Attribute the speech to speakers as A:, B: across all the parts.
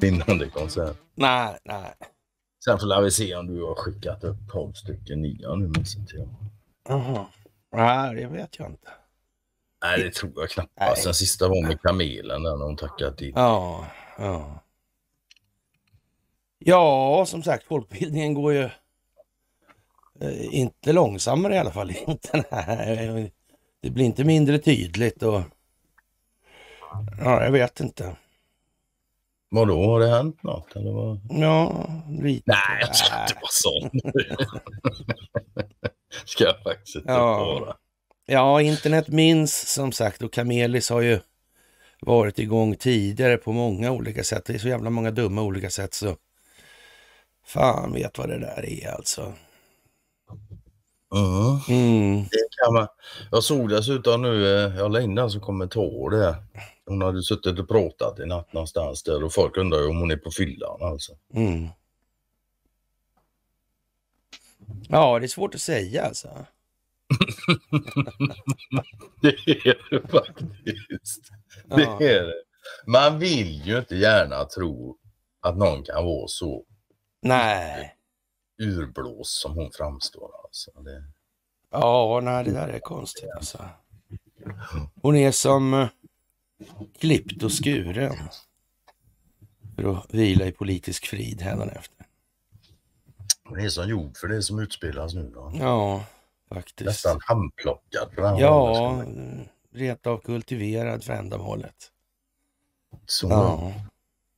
A: Vinnande konsert. Nej, nej. Sen får vi se om du har skickat upp 12 stycken nya nu Jaha. Nej, det vet jag inte. Nej, det tror jag knappast. Nej. Den sista var med kamelen när hon tackat dit. Ja, ja. Ja, som sagt, folkbildningen går ju eh, inte långsammare i alla fall. Inte, nej. Det blir inte mindre tydligt och... Ja, jag vet inte. Vadå, har det hänt något? Eller vad? Ja, lite. Nej, jag ska inte vara sån. ska jag faktiskt inte ja. vara. Ja, internet minns som sagt och Kamelis har ju varit igång tidigare på många olika sätt. Det är så jävla många dumma olika sätt så fan vet vad det där är alltså. Mm. Mm. Jag såg dessutom nu, eh, jag la in kom kommentar där. Hon hade suttit och pratat i natt någonstans där och folk undrar ju om hon är på fyllan alltså. Mm. Ja, det är svårt att säga alltså. det är det faktiskt. Det är det. Man vill ju inte gärna tro att någon kan vara så. Nej urblås som hon framstår. Alltså. Det... Ja, nej, det där är konstigt alltså. Hon är som eh, klippt och skuren för att vila i politisk frid efter. Hon är som jord för det som utspelas nu. Då. Ja, faktiskt. Nästan handplockad. Ja, rent av kultiverad för ändamålet.
B: Så. Ja.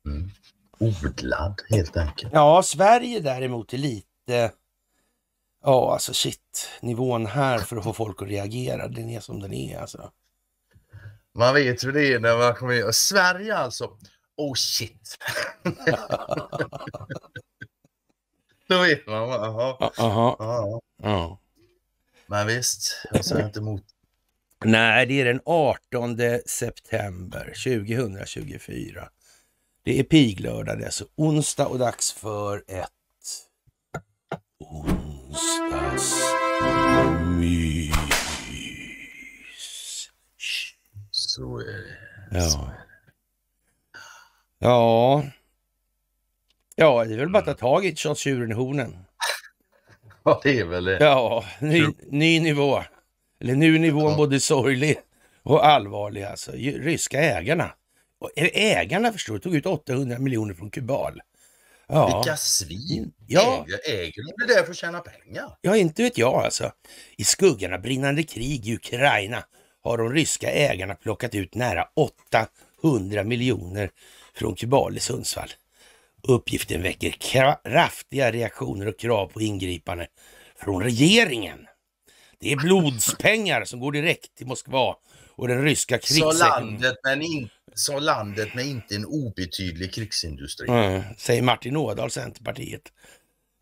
B: Mm. Odlad helt enkelt.
A: Ja, Sverige däremot är lite lite... Ja, alltså shit, nivån här för att få folk att reagera, den är som den är alltså. Man vet hur det är när man kommer in. Sverige alltså. Oh shit. Då vet man.
B: Jaha.
A: Jaha. Ja. Men visst, alltså, jag säger inte emot. Nej, det är den 18 september 2024. Det är piglördag, det är alltså onsdag och dags för ett Onsdagsmys. Så är det. Ja. Ja. Ja, det är väl bara att ta tag i som tjuren i hornen. Ja, det är väl det. Ja, ny, ny nivå. Eller nu är nivån ja. både sorglig och allvarlig alltså. Ryska ägarna. ägarna förstår du, tog ut 800 miljoner från Kubal. Ja. Vilka svin! Ja. Äger, de det där för att tjäna pengar? Ja, inte vet jag alltså. I skuggan av brinnande krig i Ukraina har de ryska ägarna plockat ut nära 800 miljoner från Kubal i Sundsvall. Uppgiften väcker kraftiga reaktioner och krav på ingripande från regeringen. Det är blodspengar som går direkt till Moskva och den ryska krigs... Sa landet, sa landet med inte en obetydlig krigsindustri. Mm, säger Martin Ådahl, Centerpartiet.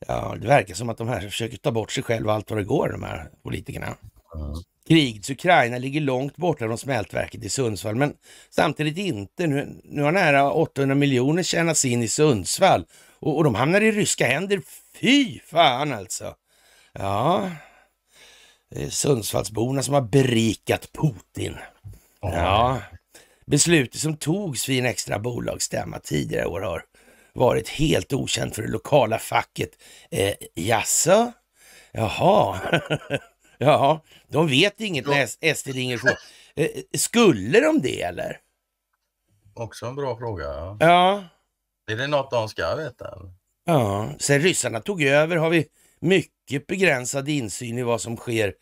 A: Ja, det verkar som att de här försöker ta bort sig själva allt vad det går, de här politikerna. Mm. Krigets Ukraina ligger långt borta från smältverket i Sundsvall, men samtidigt inte. Nu, nu har nära 800 miljoner tjänats in i Sundsvall och, och de hamnar i ryska händer. Fy fan alltså! Ja, Eh, Sundsvallsborna som har berikat Putin. Oh. Ja. Beslutet som togs vid en extra bolagsstämma tidigare i år har varit helt okänt för det lokala facket. Eh, jaså? Jaha. ja, de vet inget när SD ringer på. Eh, skulle de det eller? Också en bra fråga. Ja. ja. Är det något de ska veta? Ja, sen ryssarna tog över har vi mycket begränsad insyn i vad som sker,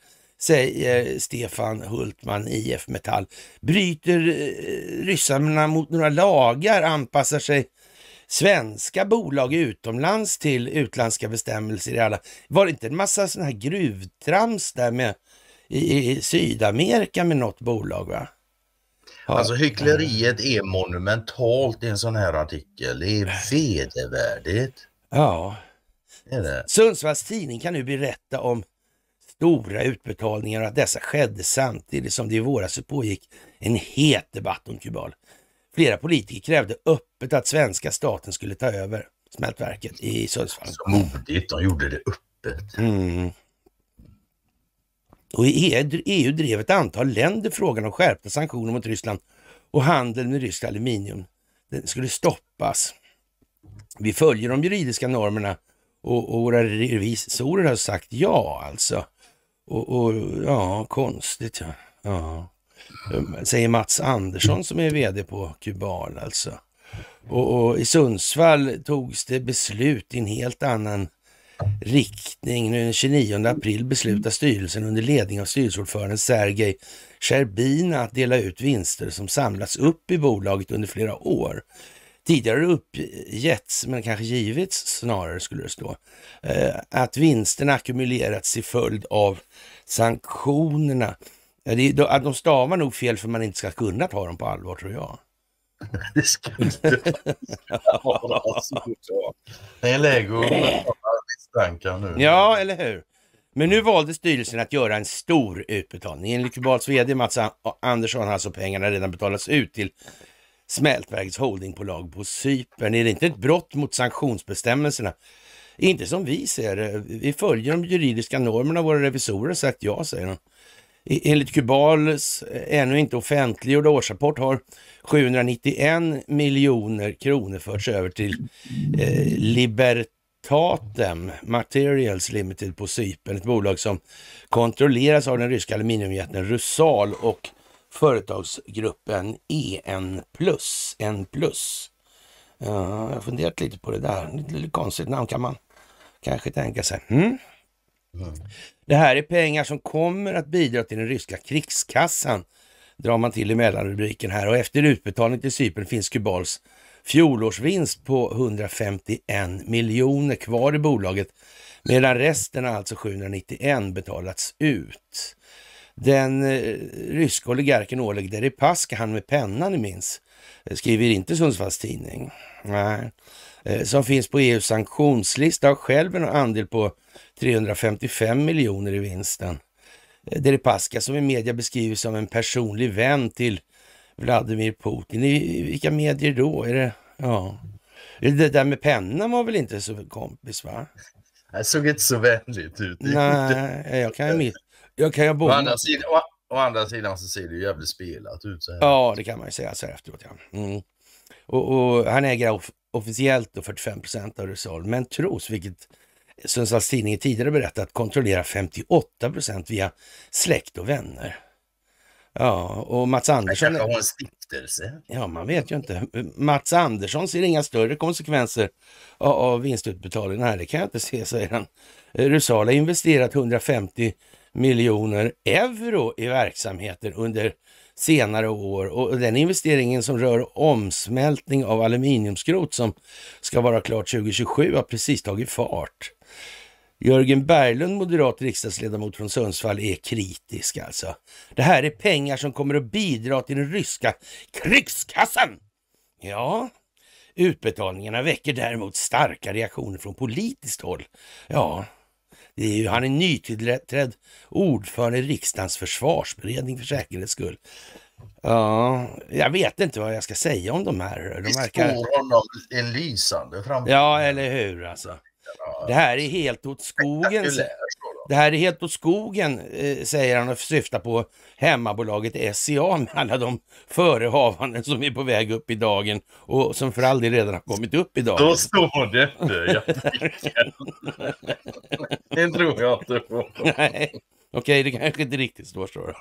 A: säger Stefan Hultman, IF Metall. Bryter eh, ryssarna mot några lagar, anpassar sig svenska bolag utomlands till utländska bestämmelser i alla... Var det inte en massa sådana här gruvtrams där med i, i Sydamerika med något bolag? va? Alltså hyckleriet är monumentalt i en sån här artikel. Det är vedervärdigt. Ja. Sundsvalls Tidning kan nu berätta om stora utbetalningar och att dessa skedde samtidigt som det i våras pågick en het debatt om Kubal. Flera politiker krävde öppet att svenska staten skulle ta över smältverket i Sundsvall. Så modigt, de gjorde det öppet. Mm. Och EU, EU drev ett antal länder frågan om skärpta sanktioner mot Ryssland och handeln med ryskt aluminium den skulle stoppas. Vi följer de juridiska normerna och, och våra revisorer har sagt ja alltså. Och, och ja, konstigt ja. ja. Säger Mats Andersson som är vd på Kubal alltså. Och, och, i Sundsvall togs det beslut i en helt annan riktning. Nu Den 29 april beslutar styrelsen under ledning av styrelseordföranden Sergej Sherbina att dela ut vinster som samlats upp i bolaget under flera år tidigare uppgetts, men kanske givits snarare skulle det stå, eh, att vinsterna ackumulerats i följd av sanktionerna. Att de stavar nog fel för man inte ska kunna ta dem på allvar tror jag. Det ska inte vara så. Det är läge att misstankar nu. Ja, eller hur. Men nu valde styrelsen att göra en stor utbetalning. Enligt Kubals vd Mats Andersson har alltså pengarna redan betalats ut till smältverkets holdingbolag på Cypern. Är det inte ett brott mot sanktionsbestämmelserna? Inte som vi ser det. Vi följer de juridiska normerna. Våra revisorer har sagt ja, säger de. Enligt Kubals eh, ännu inte offentliggjorda årsrapport har 791 miljoner kronor förts över till eh, Libertatem Materials Limited på Cypern, ett bolag som kontrolleras av den ryska aluminiumjätten Rusal och företagsgruppen EN+. En plus. jag har funderat lite på det där. Lite konstigt namn kan man kanske tänka sig. Mm. Mm. Det här är pengar som kommer att bidra till den ryska krigskassan, drar man till i mellanrubriken här. Och efter utbetalning till Cypern finns Kubals fjolårsvinst på 151 miljoner kvar i bolaget, medan resten, alltså 791, betalats ut. Den eh, ryska oligarken Oleg Deripaska, han med pennan ni minns, eh, skriver inte Sundsvalls Tidning. Nej. Eh, som finns på EUs sanktionslista har själv en andel på 355 miljoner i vinsten. Eh, Deripaska som i media beskrivs som en personlig vän till Vladimir Putin. I, vilka medier då? Är det, ja. det där med pennan var väl inte så kompis va? Det såg inte så vänligt ut. Nej, jag kan, jag kan jag bo... Å andra, sidan, å, å andra sidan så ser det ju jävligt spelat ut så här. Ja, det kan man ju säga så här efteråt. Ja. Mm. Och, och, han äger off officiellt 45 procent av Rusal, men tros, vilket Sundsvalls Tidning tidigare berättat, kontrollera 58 procent via släkt och vänner. Ja, och Mats Andersson... Det kanske en stiftelse. Ja, man vet ju inte. Mats Andersson ser inga större konsekvenser av vinstutbetalningen här. Det kan jag inte se, säger han. Rusal har investerat 150 miljoner euro i verksamheter under senare år och den investeringen som rör omsmältning av aluminiumskrot som ska vara klart 2027 har precis tagit fart. Jörgen Berglund, moderat riksdagsledamot från Sundsvall, är kritisk alltså. Det här är pengar som kommer att bidra till den ryska krigskassan. Ja, utbetalningarna väcker däremot starka reaktioner från politiskt håll. Ja, det är ju, han är nytillträdd ordförande i riksdagens försvarsberedning för säkerhets skull. Ja, jag vet inte vad jag ska säga om de här. De verkar... Visst honom en lysande framtid? Ja, eller hur alltså. Det här är helt åt skogen. Det här är helt åt skogen, eh, säger han och syftar på hemmabolaget SCA med alla de förehavanden som är på väg upp i dagen och som för all del redan har kommit upp i dagen. Då står det inte. Det tror jag inte på. okej, okay, det kanske inte riktigt står så.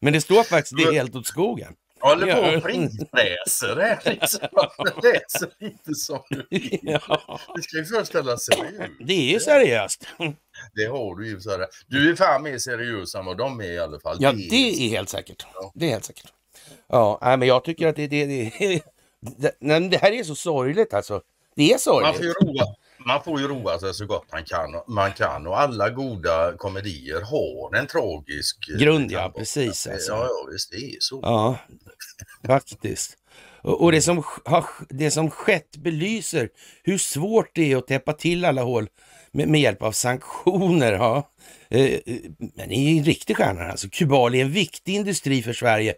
A: Men det står faktiskt det är helt åt skogen håller på och prisläser det här liksom. Man läser lite som du vill. Det ska ju föreställa seriöst. Det är ju seriöst. Det har du ju. Du är fan mer seriös än vad de är i alla fall. Ja, det, är liksom- helt säkert. Ja. Det är helt säkert. Ja, men jag tycker att det, det, det, det, det här är så sorgligt alltså. Det är sorgligt. Man får ju roa, man får ju roa sig så gott man kan, man kan och alla goda komedier har en tragisk eh, grund. Ja, precis. Alltså. Ja, ja, visst det är så. Ja, faktiskt. Och det som, det som skett belyser hur svårt det är att täppa till alla hål med, med hjälp av sanktioner. Ja. Eh, eh, men det är en riktig stjärna alltså. Kubal är en viktig industri för Sverige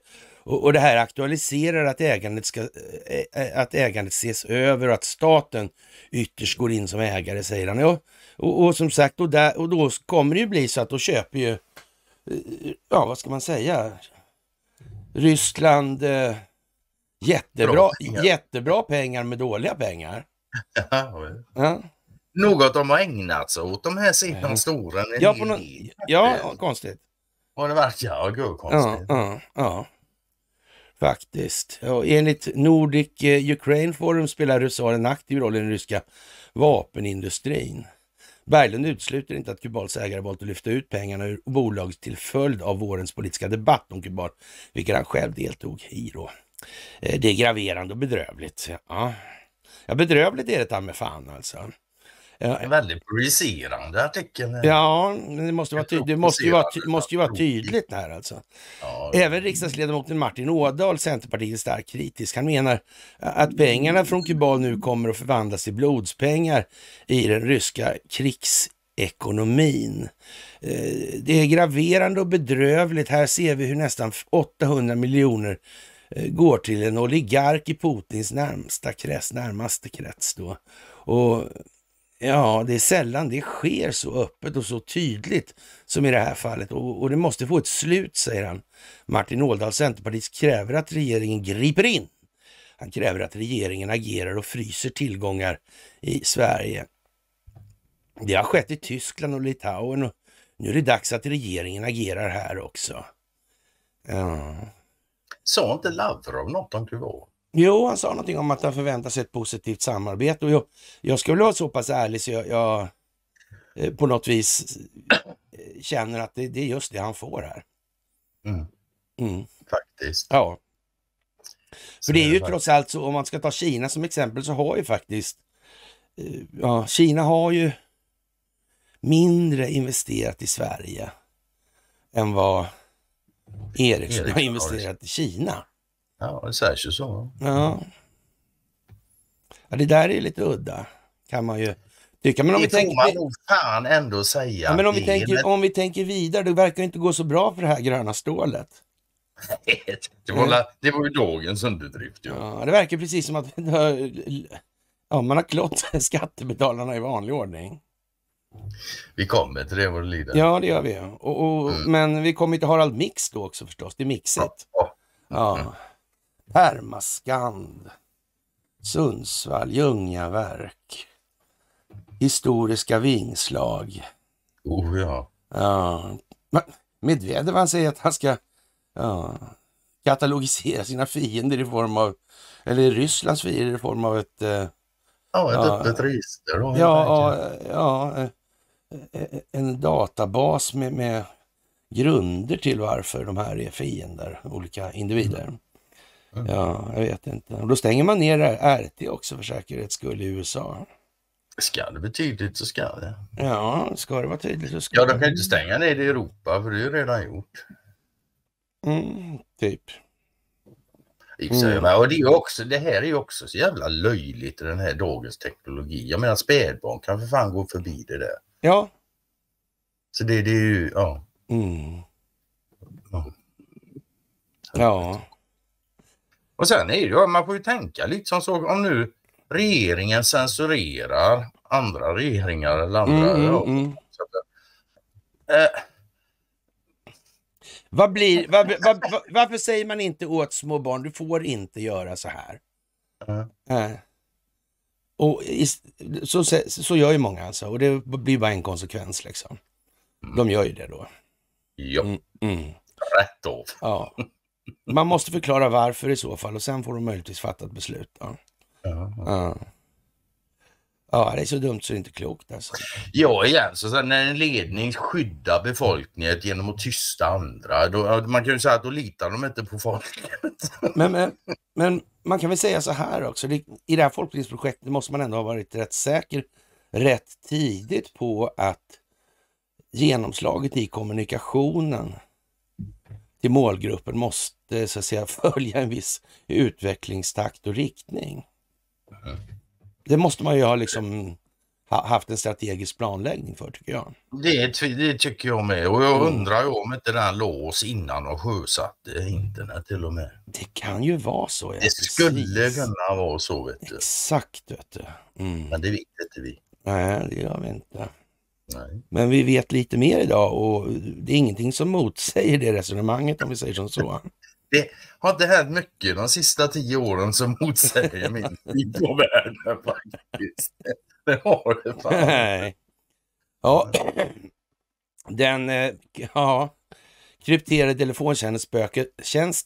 A: och, och det här aktualiserar att ägandet, ska, eh, eh, att ägandet ses över och att staten ytterst går in som ägare, säger han. Ja, och, och som sagt, och, där, och då kommer det ju bli så att då köper ju, eh, ja vad ska man säga, Ryssland eh, jättebra, pengar. jättebra pengar med dåliga pengar. Ja. ja. Något de har ägnat sig åt de här sidan ja. stora. Ja, på någon, ja, konstigt. Vad det verkar, ja, gud konstigt. Ja, ja, ja faktiskt. Och enligt Nordic eh, Ukraine Forum spelar USA en aktiv roll i den ryska vapenindustrin. Berglund utesluter inte att Kubals ägare valt att lyfta ut pengarna ur bolaget till följd av vårens politiska debatt om Kubal, vilken han själv deltog i. Då. Eh, det är graverande och bedrövligt. Ja, ja bedrövligt är det ta med fan alltså. En väldigt projicerande artikel. Eh. Ja, det måste, vara tydligt. det måste, ju vara, måste ju vara tydligt här alltså. Ja, Även riksdagsledamoten Martin Ådahl, Centerpartiet, är starkt kritisk. Han menar att pengarna från Kuba nu kommer att förvandlas till blodspengar i den ryska krigsekonomin. Eh, det är graverande och bedrövligt. Här ser vi hur nästan 800 miljoner eh, går till en oligark i Putins närmsta krets, närmaste krets då. Och Ja, det är sällan det sker så öppet och så tydligt som i det här fallet och, och det måste få ett slut, säger han. Martin Ådahl, Centerpartiet, kräver att regeringen griper in. Han kräver att regeringen agerar och fryser tillgångar i Sverige. Det har skett i Tyskland och Litauen och nu är det dags att regeringen agerar här också. Ja. Sa inte Lavrov något om Kuba? Jo, han sa någonting om att han förväntar sig ett positivt samarbete och jag, jag väl vara så pass ärlig så jag, jag eh, på något vis eh, känner att det, det, är just det han får här. Mm. Mm. Faktiskt. Ja. För det är ju trots allt så, om man ska ta Kina som exempel, så har ju faktiskt eh, ja, Kina har ju mindre investerat i Sverige än vad Ericsson har investerat liksom. i Kina. Ja, det sägs ju så. Ja. ja. Det där är lite udda, kan man ju tycka. Men om det vi tänker... man nog fan ändå säga. Ja, men om vi, tänker, om vi tänker vidare, det verkar inte gå så bra för det här gröna stålet. det, var, mm. det var ju dagens underdrift. Ju. Ja, det verkar precis som att ja, man har klott skattebetalarna i vanlig ordning. Vi kommer till det vad det lider. Ja, det gör vi. Och, och mm. Men vi kommer till Harald Mix då också förstås. Det är mixet. Ja. ja. Mm. Permaskand, Sundsvall, Ljungaverk, Historiska vingslag. Oh ja. ja. Medvedev han säger att han ska ja, katalogisera sina fiender i form av, eller Rysslands fiender i form av ett... Eh, ja, ett ja, öppet register. Då, ja, ja, eh, en databas med, med grunder till varför de här är fiender, olika individer. Mm. Mm. Ja, jag vet inte. Och då stänger man ner RT också för säkerhets skull i USA. Ska det bli tydligt så ska det. Ja, ska det vara tydligt så ska det. Ja, de kan ju inte stänga ner det i Europa för det är ju redan gjort. Mm, typ. Mm. Och det, är också, det här är ju också så jävla löjligt den här dagens teknologi. Jag menar spädbarn kan för fan gå förbi det där. Ja. Så det, det är ju, ja. Mm. Ja. ja. Och sen är det ju, man får ju tänka lite som så om nu regeringen censurerar andra regeringar eller andra. Mm, ja. mm. mm. Eh, eh. Vad blir, vad, vad, vad, varför säger man inte åt små barn, du får inte göra så här? Mm. Eh. Och i, så, så gör ju många alltså och det blir bara en konsekvens liksom. Mm. De gör ju det då. Ja. Mm, Rätt då. Ja. Man måste förklara varför i så fall och sen får de möjligtvis fatta ett beslut. Ja. Ja, ja. ja. det är så dumt så det är inte klokt alltså. Ja, igen, så, när en ledning skyddar befolkningen genom att tysta andra, då, man kan ju säga att då litar de inte på folket. Men, men, men man kan väl säga så här också, det, i det här folkbildningsprojektet måste man ändå ha varit rätt säker rätt tidigt på att genomslaget i kommunikationen till målgruppen måste så att säga följa en viss utvecklingstakt och riktning. Mm. Det måste man ju ha liksom haft en strategisk planläggning för tycker jag. Det, det tycker jag med och jag mm. undrar ju om inte den lås innan och sjösatte internet till och med. Det kan ju vara så. Ja. Det skulle kunna vara så vet du. Exakt vet du. Mm. Men det vet inte vi. Nej det gör vi inte. Nej. Men vi vet lite mer idag och det är ingenting som motsäger det resonemanget om vi säger som så. Det har inte hänt mycket de sista tio åren som motsäger min syn på världen
B: faktiskt. Det har det fan.
A: Nej. Ja, den eh, ja, krypterade telefontjänsten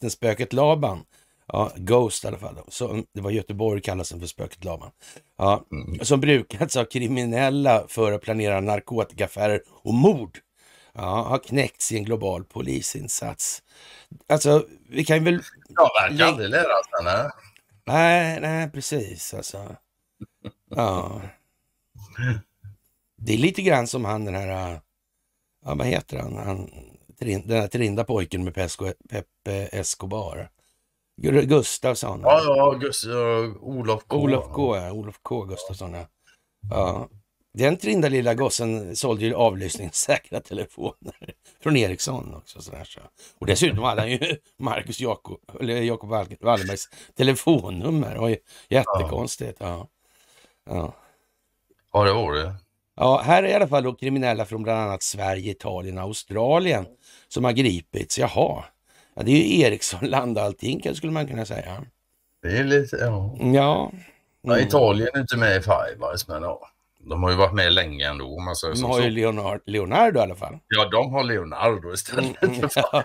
A: spöket, Laban Ja, Ghost i alla fall. Så, mm, det var Göteborg kallas den för spöket Laman. Ja, mm. Som brukats av kriminella för att planera narkotikaaffärer och mord. Ja, har knäckts i en global polisinsats. Alltså, vi kan väl... Ja, verkar aldrig lära sig den Nej, nej, precis alltså. Ja. Det är lite grann som han den här, ja, vad heter han, han den här trinda pojken med Pesco, Pepe Escobar. Gustafsson. Ja, ja, Gust Olof K. Olof K, ja. Olof K Gustafsson, ja. ja. Den trinda lilla gossen sålde ju avlyssningssäkra telefoner från Ericsson också. Sådär, så. Och dessutom hade han ju Marcus Jakob, eller Jakob Wallenbergs telefonnummer. Och jättekonstigt. Ja. Ja. ja, det var det. Ja, här är i alla fall då kriminella från bland annat Sverige, Italien och Australien som har gripits. Jaha. Ja, det är ju Ericssonland allting skulle man kunna säga. Det är lite, ja. Ja. Mm. ja Italien är inte med i Five Eyes, men ja. De har ju varit med länge ändå. Om man säger de har så. ju Leonardo, Leonardo i alla fall. Ja, de har Leonardo istället. Mm, ja.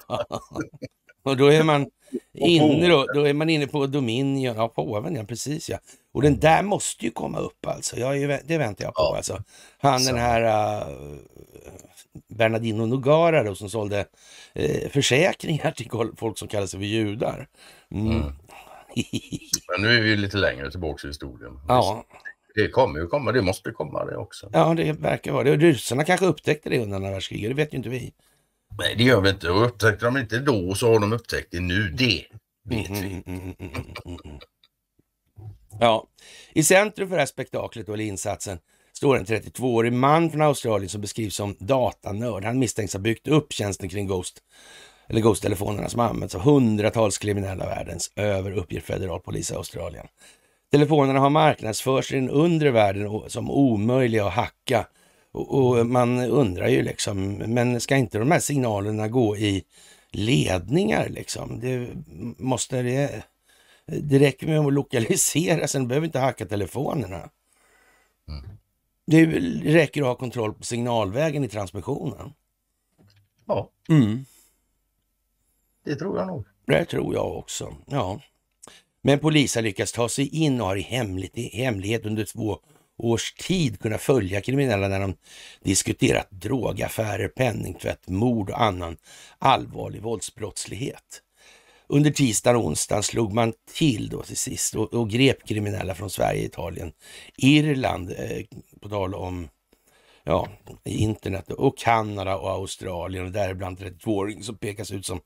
A: Och då är man inne, då, då, är man inne på Dominion, ja påven ja, precis ja. Och den där måste ju komma upp alltså, jag är, det väntar jag på ja. alltså. Han så. den här uh, Bernardino Nogara då, som sålde eh, försäkringar till folk som kallade sig för judar. Mm. Mm. Men nu är vi lite längre tillbaka i historien. Ja. Det kommer ju komma, det måste komma det också. Ja, det verkar vara det. Ryssarna kanske upptäckte det under andra världskriget, det vet ju inte vi. Nej, det gör vi inte. Och upptäckte de inte då så har de upptäckt det nu. Det vet mm, vi. Mm mm, mm, mm, mm, ja, i centrum för det här spektaklet, då, eller insatsen, står en 32-årig man från Australien som beskrivs som datanörd. Han misstänks ha byggt upp tjänsten kring Ghost eller Ghost-telefonerna som används av hundratals kriminella världens över, uppger federalpolis i Australien. Telefonerna har marknadsförts i den undre världen som omöjliga att hacka. Och, och, man undrar ju liksom, men ska inte de här signalerna gå i ledningar liksom? Det måste det... Det räcker med att lokalisera, sen behöver vi inte hacka telefonerna. Mm. Det räcker att ha kontroll på signalvägen i transmissionen. Ja. Mm. Det tror jag nog. Det tror jag också. Ja. Men polisen lyckas ta sig in och har i hemlighet, hemlighet under två års tid kunnat följa kriminella när de diskuterat drogaffärer, penningtvätt, mord och annan allvarlig våldsbrottslighet under tisdagen och onsdagen slog man till då till sist och, och grep kriminella från Sverige, Italien, Irland, eh, på tal om ja, internet och Kanada och Australien och däribland 32-åring som pekas ut som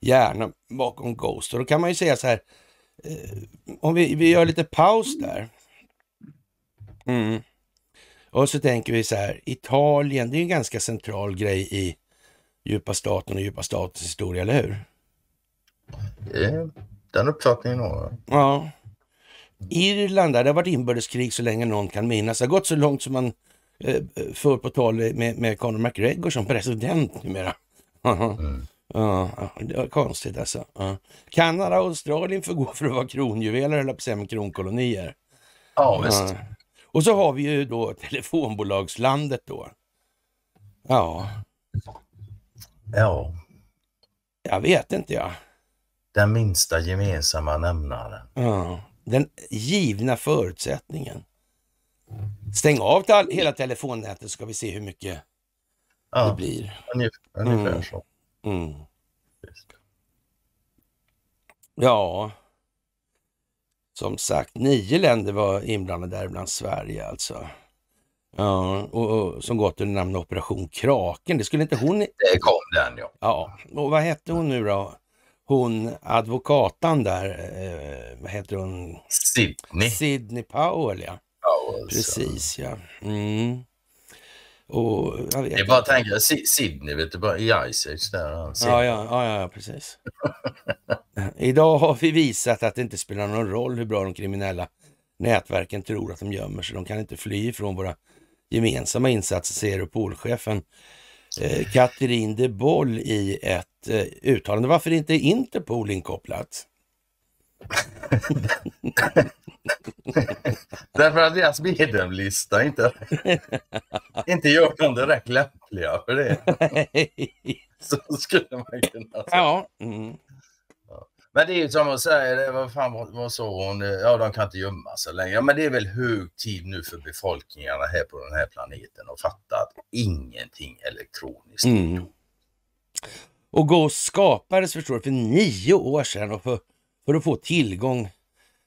A: hjärnan bakom Ghost. Och då kan man ju säga så här, eh, om vi, vi gör lite paus där. Mm. Och så tänker vi så här, Italien, det är en ganska central grej i djupa staten och djupa statens historia, eller hur? Den uppfattningen har jag. Ja. Irland, där det har varit inbördeskrig så länge någon kan minnas. Det har gått så långt som man eh, för på tal med, med Conor McGregor som president numera. mm. Ja, det var konstigt alltså. Ja. Kanada och Australien får gå för att vara kronjuveler, eller på säga, kronkolonier. Ja, visst. Ja. Och så har vi ju då telefonbolagslandet då. Ja. Ja. Jag vet inte jag den minsta gemensamma nämnaren. Ja, den givna förutsättningen. Stäng av all, hela telefonnätet så ska vi se hur mycket ja, det blir. Ungefär mm. så. Mm. Ja, som sagt, nio länder var inblandade, däribland Sverige alltså. Ja, och, och, som gått under namnet Operation Kraken. Det skulle inte hon... Det kom den ja. Ja, och vad hette hon nu då? hon advokatan där, eh, vad heter hon? Sidney. Sidney Powell, ja. Powell, Precis, så. ja. Mm. Och, jag vet jag bara tänker, Sydney vet du, bara, i Ice Age där. Ja, ja, ja, ja, precis. Idag har vi visat att det inte spelar någon roll hur bra de kriminella nätverken tror att de gömmer sig. De kan inte fly ifrån våra gemensamma insatser, säger Polchefen Katrin eh, de Boll i ett eh, uttalande. Varför är inte Interpol inkopplat? Därför att deras medlemslista inte, inte gjort dem direkt lämpliga för det. Så skulle man kunna säga. Ja. Mm. Men det är ju som hon säger, vad fan vad, vad sa hon? Ja, de kan inte gömma sig längre. men det är väl hög tid nu för befolkningarna här på den här planeten att fatta att ingenting elektroniskt mm. Och GOS skapades förstår du för nio år sedan och för, för att få tillgång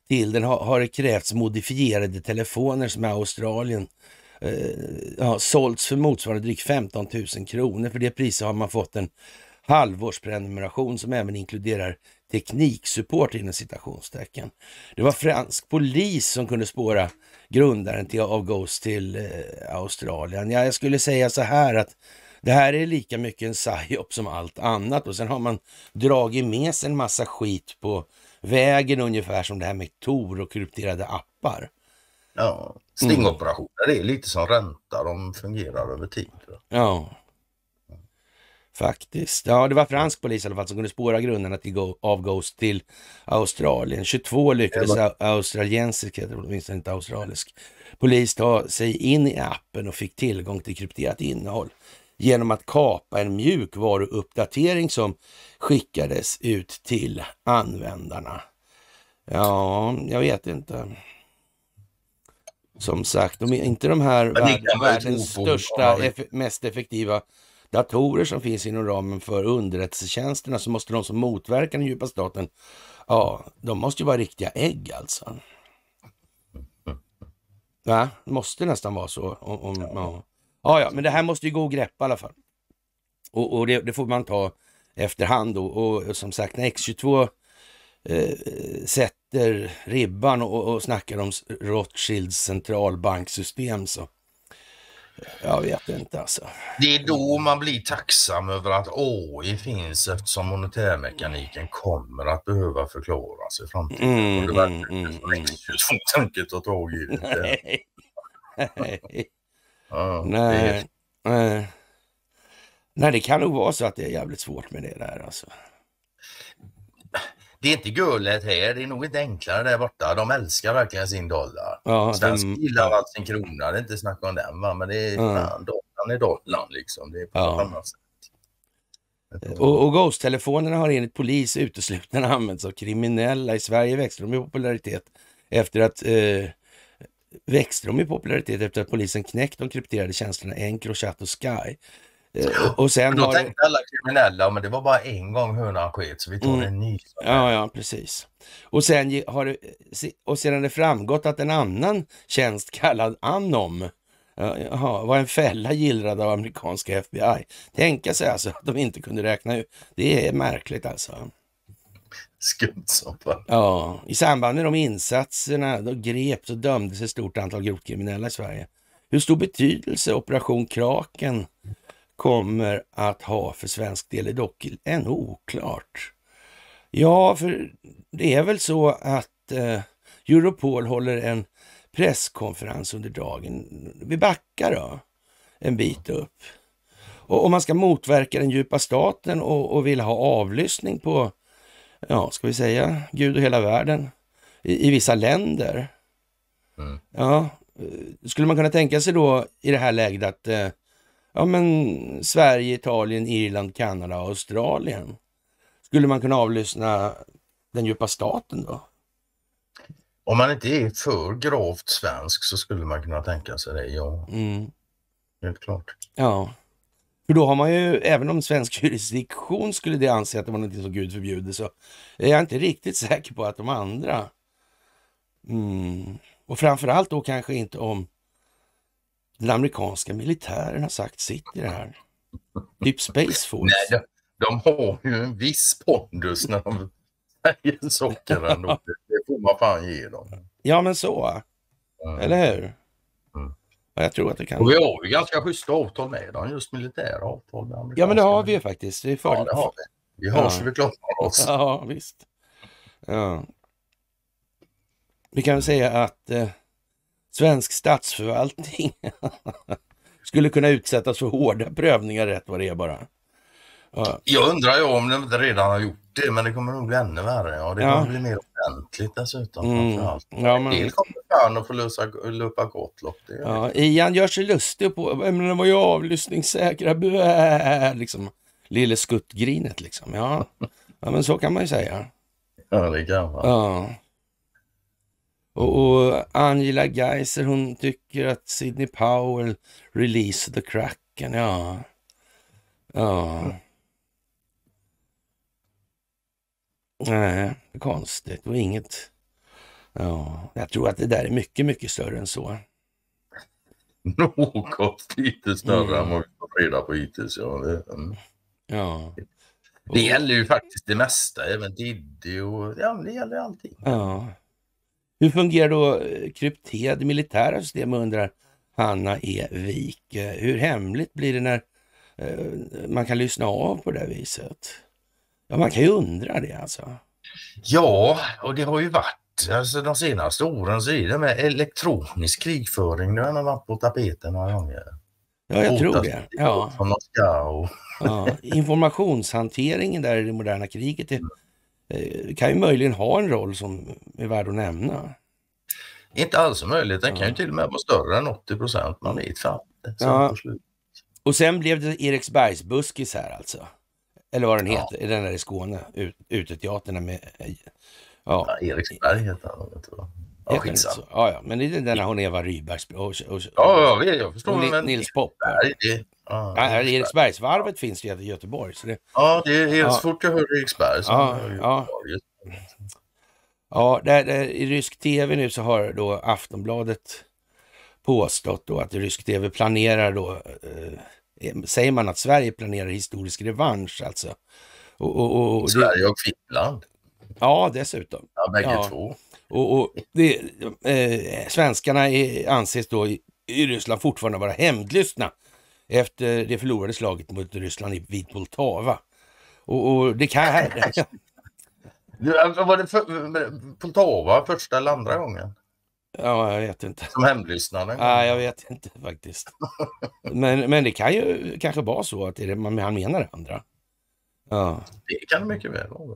A: till den har, har det krävts modifierade telefoner som är Australien eh, har sålts för motsvarande drygt 15 000 kronor. För det priset har man fått en halvårsprenumeration som även inkluderar tekniksupport inom citationstecken. Det var fransk polis som kunde spåra grundaren till, av Ghost till eh, Australien. Ja, jag skulle säga så här att det här är lika mycket en psyop som allt annat och sen har man dragit med sig en massa skit på vägen ungefär som det här med Tor och krypterade appar. Ja, mm. stingoperationer mm. är lite som ränta, de fungerar över tid. Ja. Faktiskt. Ja, det var fransk polis i alla fall som kunde spåra grundarna till go av Ghost till Australien. 22 lyckades ja. australiensisk, heter det åtminstone inte australisk, polis ta sig in i appen och fick tillgång till krypterat innehåll genom att kapa en mjukvaruuppdatering som skickades ut till användarna. Ja, jag vet inte. Som sagt, de är inte de här världens största, eff mest effektiva datorer som finns inom ramen för underrättelsetjänsterna så måste de som motverkar den djupa staten, ja, de måste ju vara riktiga ägg alltså. Ja, måste nästan vara så. Om, om, ja. Ja. ja. men det här måste ju gå att greppa i alla fall. Och, och det, det, får man ta efterhand då. Och, och eh, som sagt, när X22 eh, sätter ribban och, och snackar om Rothschilds centralbanksystem så jag vet inte alltså. Det är då man blir tacksam över att AI finns eftersom monetärmekaniken kommer att behöva förklaras i framtiden. Mm, och det verkar mm, inte som mm, mm. att Nej. Nej, det kan nog vara så att det är jävligt svårt med det där alltså det är inte gulligt här, det är nog inte enklare där borta. De älskar verkligen sin dollar. Ja, Svensk den... gillar allt sin krona, det är inte snack om den. Va? Men det är, ja. fan, dollarn är dollarn liksom. Det är på ja. annat sätt. Och, och Ghost-telefonerna har enligt polis uteslutande använts av kriminella. I Sverige växte de i popularitet efter att eh, växte de i popularitet efter att polisen knäckt de krypterade tjänsterna Encrochat och Sky Eh, och sen då tänkte det... alla kriminella, men det var bara en gång hönan sket så vi tog mm. en ny. Ja, ja, precis. Och, sen har det, och sedan det framgått att en annan tjänst kallad Anom Jaha, var en fälla gillrad av amerikanska FBI. Tänka sig alltså att de inte kunde räkna ut. Det är märkligt alltså. Skumt soppa. Ja, i samband med de insatserna då greps och dömdes ett stort antal grovt kriminella i Sverige. Hur stor betydelse Operation Kraken kommer att ha för svensk del är dock ännu oklart. Ja, för det är väl så att eh, Europol håller en presskonferens under dagen. Vi backar då en bit upp. Och om man ska motverka den djupa staten och, och vill ha avlyssning på, ja, ska vi säga Gud och hela världen i, i vissa länder. Mm. Ja, eh, skulle man kunna tänka sig då i det här läget att eh, Ja, men Sverige, Italien, Irland, Kanada och Australien. Skulle man kunna avlyssna den djupa staten då? Om man inte är för gravt svensk så skulle man kunna tänka sig det, ja. Mm. Helt klart. Ja. För då har man ju, även om svensk jurisdiktion skulle det anse att det var något som Gud förbjuder, så är jag inte riktigt säker på att de andra... Mm. Och framförallt då kanske inte om den amerikanska militären har sagt sitt i det här. Typ Space Force. Nej, de, de har ju en viss pondus när de säger saker ändå. Det får man fan ge dem. Ja, men så. Mm. Eller hur? Mm. Och jag tror att det kan... Och vi har ju ganska schyssta avtal med dem, just militära avtal. Med ja, men det har vi ju faktiskt. Det är för... Ja, det har vi. Vi har ja. så vi klarar oss. Ja, visst. Ja. Vi kan väl säga att eh, Svensk statsförvaltning skulle kunna utsättas för hårda prövningar rätt vad det är bara. Jag undrar ju om de inte redan har gjort det, men det kommer nog bli ännu värre. Ja. Det kommer bli mer offentligt dessutom. Mm. Ja, men... Det kommer fan att få lösa, löpa gott lopp. Ja, Ian gör sig lustig på, men det var ju avlyssningssäkra, bää, liksom. Lille skuttgrinet liksom. Ja. ja, men så kan man ju säga.
B: Ja, det kan man.
A: Ja. Och, och Angela Geiser hon tycker att Sidney Powell release the kraken. Ja. Ja. Nej, det är konstigt och inget. Ja, jag tror att det där är mycket, mycket större än så. Något lite större mm. än vad vi fått reda på hittills. Ja, det, mm. ja. det gäller ju faktiskt det mesta, även Diddy och ja, det gäller allting. Ja. Hur fungerar då eh, krypterade militära system undrar Hanna E. Wik. Eh, hur hemligt blir det när eh, man kan lyssna av på det här viset? Ja, man kan ju undra det alltså. Ja, och det har ju varit alltså, de senaste åren så är det med elektronisk krigföring. Nu har man varit på tapeten några gånger.
B: Ja, jag tror det. Ja.
A: ja. Informationshanteringen där i det moderna kriget är mm. Eh, kan ju möjligen ha en roll som är värd att nämna. Inte alls möjligt, den kan ju till och med vara större än 80 procent, man vet fan. Ja. Och sen blev det Eriksbergsbuskis här alltså. Eller vad den ja. heter, den där i Skåne, ut, uteteatern med... Eh, ja. ja, Eriksberg heter han. Ja, skitsamma. Ja, ja, men det är den där hon Eva Rydberg och, och, och, Ja, jag, jag förstår. Nils Popp. Ja, ja, Eriksbergsvarvet finns det i Göteborg. Så det... Ja, det är, ja. så fort jag hör Eriksberg så ja, ja. ja där, där, I rysk tv nu så har då Aftonbladet påstått då att rysk tv planerar då, eh, eh, säger man att Sverige planerar historisk revansch alltså. Och, och, och, Sverige och Finland. Ja, dessutom. Ja, bägge två. Och, och det, eh, svenskarna är, anses då i, i Ryssland fortfarande vara hämndlystna efter det förlorade slaget mot Ryssland vid Poltava. Och, och det kan... Alltså, var det för, Poltava första eller andra gången? Ja, jag vet inte. Som hemlyssnare? Nej, jag vet inte faktiskt. men, men det kan ju kanske vara så att det är det man, han menar det andra. Ja. Det kan det mycket väl vara.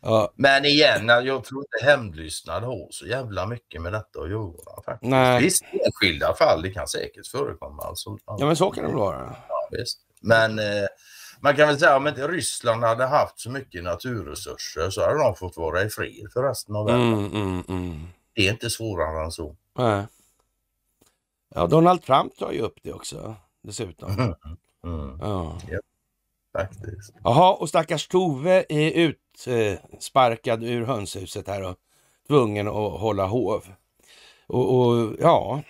A: Ja. Men igen, jag tror inte hämndlystnad har så jävla mycket med detta att göra. Faktiskt. Nej. Visst, enskilda fall, det kan säkert förekomma. Alltså, ja, men så kan det vara. Ja, visst. Men eh, man kan väl säga om inte Ryssland hade haft så mycket naturresurser så hade de fått vara i fred för resten av världen. Mm, mm, mm. Det är inte svårare än så. Nej. Ja, Donald Trump tar ju upp det också dessutom. Mm, mm. Ja. Yep. Faktiskt. Jaha, och stackars Tove är utsparkad ur hönshuset här och tvungen att hålla hov. Och, och ja...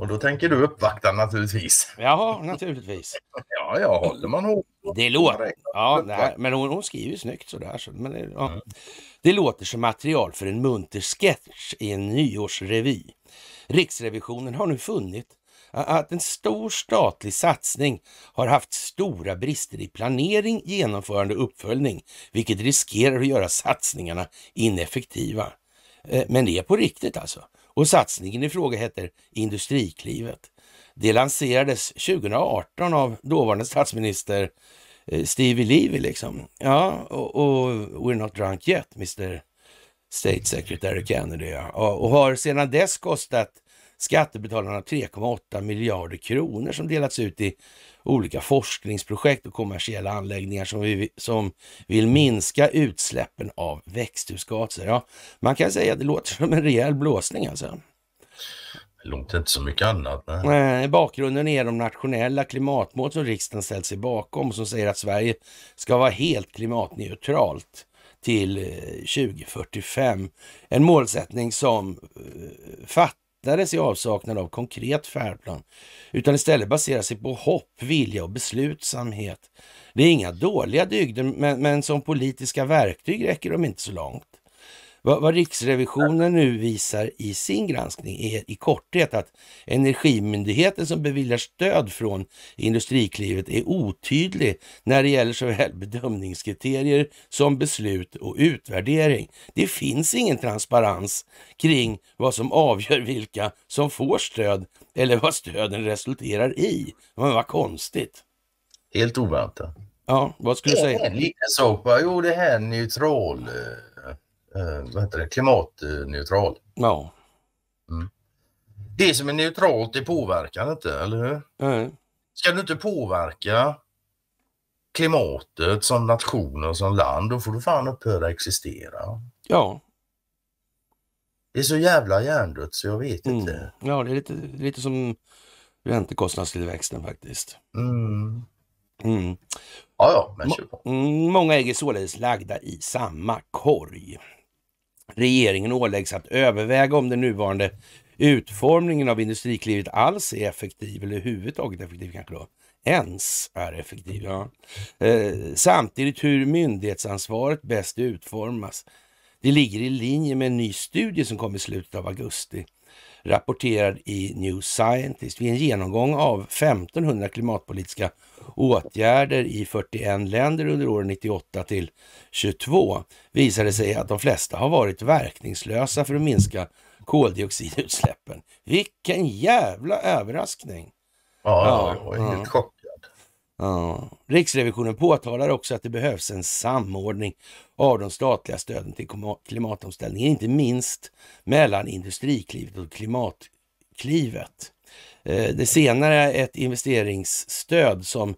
A: Och då tänker du uppvakta naturligtvis. Ja, naturligtvis. ja, ja, håller man hov. Det låter... Ja, nej, men hon, hon skriver snyggt sådär. Så, men, det, ja. Mm. det låter som material för en munter sketch i en nyårsrevy. Riksrevisionen har nu funnit att en stor statlig satsning har haft stora brister i planering, genomförande och uppföljning, vilket riskerar att göra satsningarna ineffektiva. Eh, men det är på riktigt alltså. Och satsningen i fråga heter Industriklivet. Det lanserades 2018 av dåvarande statsminister eh, Stevie Levy liksom. Ja, och, och We're not drunk yet, Mr State Secretary Kennedy. Ja. Och har sedan dess kostat skattebetalarna 3,8 miljarder kronor som delats ut i olika forskningsprojekt och kommersiella anläggningar som, vi, som vill minska utsläppen av växthusgaser. Ja, man kan säga att det låter som en rejäl blåsning alltså. Det låter inte så mycket annat. Nej. bakgrunden är de nationella klimatmål som riksdagen ställt sig bakom som säger att Sverige ska vara helt klimatneutralt till 2045. Eh, en målsättning som eh, fatt mättades i avsaknad av konkret färdplan, utan istället baserar sig på hopp, vilja och beslutsamhet. Det är inga dåliga dygder, men, men som politiska verktyg räcker de inte så långt. Vad, vad, Riksrevisionen nu visar i sin granskning är i korthet att Energimyndigheten som beviljar stöd från Industriklivet är otydlig när det gäller såväl bedömningskriterier som beslut och utvärdering. Det finns ingen transparens kring vad som avgör vilka som får stöd eller vad stöden resulterar i. Men vad konstigt! Helt oväntat. Ja, vad skulle du säga? En liten sak bara. Jo, det här neutral eh, eh, vad heter det, klimatneutral. Ja. Mm. Det som är neutralt det påverkar inte, eller hur? Nej. Ska du inte påverka klimatet som nation och som land, då får du fan upphöra existera. Ja. Det är så jävla hjärndött så jag vet mm. inte. Ja, det är lite, lite som räntekostnadstillväxten faktiskt. Mm. Mm. Ja, ja, men kör på. Mm, många ägg är således lagda i samma korg regeringen åläggs att överväga om den nuvarande utformningen av industriklivet alls är effektiv eller överhuvudtaget effektiv kanske då ens är effektiv. Ja. Eh, samtidigt hur myndighetsansvaret bäst utformas. Det ligger i linje med en ny studie som kom i slutet av augusti rapporterad i New Scientist vid en genomgång av 1500 klimatpolitiska åtgärder i 41 länder under åren 98 till 22 visade sig att de flesta har varit verkningslösa för att minska koldioxidutsläppen. Vilken jävla överraskning!
B: Ja, ja
A: jag var helt chockad. Ja. Riksrevisionen påtalar också att det behövs en samordning av de statliga stöden till klimatomställningen, inte minst mellan Industriklivet och Klimatklivet. Eh, det senare är ett investeringsstöd som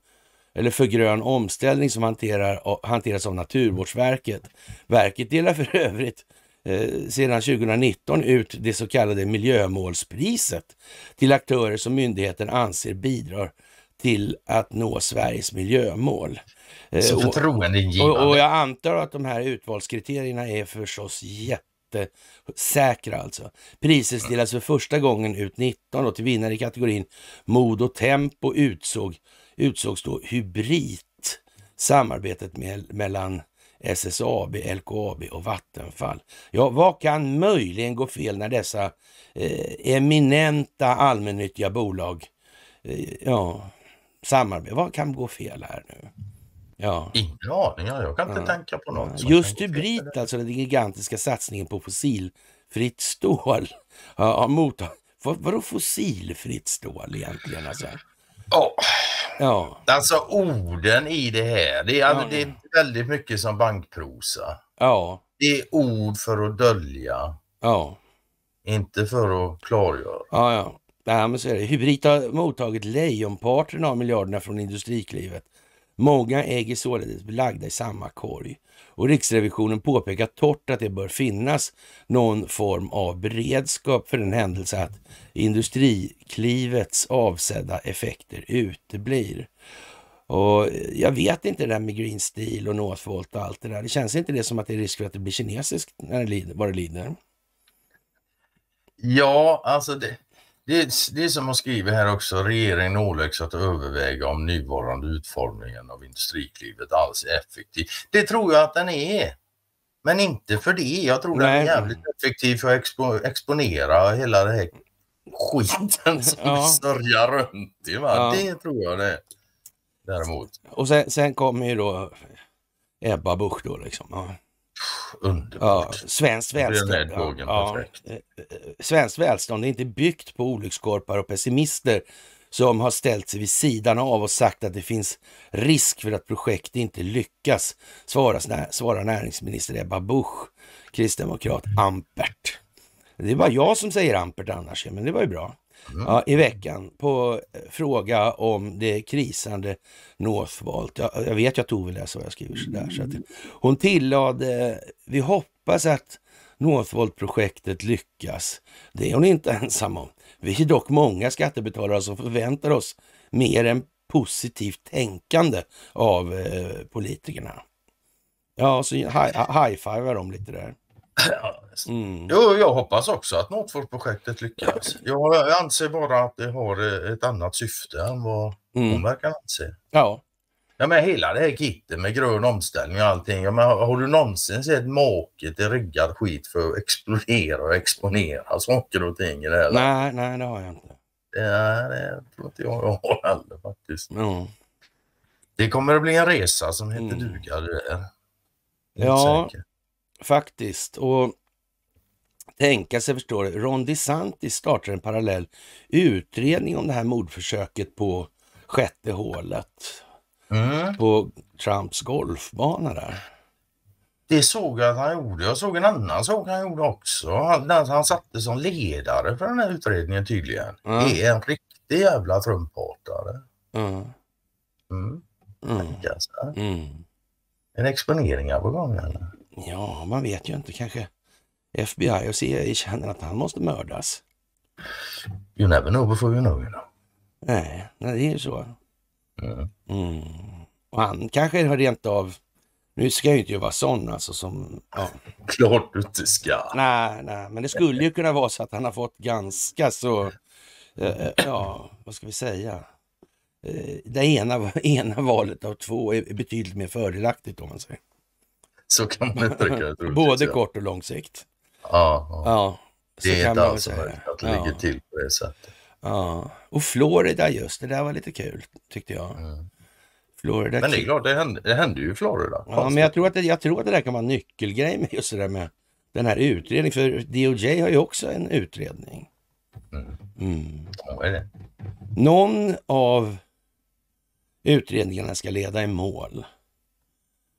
A: eller för grön omställning som hanterar, hanteras av Naturvårdsverket. Verket delar för övrigt eh, sedan 2019 ut det så kallade miljömålspriset till aktörer som myndigheten anser bidrar till att nå Sveriges miljömål. Så eh, förtroendeingivande. Och, och jag antar att de här utvalskriterierna är förstås jättesäkra alltså. Priset delas för första gången ut 19 och till vinnare i kategorin mod och tempo utsåg, utsågs då hybrid samarbetet med, mellan SSAB, LKAB och Vattenfall. Ja, vad kan möjligen gå fel när dessa eh, eminenta allmännyttiga bolag eh, ja, samarbete. Vad kan gå fel här nu? Ja. Ingen aning, jag kan inte ja. tänka på något. Ja. Just Hybrid, alltså den gigantiska satsningen på fossilfritt stål. Ja, mot... Vad, vadå fossilfritt stål egentligen? Alltså? Oh. Ja. Alltså orden i det här, det är, alltså, ja. det är väldigt mycket som bankprosa. Ja. Det är ord för att dölja. Ja. Inte för att klargöra. Ja, ja. Ja, men så är det. Hybrid har mottagit lejonparten av miljarderna från industriklivet. Många ägg är således belagda i samma korg. Och Riksrevisionen påpekar torrt att det bör finnas någon form av beredskap för den händelse att industriklivets avsedda effekter uteblir. Och jag vet inte det där med Green Steel och Northvolt och allt det där. Det känns inte det som att det är risk för att det blir kinesiskt när det lider, vad det lider? Ja, alltså det, det, är som man skriver här också, regeringen åläggs att överväga om nuvarande utformningen av industriklivet alls är effektiv. Det tror jag att den är. Men inte för det. Jag tror Nej. den är jävligt effektiv för att expo exponera hela det här skiten som ja. sörjar runt i. Ja. Det tror jag det är. Däremot. Och sen, sen kommer ju då Ebba Busch då liksom. Ja. Underbart. Eh, svenskt välstånd. är inte byggt på olyckskorpar och pessimister som har ställt sig vid sidan av och sagt att det finns risk för att projekt inte lyckas, svarar näringsminister Ebba Busch, kristdemokrat Ampert. Det är bara jag som säger Ampert annars, men det var ju bra. Mm. ja, i veckan på eh, fråga om det krisande Northvolt. Jag, jag vet ju att Tove läser vad jag skriver sådär. Så att, mm. hon tillade, vi hoppas att Northvolt-projektet lyckas. Det är hon inte ensam om. Vi är dock många skattebetalare som förväntar oss mer än positivt tänkande av eh, politikerna. Ja, så high-fivar de lite där. Mm. Jo, jag hoppas också att Northvolt-projektet lyckas. Jag anser bara att det har eh, ett annat syfte än vad mm. hon verkar anse. Ja. Ja men hela det här kittet med grön omställning och allting. Ja, men har, har du någonsin sett make till riggad skit för att explodera och exponera saker och ting i det här? Nej, nej det har jag inte. Ja, det tror inte jag har heller faktiskt. Mm. Det kommer att bli en resa som heter mm. duga det där. Ja, säker. Faktiskt. Och tänka sig, förstår du, Ron DeSantis startar en parallell utredning om det här mordförsöket på sjätte hålet. Mm. På Trumps golfbana där. Det såg jag att han gjorde. Jag såg en annan sak han gjorde också. Han, han satte som ledare för den här utredningen tydligen. Mm. Det är en riktig jävla Trump-hatare. Mm. Mm. Mm. En exponering är på gång eller? Ja, man vet ju inte. Kanske FBI och CIA känner att han måste mördas. You never know before you know. You know. Nej, nej, det är ju så. Mm. Mm. Och han kanske har rent av... Nu ska jag ju inte vara sån alltså som... Ja. Klart du inte ska. Nej, nej, men det skulle ju kunna vara så att han har fått ganska så... Eh, eh ja, vad ska vi säga? Eh, det ena, ena valet av två är betydligt mer fördelaktigt om man säger. Så kan man uttrycka det. Både jag. kort och lång sikt. Ja, ja. ja det är inte alls möjligt att det ja. ligger till på det sättet. Ja, och Florida just, det där var lite kul tyckte jag. Mm. Florida men det är klart, det hände, det hände ju i Florida. Ja, men jag tror, att det, jag tror att det där kan vara en nyckelgrej med just det där med den här utredningen. För DOJ har ju också en utredning. Mm. Mm. Ja, är det? Någon av utredningarna ska leda i mål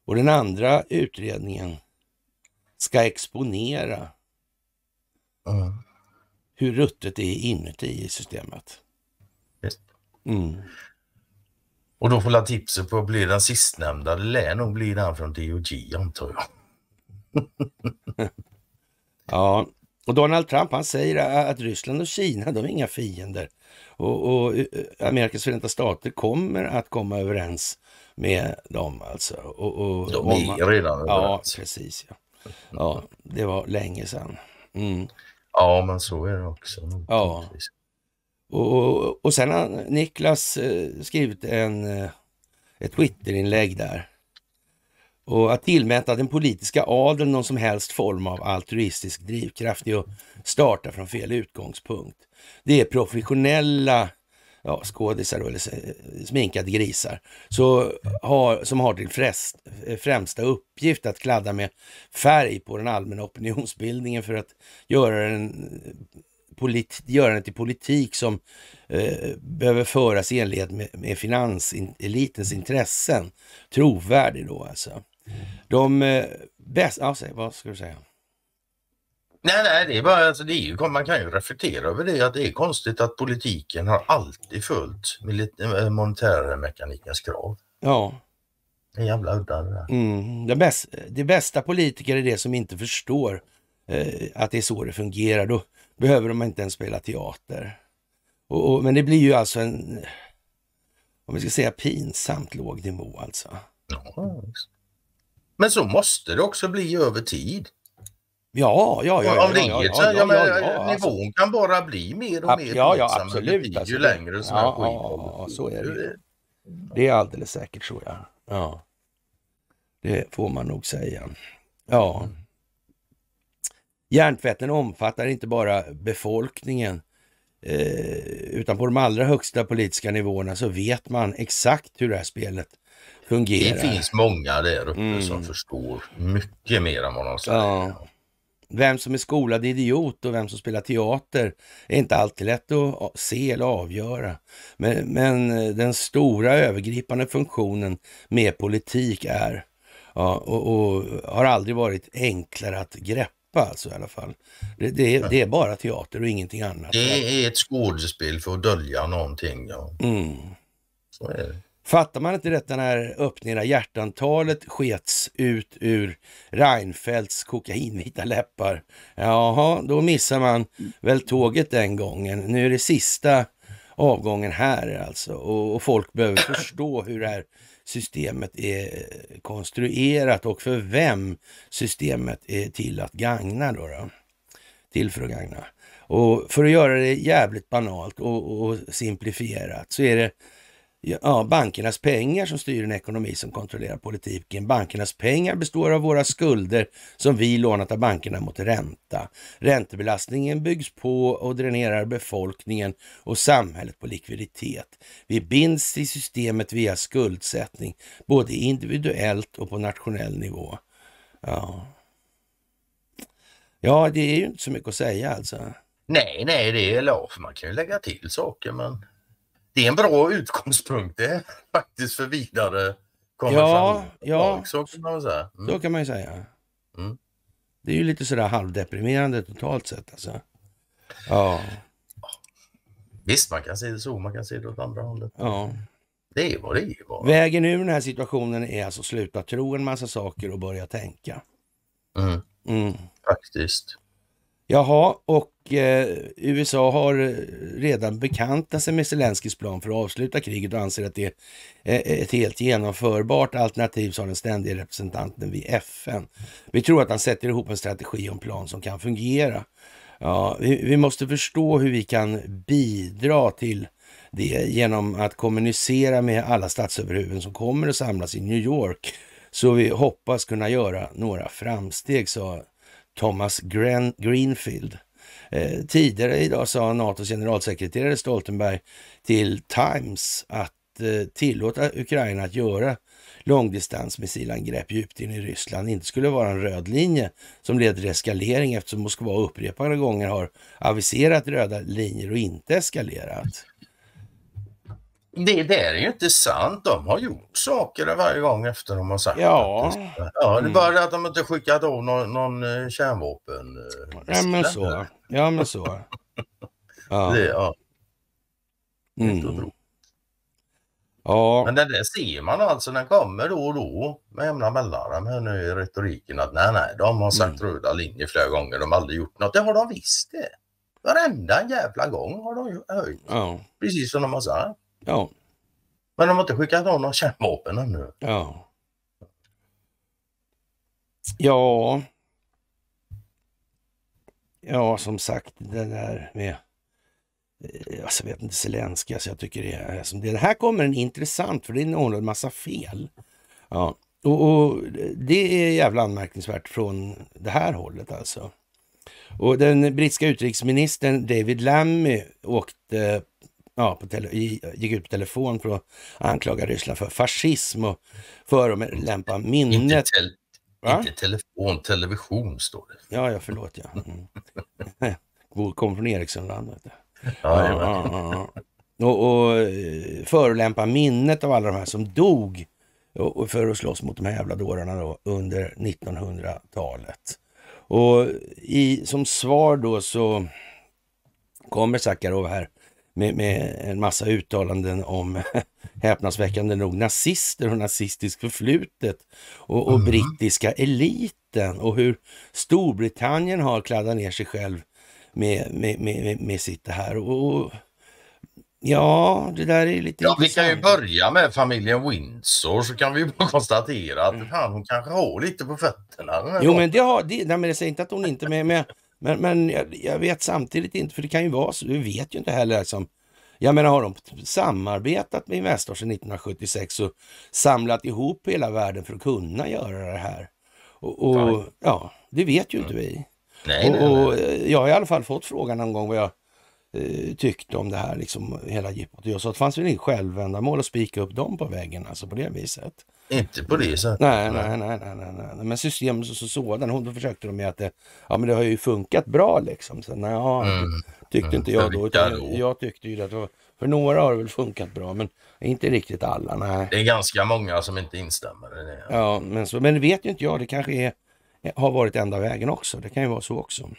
A: och den andra utredningen ska exponera mm. hur ruttet det är inuti i systemet. Mm. Och då får jag tipset på att bli den sistnämnda. Det lär nog bli den från DOG antar jag. ja, och Donald Trump han säger att Ryssland och Kina de är inga fiender. Och, och eh, Amerikas förenta stater kommer att komma överens med dem alltså. Och, och, De är man, redan Ja, alltså. precis. Ja. ja, det var länge sedan. Mm. Ja, men så är det också. Ja. Och, och sen har Niklas eh, skrivit en, eh, ett Twitterinlägg där. Och att tillmäta den politiska adeln någon som helst form av altruistisk drivkraft är att starta från fel utgångspunkt. Det är professionella ja, skådisar eller eh, sminkade grisar, så har, som har till fräst, eh, främsta uppgift att kladda med färg på den allmänna opinionsbildningen för att göra den, eh, polit, göra den till politik som eh, behöver föras i enlighet med, med finanselitens intressen. Trovärdig då alltså. Mm. De eh, bästa, ja, vad ska du säga? Nej, nej, det är bara alltså, det är ju, man kan ju reflektera över det att det är konstigt att politiken har alltid följt eh, monetärmekanikens krav. Ja. Det är jävla udda det där. Mm. Det, bästa, det bästa politiker är det som inte förstår eh, att det är så det fungerar. Då behöver de inte ens spela teater. Och, och, men det blir ju alltså en, om vi ska säga pinsamt låg nivå alltså. Ja, men så måste det också bli över tid. Ja, ja, ja. Av livet, ja, ja, ja, ja, eh, alltså. nivån kan bara bli mer och mer ja, ja, absolut, ju alltså, längre sådana ja, ja, så är det. Det är alldeles säkert så ja. ja. Det får man nog säga. Ja. Hjärntvätten omfattar inte bara befolkningen eh, utan på de allra högsta politiska nivåerna så vet man exakt hur det här spelet fungerar. Det finns många där uppe mm. som förstår mycket mer än vad de säger. Ja. Vem som är skolad idiot och vem som spelar teater är inte alltid lätt att se eller avgöra. Men, men eh, den stora övergripande funktionen med politik är ja, och, och, har aldrig varit enklare att greppa alltså i alla fall. Det, det, är, det är bara teater och ingenting annat. Det är ett skådespel för att dölja någonting. Ja. Mm. Så är det. Fattar man inte detta när öppningen av hjärtantalet skets ut ur Reinfeldts kokainvita läppar? Jaha, då missar man väl tåget den gången. Nu är det sista avgången här alltså och, och folk behöver förstå hur det här systemet är konstruerat och för vem systemet är till att gagna. Då, då. Till för att gagna. Och för att göra det jävligt banalt och, och simplifierat så är det ja, bankernas pengar som styr en ekonomi som kontrollerar politiken. Bankernas pengar består av våra skulder som vi lånat av bankerna mot ränta. Räntebelastningen byggs på och dränerar befolkningen och samhället på likviditet. Vi binds till systemet via skuldsättning, både individuellt och på nationell nivå. Ja, ja det är ju inte så mycket att säga alltså. Nej, nej, det är LAF. Man kan ju lägga till saker, men det är en bra utgångspunkt det faktiskt för vidare konversationer. Ja, ja. Också, Mm. så kan man ju säga. Mm. Det är ju lite sådär halvdeprimerande totalt sett alltså. Ja. Visst, man kan se det så, man kan se det åt andra hållet. Ja. Det är vad det är bara. Vägen ur den här situationen är alltså sluta tro en massa saker och börja tänka. Mm. mm. Faktiskt. Jaha, och eh, USA har eh, redan bekantat sig med Zelenskyjs plan för att avsluta kriget och anser att det är eh, ett helt genomförbart alternativ, sa den ständige representanten vid FN. Vi tror att han sätter ihop en strategi och en plan som kan fungera. Ja, vi, vi måste förstå hur vi kan bidra till det genom att kommunicera med alla statsöverhuvuden som kommer att samlas i New York. Så vi hoppas kunna göra några framsteg, sa Thomas Gren Greenfield. Eh, tidigare idag sa NATOs generalsekreterare Stoltenberg till Times att eh, tillåta Ukraina att göra långdistansmissilangrepp djupt in i Ryssland inte skulle vara en röd linje som leder till eskalering eftersom Moskva upprepade gånger har aviserat röda linjer och inte eskalerat det där är ju inte sant. De har gjort saker varje gång efter de har sagt ja. det. Ja, det är mm. bara det att de inte skickat av någon, någon eh, kärnvapen. Eh, ja men så. Ja men så. Ja. Det, ja. Mm. ja. Men den där ser man alltså, den kommer då och då med jämna mellanrum här nu i retoriken att nej, nej, de har sagt mm. röda linjer flera gånger, de har aldrig gjort något. Det har de visst det. Varenda jävla gång har de höjt. Ja. Precis som de har sagt. Ja. Men de har inte skickat av några kärnvapen ännu. Ja. Ja. Ja, som sagt, det där med... Eh, alltså, jag vet inte, Zelenskyj, alltså, jag tycker det är som det här kommer en intressant, för det innehåller en massa fel. Ja. Och, och, det är jävla anmärkningsvärt från det här hållet alltså. Och den brittiska utrikesministern David Lammy åkte ja, på tele... gick ut på telefon för att anklaga Ryssland för fascism och förolämpa minnet. Inte, tel Va? inte telefon, television står det. Ja, ja, förlåt ja. Mm. Kom från Erikssonland. Ja, ja, ja, Och, och eh, förolämpa minnet av alla de här som dog och för att slåss mot de här jävla dårarna då, under 1900-talet. Och i, som svar då så kommer Sakarov här med, med en massa uttalanden om häpnadsväckande nog nazister och nazistiskt förflutet och, och mm. brittiska eliten och hur Storbritannien har kladdat ner sig själv med, med, med, med sitt det här. Och, Ja, det där är lite ja, Vi kan ju börja med familjen Windsor så kan vi bara konstatera att mm. han kanske har lite på fötterna. Jo, men det har, det, nej, men jag säger inte att hon inte, men, men men, men jag, jag, vet samtidigt inte, för det kan ju vara så, vi vet ju inte heller. Liksom, jag menar, har de samarbetat med Investor sedan 1976 och samlat ihop hela världen för att kunna göra det här? Och, och ja, det vet ju inte vi. Mm. Nej, nej, nej. Och, eh, jag har i alla fall fått frågan någon gång vad jag eh, tyckte om det här, liksom hela jippot. Jag sa att det fanns väl inget självändamål att spika upp dem på väggen, alltså på det viset. Inte polisen? Nej, nej, nej, nej, nej, nej. men systemet som så, sådant. Hon försökte de med att det, eh, ja, men det har ju funkat bra liksom. Så, nej, ja, mm. tyckte mm. inte jag mm. då. Utan jag tyckte ju att för några har det väl funkat bra, men inte riktigt alla. Nej. Det är ganska många som inte instämmer. Ja, men, så, men det vet ju inte jag. Det kanske är, har varit enda vägen också. Det kan ju vara så också.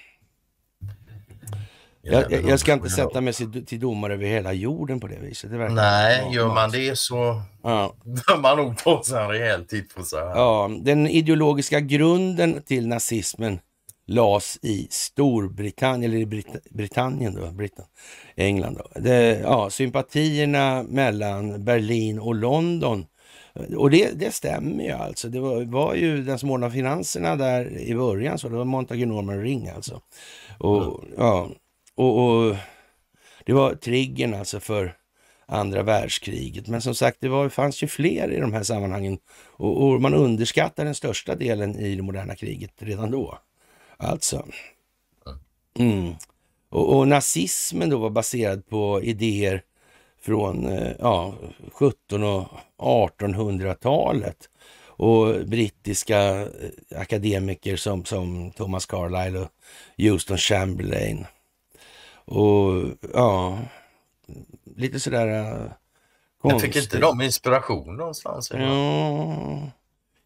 A: Jag, jag, jag, ska inte sätta mig till domare över hela jorden på det viset. Det Nej, gör man det så ja. man nog ta sig en rejäl titt på sig. Ja, den ideologiska grunden till nazismen lades i Storbritannien, eller i Brit Britannien då, Britain, England. Då. Det, ja, sympatierna mellan Berlin och London och det, det, stämmer ju alltså. Det var, var ju den som ordnade finanserna där i början, så det var Montagu Norman Ring alltså. Och, mm. ja, och, och, Det var triggern alltså för andra världskriget. Men som sagt, det var, fanns ju fler i de här sammanhangen och, och man underskattar den största delen i det moderna kriget redan då. Alltså. Mm. mm. Och, och, nazismen då var baserad på idéer från eh, ja, 17 och 1800-talet och brittiska eh, akademiker som, som Thomas Carlyle och Houston Chamberlain och ja, lite sådär äh, konstigt. Men fick inte de inspiration någonstans? Ja,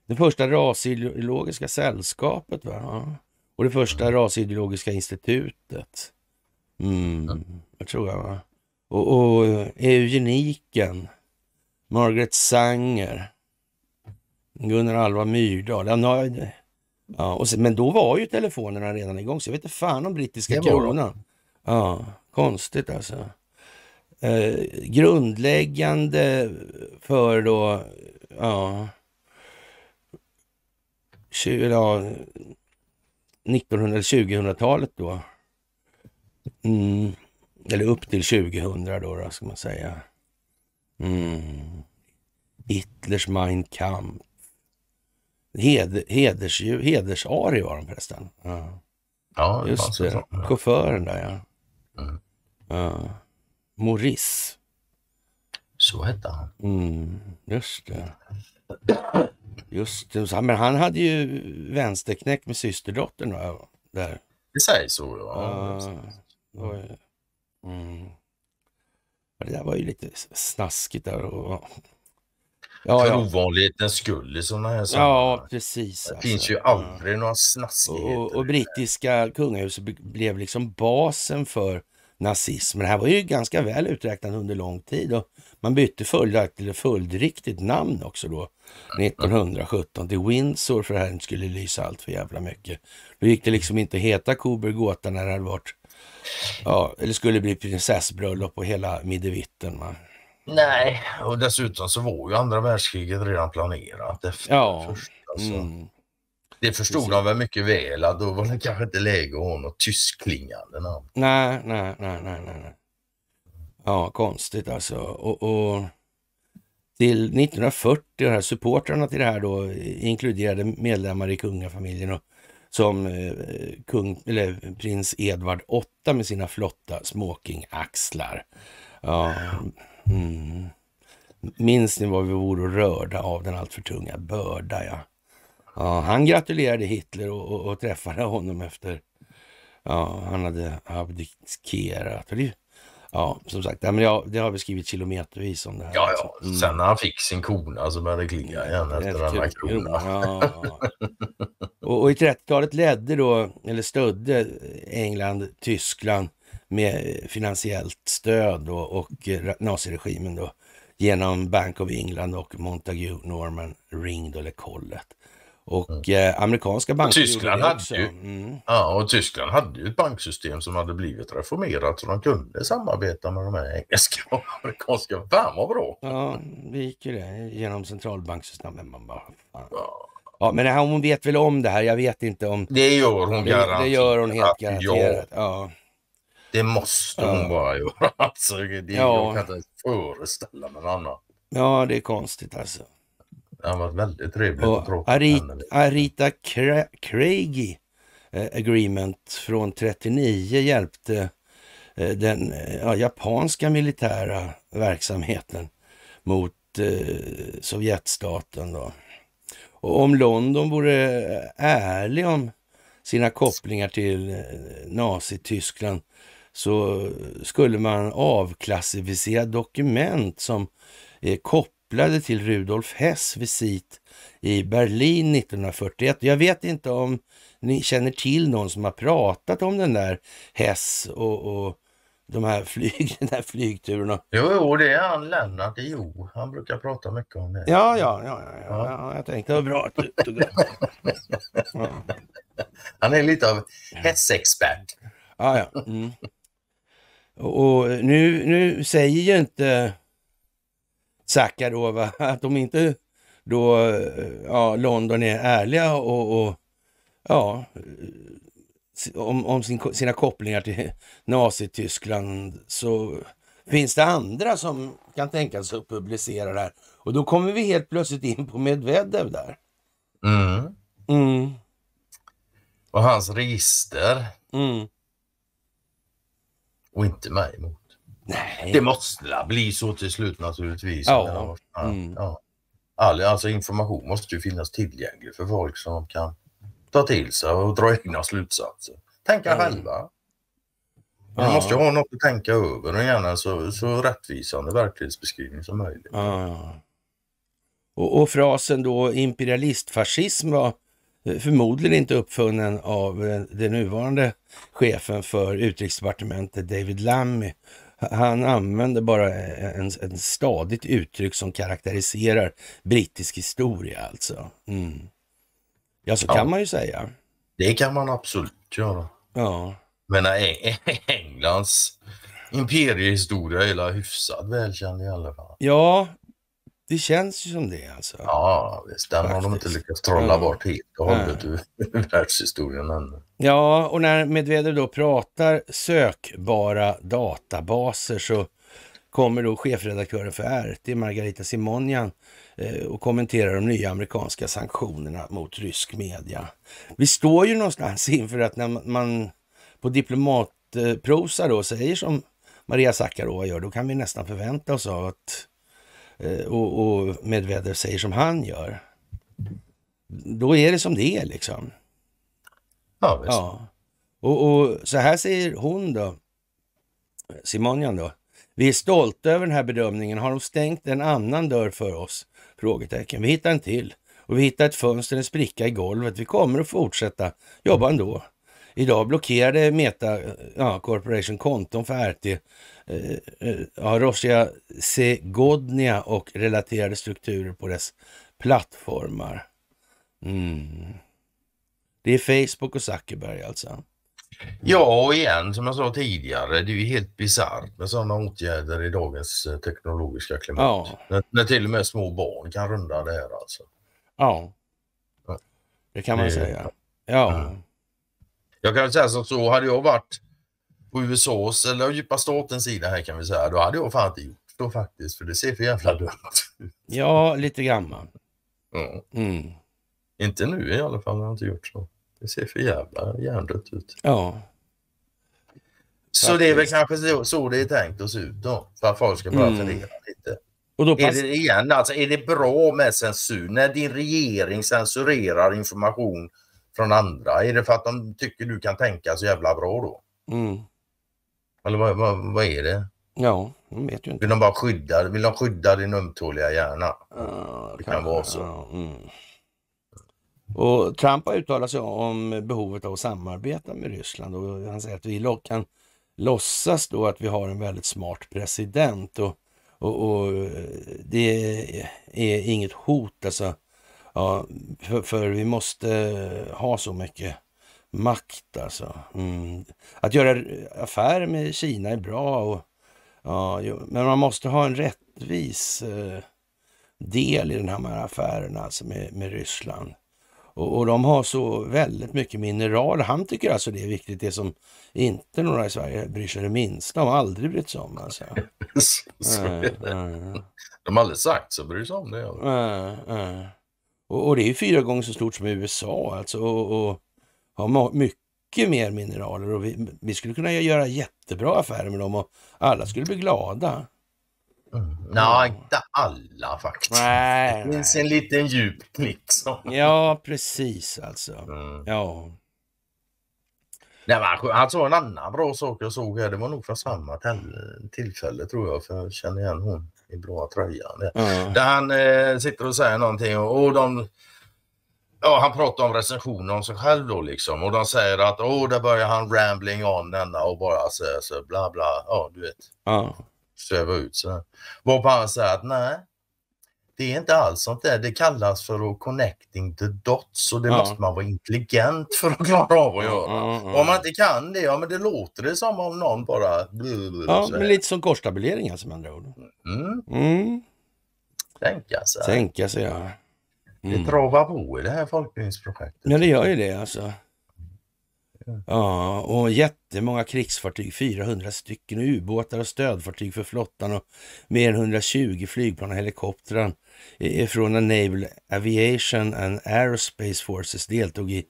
A: det första rasideologiska sällskapet va? och det första mm. rasideologiska institutet. Mm, mm. Jag tror jag va? Och, och eh, eugeniken, Margaret Sanger, Gunnar Alva Myrdal. Ja, och sen, men då var ju telefonerna redan igång, så jag vet inte fan om brittiska kronan Ja, konstigt alltså. Eh, grundläggande för då, ja, 20, ja 1920-talet då. Mm. Eller upp till 2000 då, då ska man säga. Mm. Hitlers Mein Kampf. Heder, heders, hedersarie var de förresten. Ja, ja Just det. Chauffören där ja. Ja. Maurice. Så hette han. Mm, just det. Just det. Men han hade ju vänsterknäck med systerdottern där. Det sägs så, ja. ja. Mm. Det där var ju lite snaskigt där. Och, Ja, för ja. ovanlighetens skull i sådana här sammanhang. Ja, precis. Det alltså. finns ju aldrig ja. några snaskigheter. Och, och brittiska kungahuset blev liksom basen för nazismen. Det här var ju ganska väl uträknat under lång tid och man bytte följd, följdriktigt namn också då 1917 mm, mm. till Windsor för att det här inte skulle lysa allt för jävla mycket. Då gick det liksom inte att heta Coburg Gåta när det hade varit, ja, eller skulle bli prinsessbröllop och hela middevitten. Nej, och dessutom så var ju andra världskriget redan planerat efter ja. första. Alltså. Mm. Det förstod de väl mycket väl att då var det kanske inte läge att ha något tyskklingande namn. Nej, nej, nej, nej, nej. Ja, konstigt alltså. Och, och till 1940, här supportrarna till det här då inkluderade medlemmar i kungafamiljen och som eh, kung, eller prins Edvard VIII med sina flotta smokingaxlar. Ja. ja. Mm. Minns ni vad vi vore rörda av den alltför tunga börda? Ja. ja han gratulerade Hitler och, och, och, träffade honom efter ja, han hade abdikerat. ja, som sagt, ja, men jag, det har vi skrivit kilometervis om det här. Ja, ja. Alltså. Mm. sen när han fick sin kona så började det klinga igen efter den här krona. Ja, ja. och, och i 30-talet ledde då, eller stödde England, Tyskland med finansiellt stöd och, och eh, naziregimen då, genom Bank of England och Montague Norman Ring, eller Collet. Och mm. eh, amerikanska banker Tyskland hade ju, mm. Ja, och Tyskland hade ju ett banksystem som hade blivit reformerat så de kunde samarbeta med de här engelska och amerikanska. Fan vad bra! Ja, det gick ju det genom centralbanksystemet. Men man bara, fan. Ja. men hon vet väl om det här. Jag vet inte om... Det gör hon garanterat. Det, det gör hon helt garanterat. Ja. ja. Det måste hon bara göra. Alltså, det, ja. Jag kan inte föreställa mig något annat. Ja, det är konstigt alltså. Det har varit väldigt trevligt och, och tråkigt. Arita, Arita Cra Craigie eh, Agreement från 39 hjälpte eh, den eh, japanska militära verksamheten mot eh, Sovjetstaten. Då. Och om London vore ärlig om sina kopplingar till Nazityskland så skulle man avklassificera dokument som är eh, kopplade till Rudolf Hess visit i Berlin 1941. Jag vet inte om ni känner till någon som har pratat om den där Hess och, och de här flyg, den här flygturen? Jo, jo, det är han Lennart Jo. Han brukar prata mycket om det. Ja, ja, ja, ja, ja. ja jag tänkte det var bra att du tog upp ja. Han är lite av hetsexpert. Ah, ja. Mm. Och nu, nu säger ju inte Sakarova att de inte då ja, London är ärliga och, och ja, om, om sin, sina kopplingar till Nazityskland så finns det andra som kan tänka sig att publicera det här. Och då kommer vi helt plötsligt in på Medvedev där. Mm. Mm. Och hans register. Mm och inte mig emot. Nej. Det måste bli så till slut naturligtvis. Ja. Mm. ja. All, alltså information måste ju finnas tillgänglig för folk som kan ta till sig och dra egna slutsatser. Tänka mm. själva. Man ja. måste ju ha något att tänka över och gärna så, så rättvisande verklighetsbeskrivning som möjligt. Ja. Och, och frasen då imperialistfascism var Eh, förmodligen inte uppfunnen av eh, den nuvarande chefen för utrikesdepartementet, David Lammy. Han använder bara eh, en, en stadigt uttryck som karaktäriserar brittisk historia alltså. Mm. Ja, så ja. kan man ju säga. Det kan man absolut göra. Ja. Men Englands imperiehistoria är hyfsat välkänd i alla fall. Ja, det känns ju som det alltså. Ja, visst. Den Faktiskt. har de inte lyckats trolla ja. bort helt och hållet ur världshistorien ännu. Ja, och när Medvedev då pratar sökbara databaser så kommer då chefredaktören för RT, Margarita Simonjan, eh, och kommenterar de nya amerikanska sanktionerna mot rysk media. Vi står ju någonstans inför att när man på diplomatprosa då säger som Maria Sakarova gör, då kan vi nästan förvänta oss av att Eh, och, och Medvedev säger som han gör, då är det som det är liksom. Ja, visst. Ja. Och, och så här säger hon då, Simonian då. Vi är stolta över den här bedömningen. Har de stängt en annan dörr för oss? Frågetecken. Vi hittar en till och vi hittar ett fönster, en spricka i golvet. Vi kommer att fortsätta jobba ändå. Idag blockerade Meta eh, ja, Corporation konton för RT Eh, eh, ja, Rosia Segodnia och relaterade strukturer på dess plattformar. Mm. Det är Facebook och Zuckerberg alltså. Ja, och igen som jag sa tidigare, det är ju helt bisarrt med sådana åtgärder i dagens eh, teknologiska klimat. Ja. När, när, till och med små barn kan runda det här alltså. Ja, det kan man det, säga. Ja. Jag kan säga som så, hade jag varit på USAs eller djupa statens sida här kan vi säga, då hade jag fan inte gjort då faktiskt, för det ser för jävla dumt ut. Ja, lite grann ja. mm. Inte nu i alla fall, jag har inte gjort så. Det ser för jävla hjärndött ut. Ja. Så faktiskt. det är väl kanske så, så det är tänkt att se ut då, för att folk ska börja mm. fundera lite. Och då pass... är, det igen, alltså, är det bra med censur? När din regering censurerar information från andra, är det för att de tycker du kan tänka så jävla bra då? Mm. Eller vad, vad, vad är det? Ja, de vet ju inte. Vill de bara skydda, vill de skydda din ömtåliga hjärna? Ja, det, kan, kan vara så. Ja, mm. Och Trump har uttalat sig om behovet av att samarbeta med Ryssland och han säger att vi kan låtsas då att vi har en väldigt smart president och, och, och det är inget hot alltså. Ja, för, för vi måste ha så mycket makt alltså. Mm. Att göra affärer med Kina är bra, och, ja, men man måste ha en rättvis eh, del i de här affärerna alltså med, med Ryssland. Och, och, de har så väldigt mycket mineral. Han tycker alltså det är viktigt, det som inte några i Sverige bryr sig det minsta om, aldrig brytt sig om. Alltså. äh, äh. De har aldrig sagt så, bryr sig om det. Äh, och, och, det är fyra gånger så stort som USA alltså. Och, och har mycket mer mineraler och vi, vi, skulle kunna göra jättebra affärer med dem och alla skulle bli glada. Mm. Nej, inte alla faktiskt. Nej, det finns nej. en liten djup klick. Så. Ja, precis alltså. Mm. Ja. Nej, men han sa en annan bra sak jag såg här. Det var nog från samma tillfälle tror jag, för jag känner igen hon i blåa tröjan. Där, mm. där han eh, sitter och säger någonting och, och de ja, han pratar om recensioner om sig själv då liksom och de säger att åh, oh, där börjar han rambling on denna och bara säger så bla bla, ja du vet. Ja. Svävar ut så här. Varpå han säger att nej, det är inte alls sånt där. Det kallas för att connecting the dots och det ja. måste man vara intelligent för att klara av att göra. Ja, ja, om man inte kan det, ja men det låter det som om någon bara... Ja, men lite som korstabellering alltså med andra ord. Mm. Mm. Tänka sig. Tänka sig, ja. Mm. Det travar på i det här folkbildningsprojektet. Ja, det gör ju det alltså. Mm. Ja, och jättemånga krigsfartyg, 400 stycken, ubåtar och stödfartyg för flottan och mer än 120 flygplan och helikoptrar från Naval Aviation and Aerospace Forces deltog i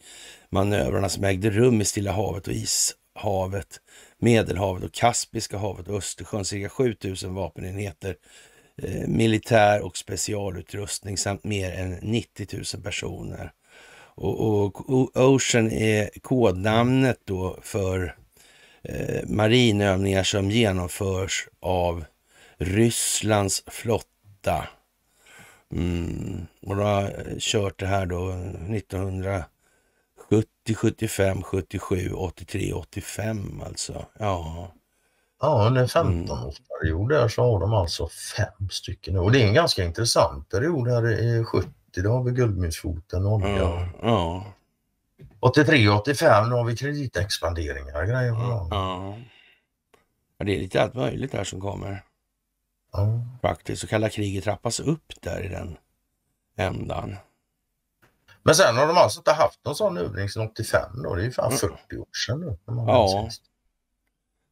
A: manövrarna som ägde rum i Stilla havet och Ishavet, Medelhavet och Kaspiska havet och Östersjön. Cirka 7000 vapenenheter Eh, militär och specialutrustning samt mer än 90 000 personer. Och, och Ocean är kodnamnet då för eh, marinövningar som genomförs av Rysslands flotta. Mm. Och de har eh, kört det här då 1970, 75, 77, 83, 85 alltså. Ja. Ja, under 15-årsperioder mm. där så har de alltså fem stycken. Och det är en ganska intressant period här i 70. Då har vi guldmyntsfoten och olja. Ja, ja. 83 85 då har vi kreditexpanderingar och grejer. Ja, ja. ja, det är lite allt möjligt där som kommer. Ja. Faktiskt, så kalla kriget trappas upp där i den ändan. Men sen har de alltså inte haft någon sån övning sedan 85 då. Det är ju fan 40 mm. år sedan. Nu, ja. Sist.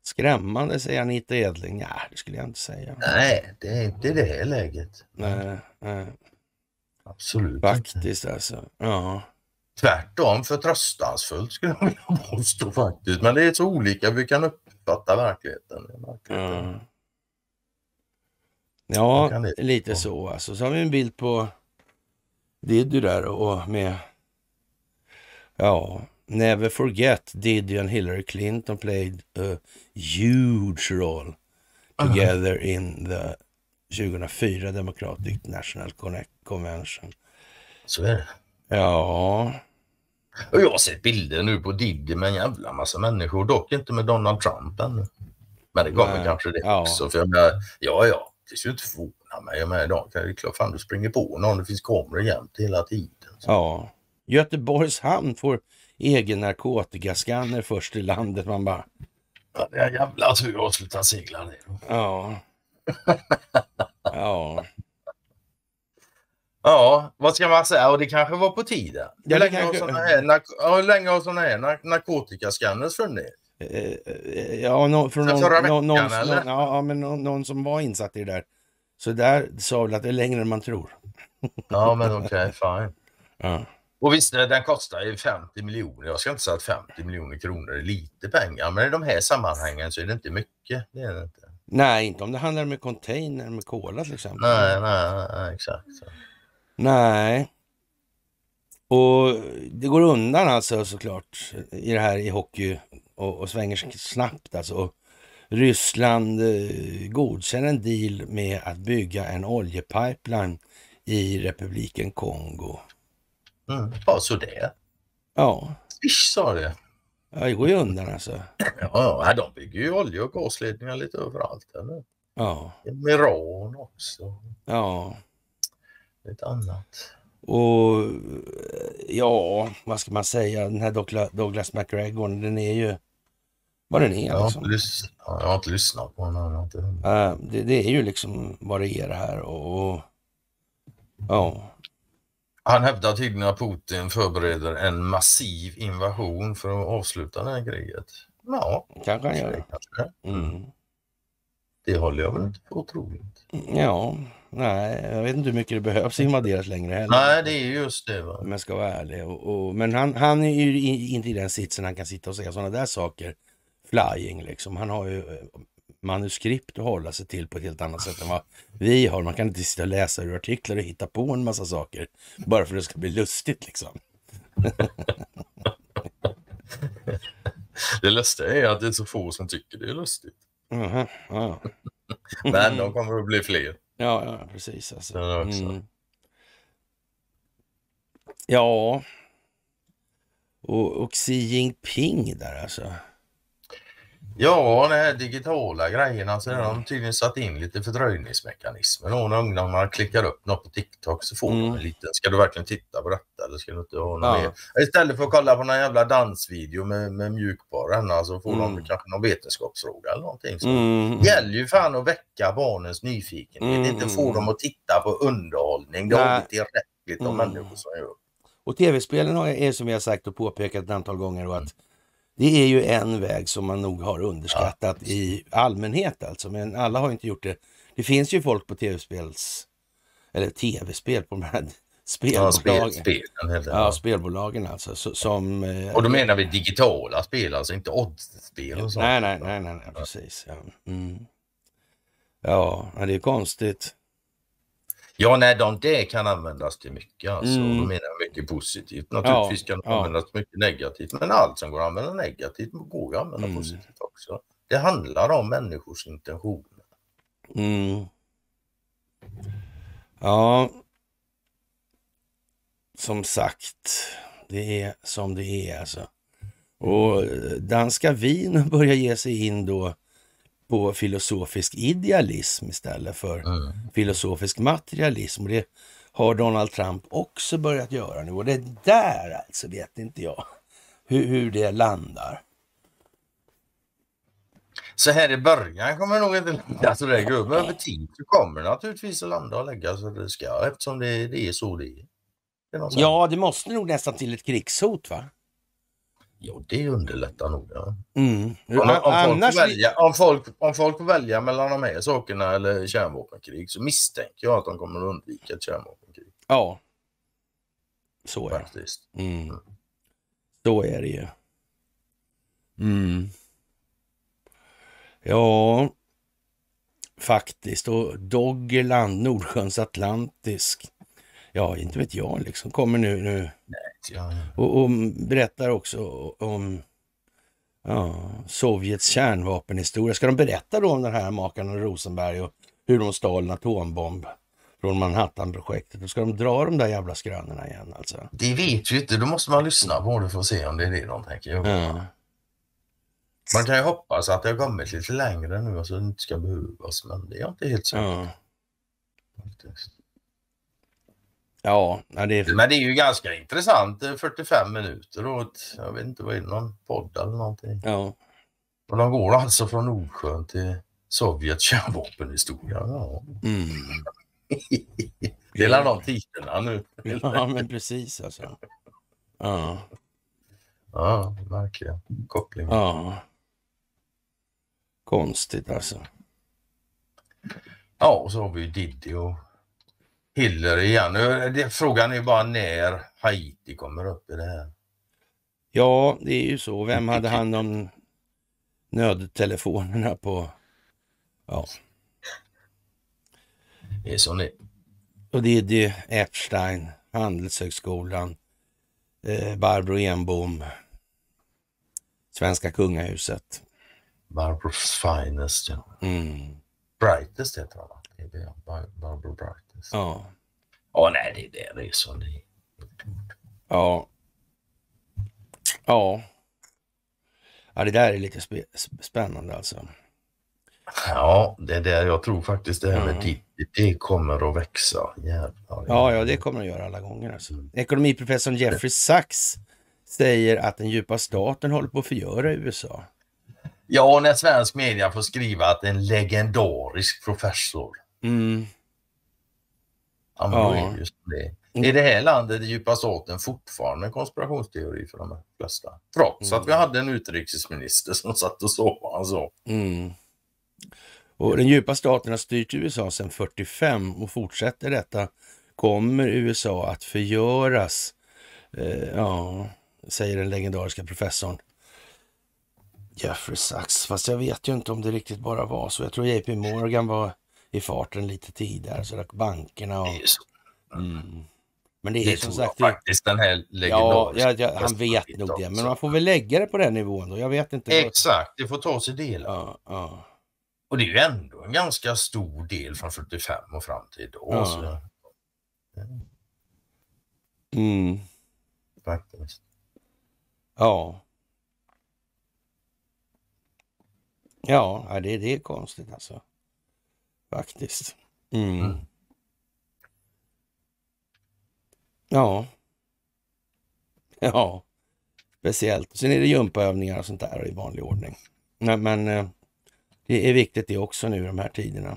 A: Skrämmande, säger Anita Edling. Nej, det skulle jag inte säga. Nej, det är inte det läget. Nej, nej. Absolut Faktiskt inte. alltså. Ja. Tvärtom förtröstansfullt skulle jag vilja påstå faktiskt. Men det är så olika vi kan uppfatta verkligheten. verkligheten. Ja. Ja, lite på. så alltså. Så har vi en bild på Diddy där och med... Ja, never forget Diddy and Hillary Clinton played a huge role together uh -huh. in the 2004 Democratic National Convention. Så är det. Ja. Och jag har sett bilder nu på Diddy med en jävla massa människor, dock inte med Donald Trump ännu. Men det kommer kanske det ja. också. För jag menar, ja, ja, det ju inte förvåna mig. Jag menar, det är klart fan du springer på någon. Det finns kameror jämt hela tiden. Så. Ja. Göteborgs hamn får egen narkotikaskanner först i landet. Man bara... Ja, det är jävla tur att sluta segla ner. Ja. ja. Ja, vad ska man säga? Och det kanske var på tiden. Hur länge, kanske... har här hur länge har sådana här nark narkotikaskanners funnits? Eh, eh, ja, no, från någon, veckan, någon, någon, ja, men någon, någon, som var insatt i det där. Så där sa väl att det är längre än man tror. Ja, men okej, okay, fine. Ja. Och visst, den kostar ju 50 miljoner. Jag ska inte säga att 50 miljoner kronor är lite pengar, men i de här sammanhangen så är det inte mycket. Det är det inte. Nej, inte om det handlar om container med kola till exempel. Nej, nej, nej exakt. Så. Nej. Och det går undan alltså såklart i det här i hockey och, och svänger snabbt alltså. Ryssland eh, godkänner en deal med att bygga en oljepipeline i republiken Kongo. Mm. Bara sådär. Ja. Swish sa det. Ja, det går ju undan alltså. Ja, de bygger ju olje och gasledningar lite överallt. Eller? Ja. Iran också. Ja. Lite annat. Och ja, vad ska man säga, den här Douglas, McGregor, den är ju vad den är. Jag, har, inte liksom. ja, jag har inte lyssnat på den. Inte... det, det, är ju liksom vad det är det här och ja. Han hävdar tydligen att Putin förbereder en massiv invasion för att avsluta det här kriget. Ja, kanske han gör. Kanske. Mm. Det håller jag väl inte för otroligt. Ja, nej, jag vet inte hur mycket det behövs invaderas längre heller. Nej, det är just det. Va? Men ska vara ärlig. Och, och, men han, han är ju inte i den sitsen han kan sitta och säga sådana där saker flying liksom. Han har ju manuskript att hålla sig till på ett helt annat sätt än vad vi har. Man kan inte sitta och läsa ur artiklar och hitta på en massa saker bara för att det ska bli lustigt liksom. det lustiga är att det är så få som tycker det är lustigt. Uh -huh, ja. Men de kommer att bli fler. Ja, ja precis. Alltså. Mm. Ja, och, och Xi Jinping där alltså. Ja, de här digitala grejerna så har de mm. tydligen satt in lite fördröjningsmekanismer. Och när ungdomarna klickar upp något på TikTok så får mm. de en Ska du verkligen titta på detta eller ska du inte ha något ja. mer? Istället för att kolla på någon jävla dansvideo med, med mjukvaran alltså, så får mm. de kanske någon vetenskapsfråga eller någonting. Så mm. Det gäller ju fan att väcka barnens nyfikenhet. Mm. Inte få dem mm. att titta på underhållning. Det har vi tillräckligt av mm. människor som gör. Och tv-spelen är som vi har sagt och påpekat ett antal gånger då, att mm. Det är ju en väg som man nog har underskattat ja. i allmänhet alltså, men alla har inte gjort det. Det finns ju folk på tv-spels, eller tv-spel på de här spelbolagen. Ja, spel, spelen, ja, spelbolagen alltså. Som, eh, och då menar vi digitala spel, alltså inte oddsspel och sånt. Nej, nej, nej, nej, nej precis. Ja. Mm. ja, det är konstigt. Ja, nej, de, det kan användas till mycket. Alltså. Mm. Då menar mycket positivt. Naturligtvis ja, kan det ja. användas mycket negativt, men allt som går att använda negativt går att använda mm. positivt också. Det handlar om människors intentioner. Mm. Ja, som sagt, det är som det är alltså. Och eh, danska vin börjar ge sig in då på filosofisk idealism istället för mm. filosofisk materialism. Och det har Donald Trump också börjat göra nu. Och det där alltså vet inte jag hur, hur det landar. Så här i början kommer det nog inte landa så alltså, där gubben. Över tid så kommer det naturligtvis att landa och lägga sig det ska eftersom det, det är så det är. Det är ja, det måste nog nästan till ett krigshot va? Jo, det underlättar nog. Ja. Mm. Om, om, Annars... folk välja, om, folk, om folk väljer mellan de här sakerna eller kärnvapenkrig så misstänker jag att de kommer att undvika ett kärnvapenkrig. Ja, så är Faktiskt. det. Mm. Mm. Så är det ju. Mm. Ja, faktiskt. Och Doggerland, Nordsjöns Atlantisk. Ja, inte vet jag liksom. Kommer nu. nu. Nej. Ja. Och, och, berättar också om ja, Sovjets kärnvapenhistoria. Ska de berätta då om den här makaren Rosenberg och hur de stal en atombomb? från Manhattanprojektet? ska de dra de där jävla skrönorna igen alltså. Det vet vi inte. Då måste man lyssna på det för att se om det är det de tänker göra. Ja. Man kan ju hoppas att det har kommit lite längre nu så alltså det inte ska behövas. Men det är inte helt säkert. ja. Faktiskt. Ja, det Men det är ju ganska intressant. 45 eh, minuter och ett, jag vet inte vad är det, någon podd eller någonting. Ja. Och de går alltså från Nordsjön till Sovjets kärnvapenhistoria. Ja. Mm.
B: det är de
A: titlarna nu. ja, men precis alltså. Ja. Ja, verkligen. Koppling. Ja. Konstigt alltså. Ja, och så har vi ju Diddy och Hillary igen. Frågan är bara när Haiti kommer upp i det här. Ja, det är ju så. Vem hade hand om nödtelefonerna på... Ja. Det är så ni... Och det är det Epstein, Handelshögskolan, eh, Barbro Enbom, Svenska kungahuset. Barbros finest, ja. Mm. Brightest heter hon, va? Barbro Bright. Ja. Ja, nej, det är det. Det är så det Ja. Ja. Ja, det där är lite sp spännande alltså. Ja, det är där jag tror faktiskt det här mm. med mm. Det, kommer att växa. Jävlar. Ja, ja, det kommer att göra alla gånger. Alltså. Mm. Ekonomiprofessorn Jeffrey Sachs säger att den djupa staten håller på att förgöra USA. Ja, när svensk media får skriva att en legendarisk professor mm. Ja, ja. Är, det. I det här landet är djupa staten fortfarande en konspirationsteori för de flesta. Trots mm. att vi hade en utrikesminister som satt och sov. vad han sa. Mm. Och den djupa staten har styrt USA sedan 45 och fortsätter detta kommer USA att förgöras. Eh, ja, säger den legendariska professorn Jeffrey Sachs. Fast jag vet ju inte om det riktigt bara var så. Jag tror JP Morgan var i farten lite tidigare. Så bankerna och... Mm. mm. Men det är det som sagt... faktiskt den här legendariska... Ja, ja, ja han vet nog det. Men man får väl lägga det på den nivån då. Jag vet inte. Exakt, det får tas i delar. Ja, ja. Och det är ju ändå en ganska stor del från 45 och fram till idag. Ja. Så... Mm. Faktiskt. Ja. Ja, det, det är konstigt alltså. Faktiskt. Mm. Mm. Ja. Ja, speciellt. Sen är det gympaövningar och sånt där i vanlig ordning. Nej, men eh, det är viktigt det också nu i de här tiderna.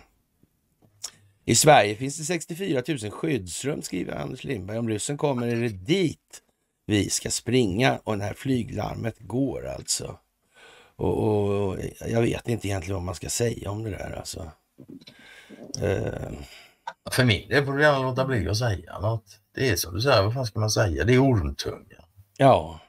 A: I Sverige finns det 64 000 skyddsrum, skriver Anders Lindberg. Om ryssen kommer är det dit vi ska springa och när flyglarmet går alltså. Och, och, och, jag vet inte egentligen vad man ska säga om det där alltså. Eh, för min del får du gärna låta bli att säga något. Det är som du säger, vad fan ska man säga? Det är ormtunga. Ja.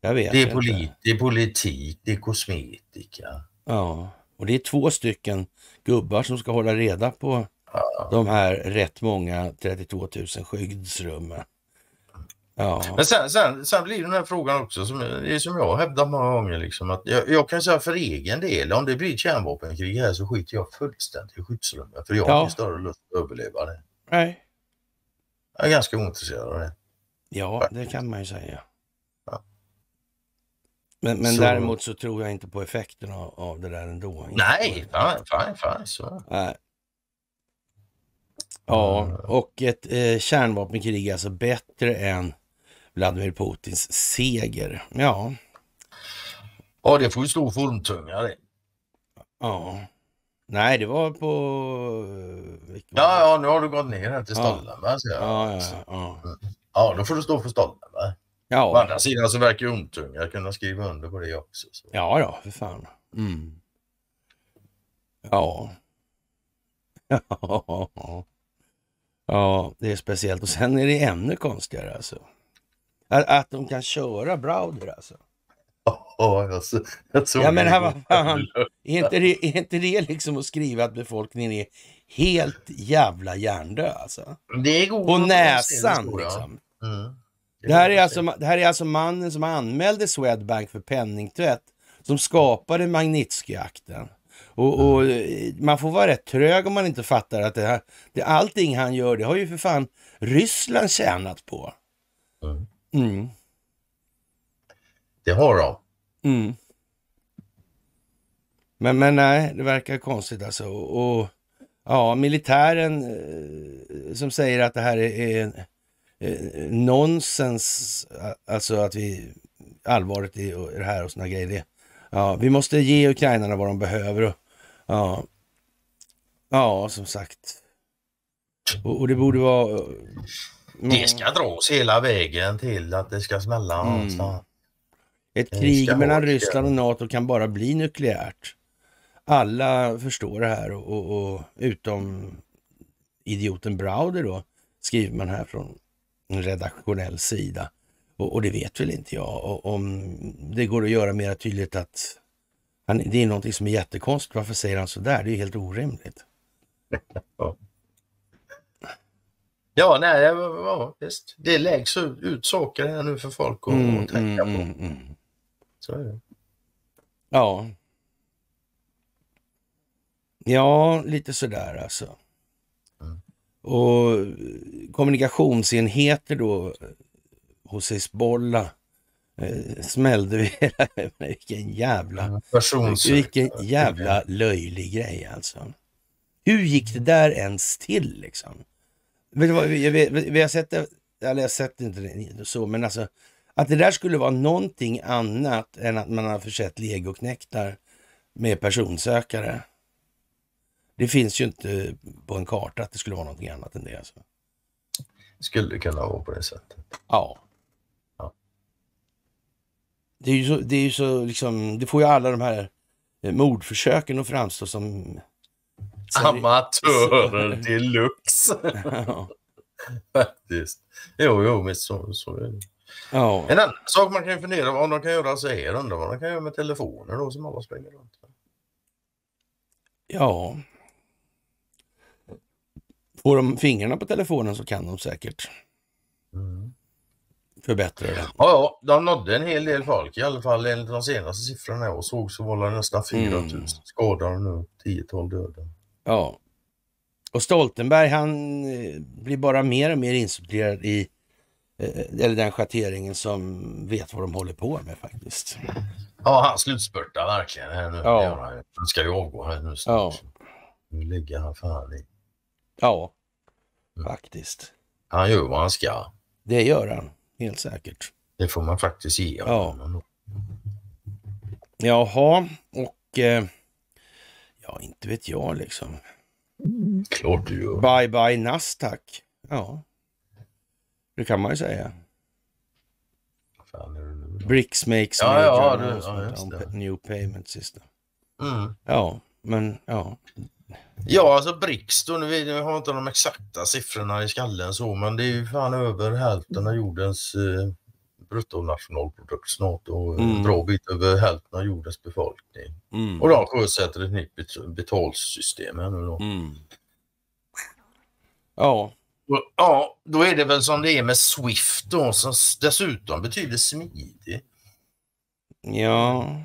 A: Jag vet det, är polit, det är politik, det är kosmetika. Ja, och det är två stycken gubbar som ska hålla reda på ja. de här rätt många 32 000 skyddsrummen. Ja. Men sen, sen, sen blir den här frågan också, som, som jag hävdat många gånger, liksom, att jag, jag kan säga för egen del, om det blir kärnvapenkrig här så skiter jag fullständigt i skyddsrummet, för jag ja. har ingen större lust att överleva det. Nej. Jag är ganska ointresserad av det. Ja, Faktiskt. det kan man ju säga. Ja. Men, men så... däremot så tror jag inte på effekten av, av det där ändå. Nej, fine,
B: fine. fan, så.
A: Nej. Ja, mm. och ett eh, kärnvapenkrig är alltså bättre än Vladimir Putins seger. Ja. Ja, det får ju stå för formtunga det. Ja. Nej, det var på... Eh, ja, ja, nu har du gått ner här till Stollenberg. Ja. Ja, ja, ja, ja. då får du stå för Stollenberg. Ja. Å andra sidan så verkar ju Omtunga kunna skriva under på det också. Så. Ja, ja, för fan. Mm. ja. Ja, det är speciellt. Och sen är det ännu konstigare alltså. Att, att de kan köra Browder alltså. Ja, jag, jag såg ja, men här, vad fan. Är inte, det, är inte det liksom att skriva att befolkningen är helt jävla hjärndö alltså? Det är god På näsan det, liksom. Mm. Det, här är alltså, det här är alltså mannen som anmälde Swedbank för penningtvätt som skapade Magnitsky-akten. Och, och, mm. eh, man får vara rätt trög om man inte fattar att det här, det, allting han gör, det har ju för fan Ryssland tjänat på. Mm. Mm. Det har de. Mm. Men, men nej, det verkar konstigt alltså. Och, och ja, militären eh, som säger att det här är, är eh, nonsens, alltså att vi allvaret i det här och såna grejer. Det, ja, vi måste ge ukrainarna vad de behöver. Och, ja, ja, som sagt. Och, och det borde vara det ska dras hela vägen till att det ska smälla mm. någonstans. Alltså. Ett krig mellan Ryssland och NATO kan bara bli nukleärt. Alla förstår det här och, och, och utom idioten Browder då, skriver man här från en redaktionell sida. Och, och det vet väl inte jag och, om det går att göra mera tydligt att han, det är någonting som är jättekonstigt. Varför säger han så där? Det är helt orimligt. Ja, nej, ja, visst. Det läggs ut saker här nu för folk att mm, tänka mm, på. Mm, mm. Så är det. Ja. Ja, lite sådär alltså. Och kommunikationsenheter då hos Hizbollah eh, smällde vi hela... vilken jävla... Vilken jävla löjlig grej alltså. Hur gick det där ens till liksom? Vi, vi, vi har sett det, eller jag har sett inte det så, men alltså att det där skulle vara någonting annat än att man har försett legoknäktar med personsökare. Det finns ju inte på en karta att det skulle vara någonting annat än det. Alltså. Skulle kunna vara på det sättet. Ja. ja. Det är ju så, det, är ju så liksom, det får ju alla de här eh, mordförsöken att framstå som Amatörer deluxe. Faktiskt. Jo, jo, men så, så är det. Ja. En annan sak man kan fundera på om de kan göra så alltså, här, undrar vad de kan göra med telefoner då som alla springer runt med. Ja. Får de fingrarna på telefonen så kan de säkert mm. förbättra det. Ja, ja, de nådde en hel del folk i alla fall enligt de senaste siffrorna jag såg så var det nästan 4000 mm. skadade nu, 10-12 döda. Ja. Och Stoltenberg han eh, blir bara mer och mer insorterad i eh, eller den schatteringen som vet vad de håller på med faktiskt. Ja, han slutspurtar verkligen. Nu, ja. Han ska ju avgå här nu snart. Ja. Nu ligger han fan i. Ja, mm. faktiskt. Han gör vad han ska. Det gör han, helt säkert. Det får man faktiskt ge honom. Ja. Jaha, och eh, Ja, inte vet jag liksom. Klart du gör. Bye bye Nasdaq. Ja, det kan man ju säga. Bricks makes ja, ja, det, ja, new payment system. Mm. Ja, men ja. Ja, alltså Bricks då, nu, nu har jag inte de exakta siffrorna i skallen så, men det är ju fan över hälften av jordens eh, bruttonationalprodukt snart och eh, mm. en bra bit över hälften av jordens befolkning. Mm. Och de sjösätter ett nytt betalsystem här nu då. Mm. Ja. ja, då är det väl som det är med Swift då som dessutom betyder smidig. Ja.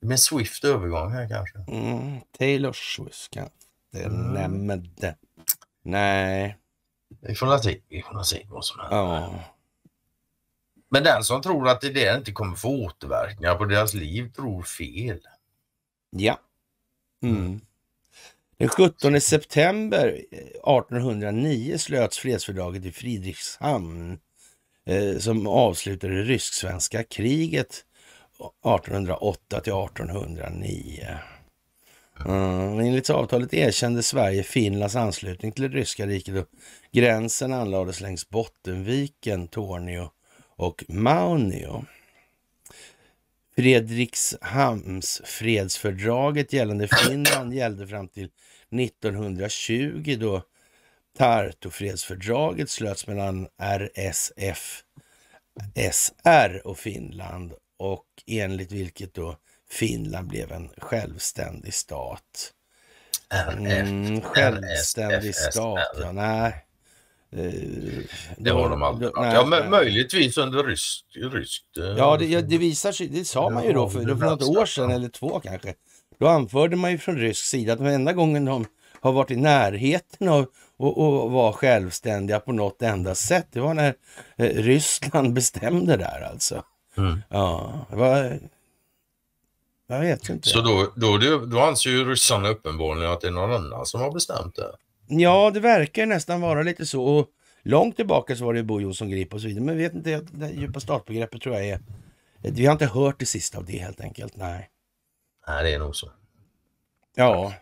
A: Med Swift övergång här kanske. Mm, Taylor Swift kanske. Mm. Nej. Nej. Vi får se, vi får se vad som händer. Ja. Men den som tror att det där inte kommer få återverkningar på deras liv tror fel. Ja. Mm. mm. Den 17 september 1809 eh, slöts fredsfördraget i Fridrikshamn eh, som avslutade det rysk-svenska kriget 1808 till 1809. Mm. Enligt avtalet erkände Sverige Finlands anslutning till det ryska riket och gränsen anlades längs Bottenviken, Torneå och Maunio. Fredrikshamns fredsfördraget gällande Finland gällde fram till 1920 då Tartufredsfördraget slöts mellan RSF, SR och Finland och enligt vilket då Finland blev en självständig stat. Mm, självständig stat, ja, nej. Eh, det har de aldrig nej, Ja, möjligtvis under ryskt. ryskt eh, ja, det, det, visar sig, det sa man ju då för, för något år sedan eller två kanske. Då anförde man ju från rysk sida att den enda gången de har varit i närheten av och, och var självständiga på något enda sätt. Det var när eh, Ryssland bestämde där alltså. Mm. Ja, vad... Jag vet inte. Så då, då, då anser ju ryssarna uppenbarligen att det är någon annan som har bestämt det. Ja, det verkar nästan vara lite så. Och långt tillbaka så var det Bo Jonsson Grip och så vidare. Men vet inte, det djupa startbegreppet tror jag är... Vi har inte hört det sista av det helt enkelt. Nej. Nej, det är nog så. Ja.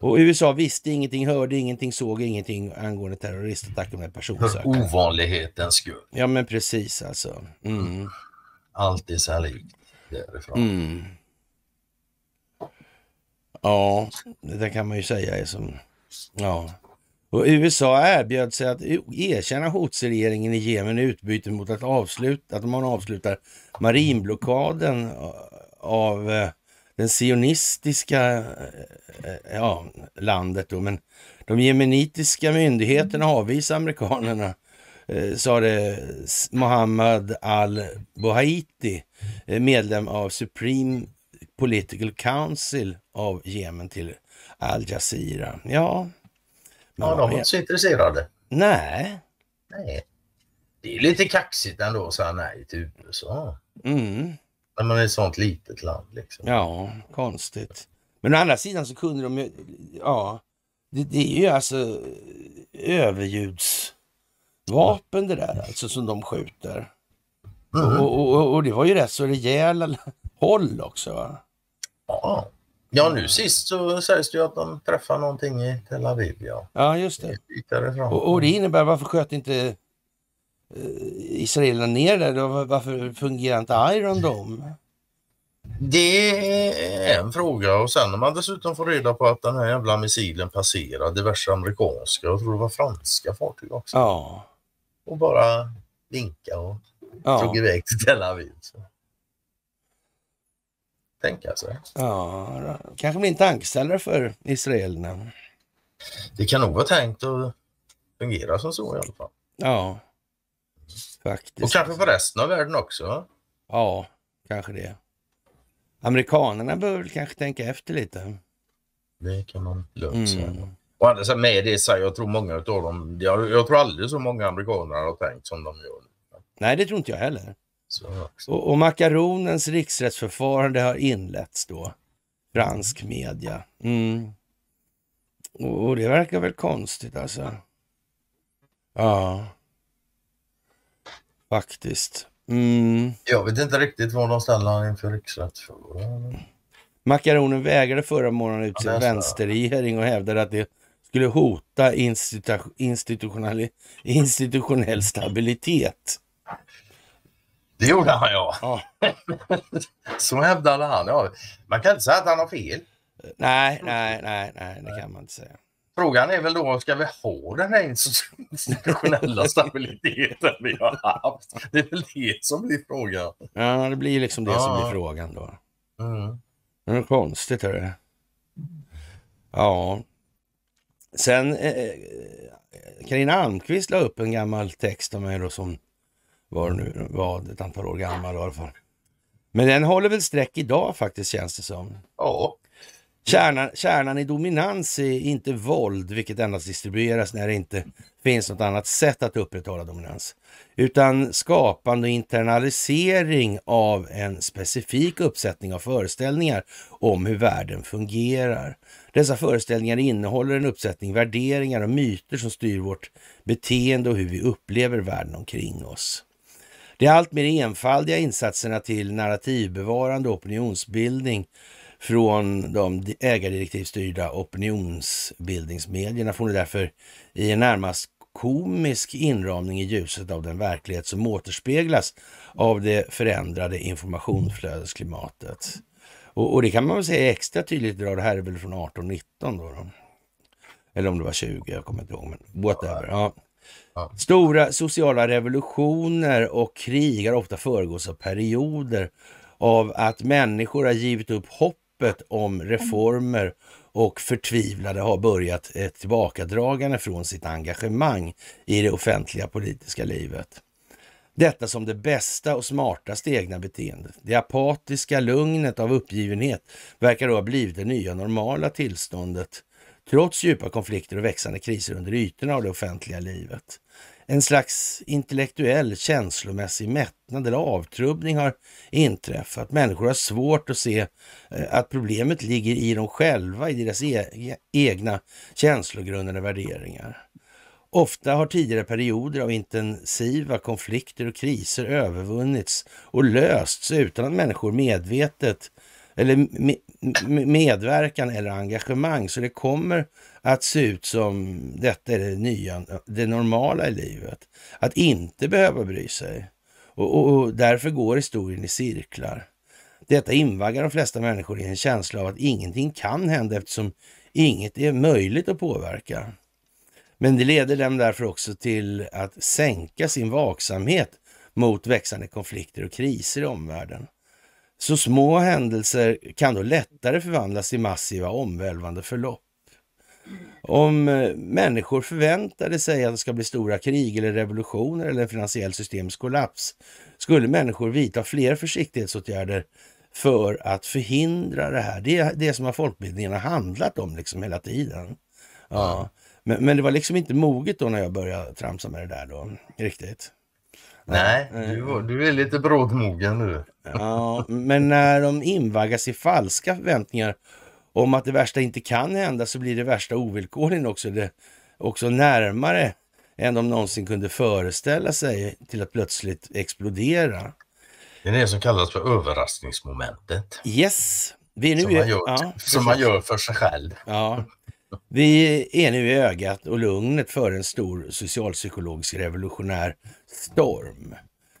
A: Och USA visste ingenting, hörde ingenting, såg ingenting angående terroristattacker med personsökare. För ovanlighetens skull. Ja, men precis alltså. Mm. Allt är så här likt därifrån. Mm. Ja, det där kan man ju säga är som Ja. Och USA erbjöd sig att e-, erkänna Houthi-regeringen i Jemen i utbyte mot att, avsluta, att man avslutar marinblockaden eh, av eh, den sionistiska eh, ja, landet. Då. Men de jemenitiska myndigheterna avvisade amerikanerna, sa det. Mohammad al-Bohaiti, medlem av Supreme Political Council av Jemen till Al Jazeera. Ja, man ja de var inte så intresserade. Nej. nej. Det är lite kaxigt ändå att säga nej till USA. Mm. När man är ett sånt litet land. Liksom. Ja, konstigt. Men å andra sidan så kunde de ju... Ja, det, det är ju alltså eh, överljudsvapen det där alltså som de skjuter. Mm. Och, och, och, det var ju rätt så rejäla håll också. Va?
B: Ja. Ja, nu sist
A: så sägs det ju att de träffar någonting i Tel Aviv. Ja, ja just det. Och, och, det innebär, varför sköt inte eh, israelerna ner det? Varför fungerar inte Iron Dome? Det är en fråga och sen när man dessutom får reda på att den här jävla missilen passerar diverse amerikanska, jag tror det var franska fartyg också. Ja. Och bara vinka och ja. drog iväg till Tel Aviv. Så tänka sig. Ja, kanske blir en tankeställare för israelerna. Det kan nog vara tänkt att fungera som så i alla fall. Ja, faktiskt. Och kanske för resten av världen också. Ja, kanske det. Amerikanerna bör väl kanske tänka efter lite. Det kan man lugnt mm. säga. Mm. Och andra med det säger jag tror många av dem, jag, jag tror aldrig så många amerikaner har tänkt som de gör. Nej, det tror inte jag heller. Så. Och, och makaronens riksrättsförfarande har inletts då. Fransk mm. media. Mm. Och, och, det verkar väl konstigt alltså. Ja. Faktiskt. Mm. Jag vet inte riktigt var de ställer han inför riksrättsförfarande. Makaronen vägrade förra morgonen utse ja, vänsterregering och hävdade att det skulle hota institutionell stabilitet. Det gjorde han ja. ja. så hävdade han. Ja. Man kan inte säga att han har fel. Nej, nej, nej, nej, det kan man inte säga. Frågan är väl då, ska vi ha den här institutionella stabiliteten vi har haft? Det är väl det som blir frågan. Ja, det blir liksom det ja. som blir frågan då. Mm. Det är konstigt, hörru. Ja. Sen, eh, eh, Carina eh, Almqvist la upp en gammal text om mig då som var nu var ett antal år gammal i alla fall. Men den håller väl streck idag faktiskt känns det som. Ja. Kärnan, kärnan i dominans är inte våld, vilket endast distribueras när det inte finns något annat sätt att upprätthålla dominans, utan skapande och internalisering av en specifik uppsättning av föreställningar om hur världen fungerar. Dessa föreställningar innehåller en uppsättning värderingar och myter som styr vårt beteende och hur vi upplever världen omkring oss. De alltmer enfaldiga insatserna till narrativbevarande opinionsbildning från de ägardirektivstyrda opinionsbildningsmedierna får nu därför i en närmast komisk inramning i ljuset av den verklighet som återspeglas av det förändrade informationsflödesklimatet. Och, och det kan man väl säga extra tydligt idag, det här är väl från 1819 då, då. Eller om det var 20, jag kommer inte ihåg, men whatever. Ja. Stora sociala revolutioner och krig har ofta föregås av perioder av att människor har givit upp hoppet om reformer och förtvivlade har börjat ett eh, tillbakadragande från sitt engagemang i det offentliga politiska livet. Detta som det bästa och smartaste egna beteendet. Det apatiska lugnet av uppgivenhet verkar då ha blivit det nya normala tillståndet trots djupa konflikter och växande kriser under ytorna av det offentliga livet. En slags intellektuell, känslomässig mättnad eller avtrubbning har inträffat. Människor har svårt att se eh, att problemet ligger i dem själva, i deras e, e- egna känslogrunder och värderingar. Ofta har tidigare perioder av intensiva konflikter och kriser övervunnits och lösts utan att människor medvetet eller medverkan eller engagemang. Så det kommer att se ut som detta är det nya, det normala i livet. Att inte behöva bry sig. Och, och, och därför går historien i cirklar. Detta invaggar de flesta människor i en känsla av att ingenting kan hända eftersom inget är möjligt att påverka. Men det leder dem därför också till att sänka sin vaksamhet mot växande konflikter och kriser i omvärlden. Så små händelser kan då lättare förvandlas till massiva omvälvande förlopp. Om eh, människor förväntade sig att det ska bli stora krig eller revolutioner eller en finansiell systemskollaps skulle människor vidta fler försiktighetsåtgärder för att förhindra det här. Det är det som har folkbildningen har handlat om liksom hela tiden. Ja. Men, men det var liksom inte moget då när jag började tramsa med det där då, riktigt. Nej, du, du är lite brådmogen nu. Ja, men när de invaggas i falska förväntningar om att det värsta inte kan hända så blir det värsta ovillkorligen också, det, också närmare än de någonsin kunde föreställa sig till att plötsligt explodera. Det är det som kallas för överraskningsmomentet. Yes. Vi är nu som, man gör, ja, som man gör för sig själv. Ja. Vi är nu i ögat och lugnet för en stor socialpsykologisk revolutionär storm.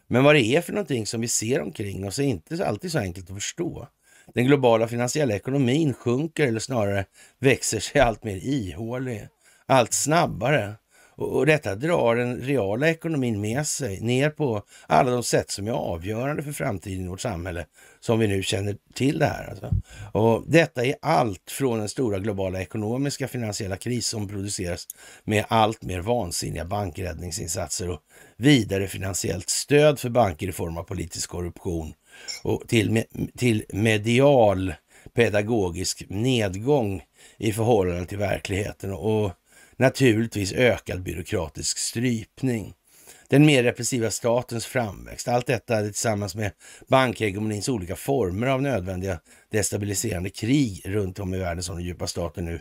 A: Men vad det är för någonting som vi ser omkring oss är inte alltid så enkelt att förstå. Den globala finansiella ekonomin sjunker eller snarare växer sig allt mer ihålig, allt snabbare och detta drar den reala ekonomin med sig ner på alla de sätt som är avgörande för framtiden i vårt samhälle som vi nu känner till det här. Alltså. Och detta är allt från den stora globala ekonomiska finansiella kris som produceras med allt mer vansinniga bankräddningsinsatser och vidare finansiellt stöd för banker i form av politisk korruption och till, me till medial pedagogisk nedgång i förhållande till verkligheten. Och naturligtvis ökad byråkratisk strypning, den mer repressiva statens framväxt. Allt detta tillsammans med bankegemonins olika former av nödvändiga destabiliserande krig runt om i världen som den djupa staten nu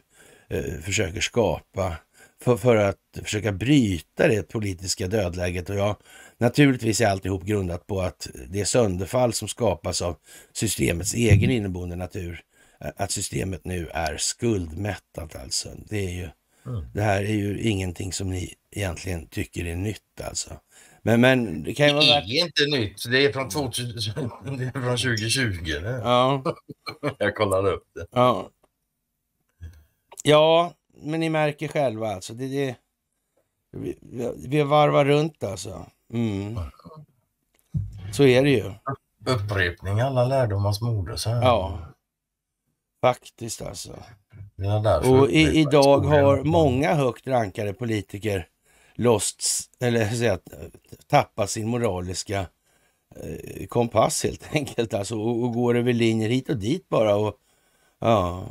A: eh, försöker skapa för, för att försöka bryta det politiska dödläget. Och ja, naturligtvis är alltihop grundat på att det sönderfall som skapas av systemets egen inneboende natur, eh, att systemet nu är skuldmättat alltså. Det är ju Mm. Det här är ju ingenting som ni egentligen tycker är nytt alltså. Men, men det kan ju vara... Det är inte nytt. Det är från, 2000, det är från 2020. Det. Ja. Jag kollade upp det. Ja. ja, men ni märker själva alltså. Det, det... Vi, vi varvar runt alltså. Mm. Så är det ju. Upprepning, alla lärdomars moder. Ja, faktiskt alltså. Ja, och i, idag har många högt rankade politiker lost, eller säga, tappat sin moraliska eh, kompass helt enkelt. Alltså, och, och går över linjer hit och dit bara. Och, ja,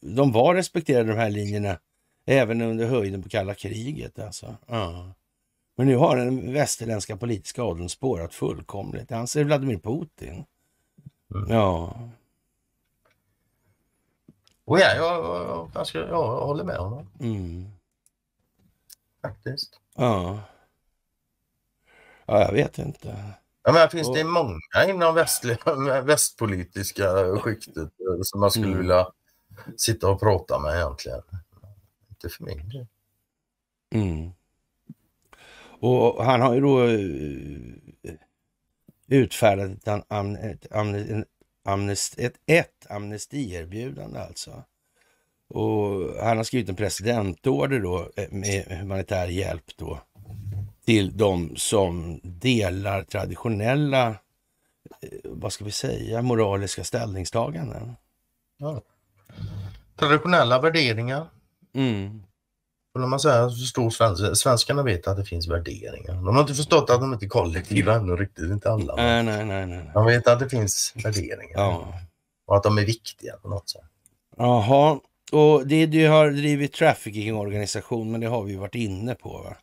A: de var respekterade de här linjerna även under höjden på kalla kriget. Alltså. Ja. Men nu har den västerländska politiska adeln spårat fullkomligt. Han ser Vladimir Putin. Mm. Ja. Och ja, jag, jag, jag, jag, håller med honom. Mm. Faktiskt. Ja. Ja, jag vet inte. Ja, men finns och... det många inom västliga, västpolitiska skiktet som man skulle mm. vilja sitta och prata med egentligen? Inte för min del. Mm. Och han har ju då eh, utfärdat en, en, en, Amnesti, ett, ett amnestierbjudande alltså. Och han har skrivit en presidentorder då eh, med humanitär hjälp då till de som delar traditionella, eh, vad ska vi säga, moraliska ställningstaganden. Ja. Traditionella värderingar. Mm när man säger förstår svenskar, svenskarna vet att det finns värderingar. De har inte förstått att de inte är kollektiva ännu riktigt, inte alla. Nej, nej, nej, nej. De vet att det finns värderingar. Ja. Och att de är viktiga på något sätt. Jaha, och det du har drivit trafficking-organisation, men det har vi varit inne på va?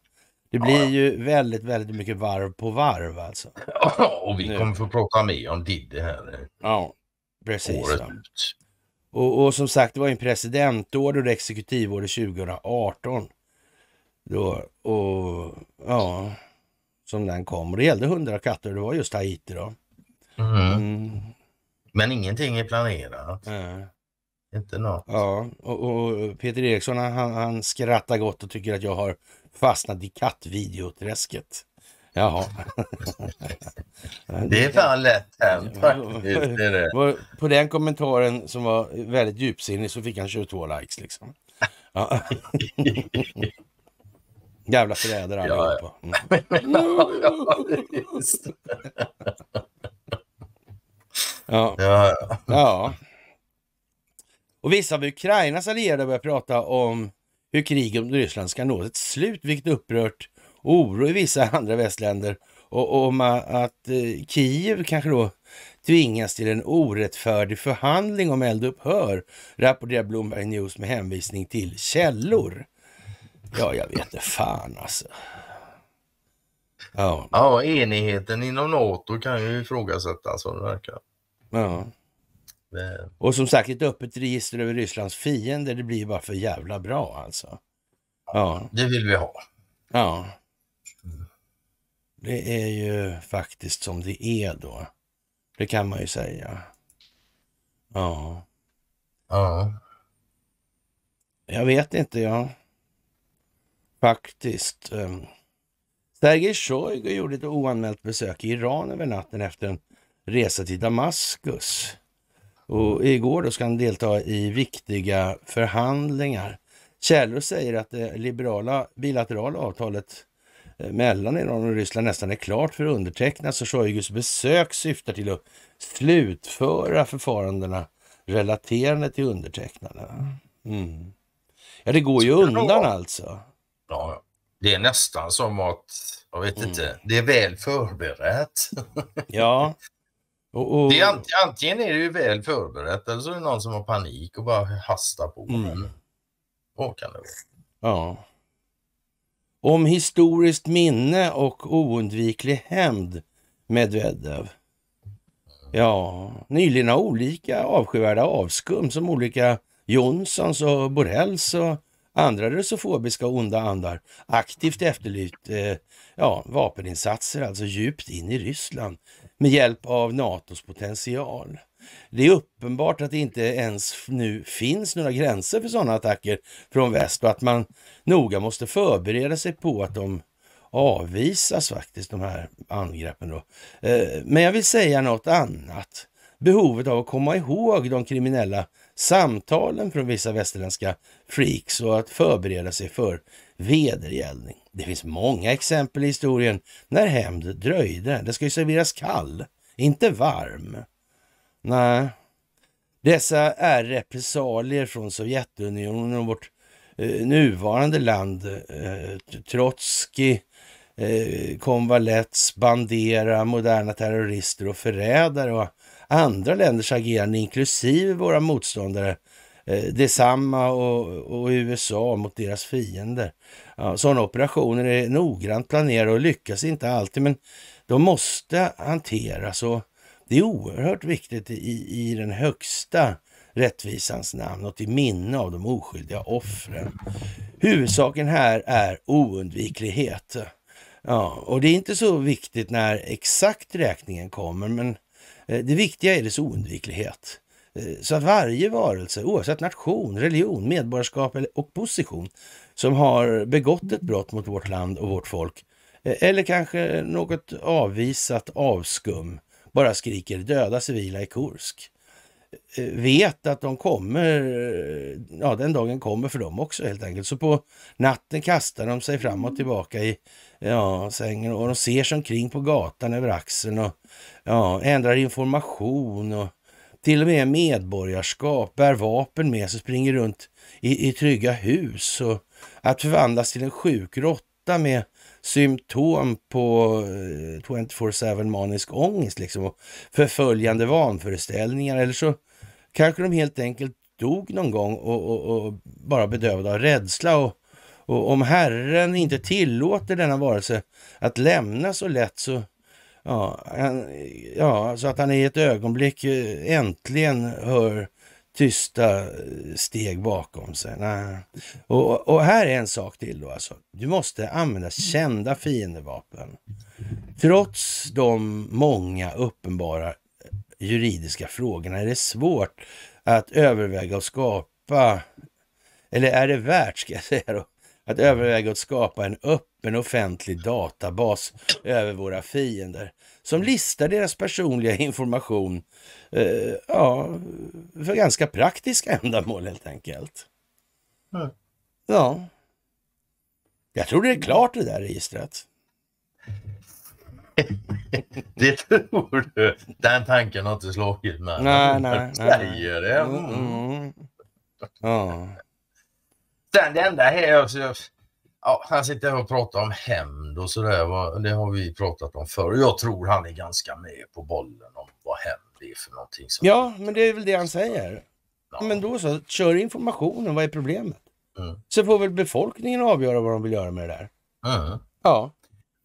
A: Det blir ja, ja. ju väldigt, väldigt mycket varv på varv alltså. Ja, och vi nu. kommer få prata mer om Diddy här. Eh, ja, precis. Året ut. Och, och som sagt, det var en presidentorder och exekutivorder 2018. Då, och ja, som den kom. Och det gällde hundra katter och det var just Haiti då. Mm. Mm. Men ingenting är planerat. Mm. Inte något. Ja, och, och Peter Eriksson han, han skrattar gott och tycker att jag har fastnat i kattvideoträsket. Jaha. Det är fan lätt hänt faktiskt. På den kommentaren som var väldigt djupsinnig så fick han 22 likes liksom. Ja. Jävla förrädare allihopa. Mm. Ja. Ja. ja. Och vissa av Ukrainas allierade börjar prata om hur kriget mot Ryssland ska nå ett slut, vilket upprört oro i vissa andra västländer och om att eh, Kiev kanske då tvingas till en orättfärdig förhandling om eldupphör, rapporterar Bloomberg News med hänvisning till källor. Ja, jag vet inte fan alltså. Ja. ja, enigheten inom NATO kan ju ifrågasättas som det verkar. Ja. Och som sagt, ett öppet register över Rysslands fiender, det blir ju bara för jävla bra alltså. Ja. Det vill vi ha. Ja. Det är ju faktiskt som det är då. Det kan man ju säga. Ja. Ja. Jag vet inte, jag. Faktiskt. Um, Sergej Shoigu gjorde ett oanmält besök i Iran över natten efter en resa till Damaskus. Och igår då ska han delta i viktiga förhandlingar. Källor säger att det liberala bilaterala avtalet Eh, mellan Iran och Ryssland nästan är klart för undertecknat så Shoigus besök syftar till att slutföra förfarandena relaterande till undertecknarna. Mm. mm. Ja, det går ju undan alltså. Ja, det är nästan som att, jag vet mm. inte, det är väl förberett. ja. Och, och... Det är ant antingen är det ju väl förberett eller så är det någon som har panik och bara hastar på. Mm. Eller? Vad kan det vara? Ja om historiskt minne och oundviklig hämnd, Medvedev. Ja, nyligen har olika avskyvärda avskum som olika Johnsons och Borrells och andra russofobiska onda andar aktivt efterlyst eh, ja, vapeninsatser, alltså djupt in i Ryssland med hjälp av NATOs potential. Det är uppenbart att det inte ens nu finns några gränser för sådana attacker från väst och att man noga måste förbereda sig på att de avvisas faktiskt, de här angreppen. Då. Eh, men jag vill säga något annat. Behovet av att komma ihåg de kriminella samtalen från vissa västerländska freaks och att förbereda sig för vedergällning. Det finns många exempel i historien när hämnd dröjde. Den ska ju serveras kall, inte varm. Nej. Dessa är repressalier från Sovjetunionen och vårt eh, nuvarande land. Eh, Trotskij, eh, Konvalets, Bandera, moderna terrorister och förrädare och andra länders agerande, inklusive våra motståndare, eh, detsamma och, och, USA mot deras fiender. Ja, sådana operationer är noggrant planerade och lyckas inte alltid, men de måste hanteras. Och det är oerhört viktigt i, i den högsta rättvisans namn och till minne av de oskyldiga offren. Huvudsaken här är oundviklighet. Ja, och det är inte så viktigt när exakt räkningen kommer, men eh, det viktiga är dess oundviklighet. Eh, så att varje varelse, oavsett nation, religion, medborgarskap och position, som har begått ett brott mot vårt land och vårt folk, eh, eller kanske något avvisat avskum, bara skriker döda civila i Kursk eh, vet att de kommer, eh, ja den dagen kommer för dem också helt enkelt. Så på natten kastar de sig fram och mm. tillbaka i ja, sängen och de ser sig omkring på gatan över axeln och ja, ändrar information och till och med medborgarskap, bär vapen med sig, springer runt i, i trygga hus och att förvandlas till en sjuk råtta med symptom på 24-7 eh, manisk ångest liksom och förföljande vanföreställningar eller så kanske de helt enkelt dog någon gång och, och, och bara bedövade av rädsla. Och, och, om Herren inte tillåter denna varelse att lämna så lätt så ja, han, ja, så att han i ett ögonblick eh, äntligen hör tysta eh, steg bakom sig. Och, och, här är en sak till då alltså. Du måste använda kända fiendevapen. Trots de många uppenbara eh, juridiska frågorna är det svårt att överväga och skapa, eller är det värt ska jag säga då, att överväga att skapa en öppen offentlig databas över våra fiender som listar deras personliga information eh, ja, för ganska praktiska ändamål helt enkelt. Mm. Ja. Jag tror det är klart det där registret. det tror du? Den tanken har inte slagit mig. Nej, nej, nej. Säger det. Mm. Mm. Ja. Sen det enda här, alltså. ja, han sitter här och pratar om hämnd och sådär. Det har vi pratat om förr. Jag tror han är ganska med på bollen om vad hämnd det är för någonting. Som ja, men det är väl det han säger. Ja. Men då så, kör informationen, vad är problemet? Mm. Så får väl befolkningen avgöra vad de vill göra med det där. Mm. Ja.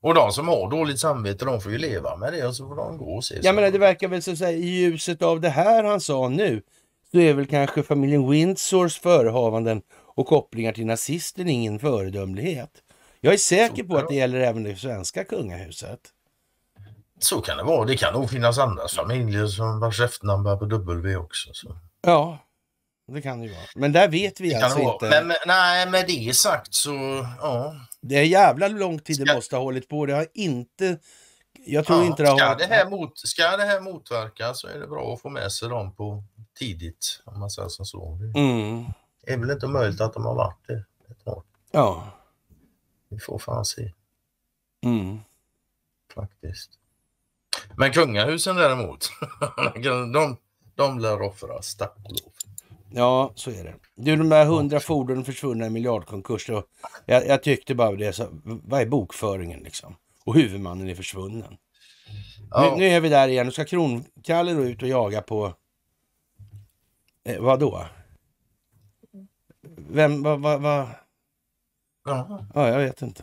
A: Och de som har dåligt samvete de får ju leva med det och så får de gå och se. Jag menar det verkar väl så att säga, i ljuset av det här han sa nu, så är väl kanske familjen Windsors förehavanden och kopplingar till nazisten ingen föredömlighet. Jag är säker på att det gäller även det svenska kungahuset. Så kan det vara. Det kan nog finnas andra familjer som vars efternamn börjar på W också. Så. Ja, det kan det ju vara. Men där vet vi det alltså inte. Men, men, nej, med det sagt så, ja. Det är jävla lång tid ska... det måste ha hållit på. Det har inte... Jag tror ja, inte det har... Ska det, här mot, ska det här motverka så är det bra att få med sig dem på tidigt, om man säger som så. Mm. Det är väl inte möjligt att de har varit det ett år. Ja. Vi får fan se. Mm. Faktiskt. Men kungahusen däremot, de, de lär offras, tack och lov. Ja, så är det. Du, de där hundra fordonen försvunna i miljardkonkurs. Jag, jag, tyckte bara det, så, vad är bokföringen liksom? Och huvudmannen är försvunnen. Ja. Nu, nu, är vi där igen. Nu ska Kronkalle då ut och jaga på... Eh, vad då? Vem, vad, vad, vad? Ja. ja, jag vet inte.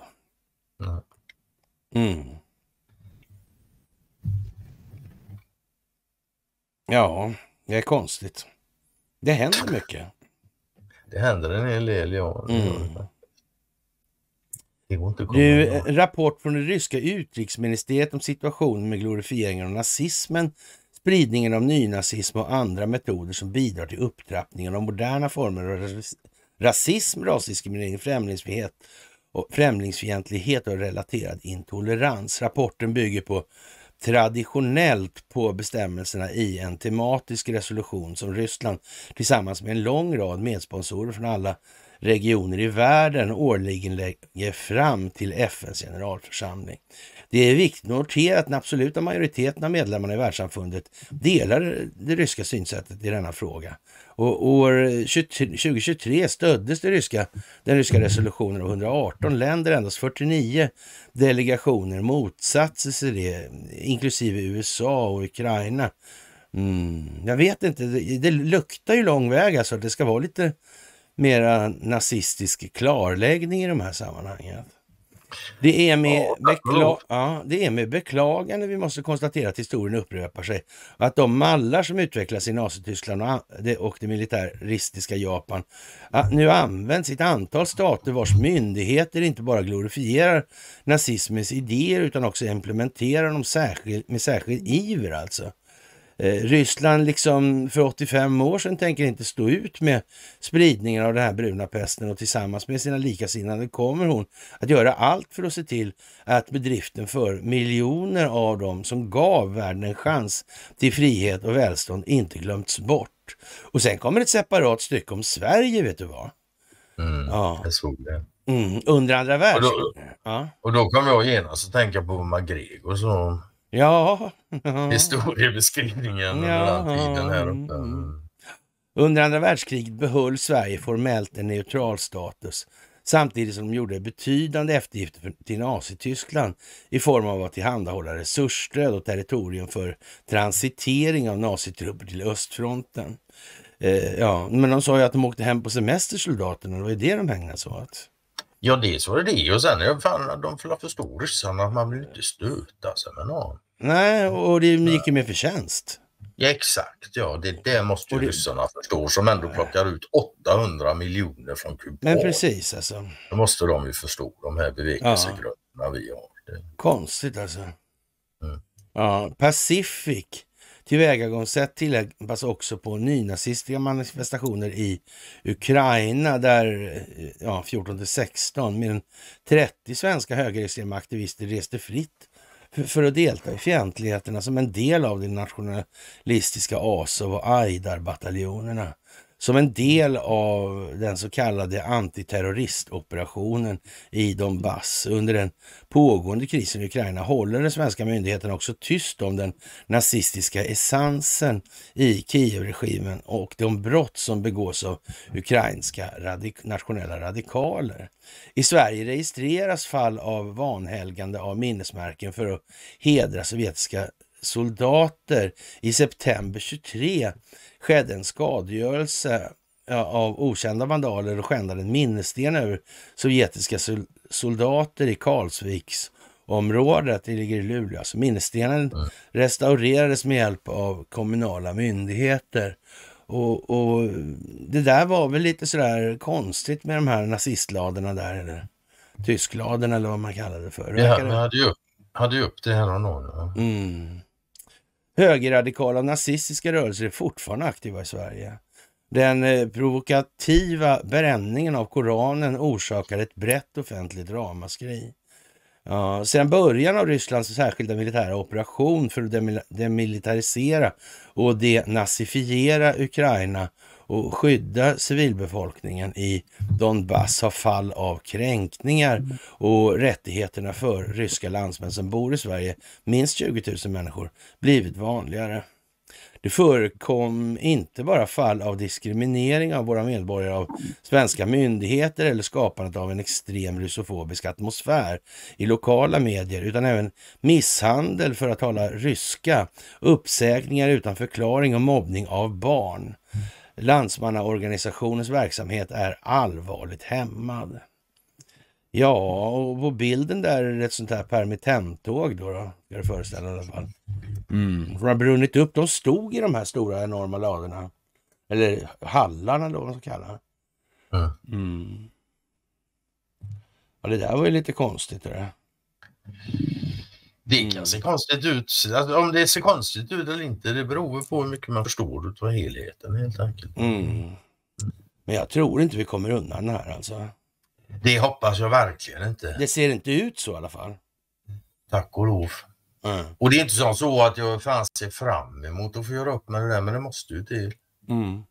A: Mm. Ja, det är konstigt. Det händer mycket. Det händer en hel del, ja. Mm.
B: Det går inte att komma du,
A: rapport från det ryska utrikesministeriet om situationen med glorifieringen av nazismen, spridningen av nynazism och andra metoder som bidrar till upptrappningen av moderna former av rasism, rasdiskriminering, främlingsfientlighet och främlingsfientlighet och relaterad intolerans. Rapporten bygger på traditionellt på bestämmelserna i en tematisk resolution som Ryssland tillsammans med en lång rad medsponsorer från alla regioner i världen årligen lägger fram till FNs generalförsamling. Det är viktigt att notera att den absoluta majoriteten av medlemmarna i världssamfundet delar det ryska synsättet i denna fråga och år 2023 stöddes det ryska, den ryska resolutionen av 118 länder. Endast 49 delegationer motsatte sig det, inklusive USA och Ukraina. Mm, jag vet inte, det, det luktar ju lång väg alltså. Det ska vara lite mera nazistisk klarläggning i de här sammanhangen. Det är, med bekla... ja, det är med beklagande vi måste konstatera att historien upprepar sig. Att de mallar som utvecklas i Nazityskland och det, och det militaristiska Japan nu används i ett antal stater vars myndigheter inte bara glorifierar nazismens idéer utan också implementerar dem särskild, med särskild iver. alltså. Eh, Ryssland liksom för 85 år sedan tänker inte stå ut med spridningen av den här bruna pesten och tillsammans med sina likasinnade kommer hon att göra allt för att se till att bedriften för miljoner av dem som gav världen en chans till frihet och välstånd inte glömts bort. Och sen kommer ett separat stycke om Sverige, vet du vad? Mm, ja. Jag såg det. Mm, under andra världskriget. Och, då, ja. och då kom jag genast att tänka på MacGregor som Ja. Historiebeskrivningen under den tiden här uppe. Mm. Under andra världskriget behöll Sverige formellt en neutral status samtidigt som de gjorde betydande eftergifter till Nazityskland i form av att tillhandahålla resursstöd och territorium för transitering av nazitrupper till östfronten. Eh, ja, men de sa ju att de åkte hem på semester soldaterna, det var ju det de ägnade sig åt. Ja, det är så det är och sen är fan, de för stora ryssarna, man vill inte stöta sig med någon. Nej, och det gick ju med förtjänst. Ja, exakt, ja det, det måste ju det... ryssarna förstå som ändå plockar ut 800 miljoner från Kuba. Men precis alltså. Det måste de ju förstå, de här bevekelsegrunderna ja. vi har. Det... Konstigt alltså. Mm. Ja, Pacific tillvägagångssätt tillämpas också på nynazistiska manifestationer i Ukraina där eh, ja, 14 till 16 mer än 30 svenska högerextrema aktivister reste fritt för att delta i fientligheterna som en del av de nationalistiska ASO och Aidar-bataljonerna som en del av den så kallade antiterroristoperationen i Donbass. Under den pågående krisen i Ukraina håller den svenska myndigheten också tyst om den nazistiska essensen i Kiev-regimen och de brott som begås av ukrainska radik nationella radikaler. I Sverige registreras fall av vanhelgande av minnesmärken för att hedra sovjetiska soldater. I september 23 skedde en skadegörelse av okända vandaler och skändade en minnessten över sovjetiska soldater i Karlsviks området. Det ligger i Luleå. Alltså minnesstenen mm. restaurerades med hjälp av kommunala myndigheter. Och, och, Det där var väl lite sådär konstigt med de här nazistladorna där, eller tyskladerna eller vad man kallade det för. Ja, vi hade ju, hade ju upp det här någon. Ja. Mm. Högerradikala och nazistiska rörelser är fortfarande aktiva i Sverige. Den eh, provokativa bränningen av Koranen orsakar ett brett offentligt ramaskri. Ja, sedan början av Rysslands särskilda militära operation för att demilitarisera och denazifiera Ukraina och skydda civilbefolkningen i Donbass har fall av kränkningar och rättigheterna för ryska landsmän som bor i Sverige, minst 20 000 människor, blivit vanligare. Det förekom inte bara fall av diskriminering av våra medborgare av svenska myndigheter eller skapandet av en extrem russofobisk atmosfär i lokala medier, utan även misshandel för att tala ryska, uppsägningar utan förklaring och mobbning av barn. Landsmannaorganisationens verksamhet är allvarligt hämmad. Ja, och på bilden där är det ett sånt här permittenttåg då, då ska du föreställa dig i alla fall. Mm. De har brunnit upp. De stod i de här stora enorma ladorna. Eller hallarna då, vad man ska kalla
B: mm. mm.
A: Ja, det där var ju lite konstigt. Det där. Det mm. kan mm. se konstigt ut. Alltså, om det ser konstigt ut eller inte, det beror på hur mycket man förstår av helheten helt enkelt. Mm. Men jag tror inte vi kommer undan det här alltså. Det hoppas jag verkligen inte. Det ser inte ut så i alla fall. Tack och lov. Mm. Och det är inte som så att jag fan ser fram emot att få göra upp med det där, men det måste ju till. Mm.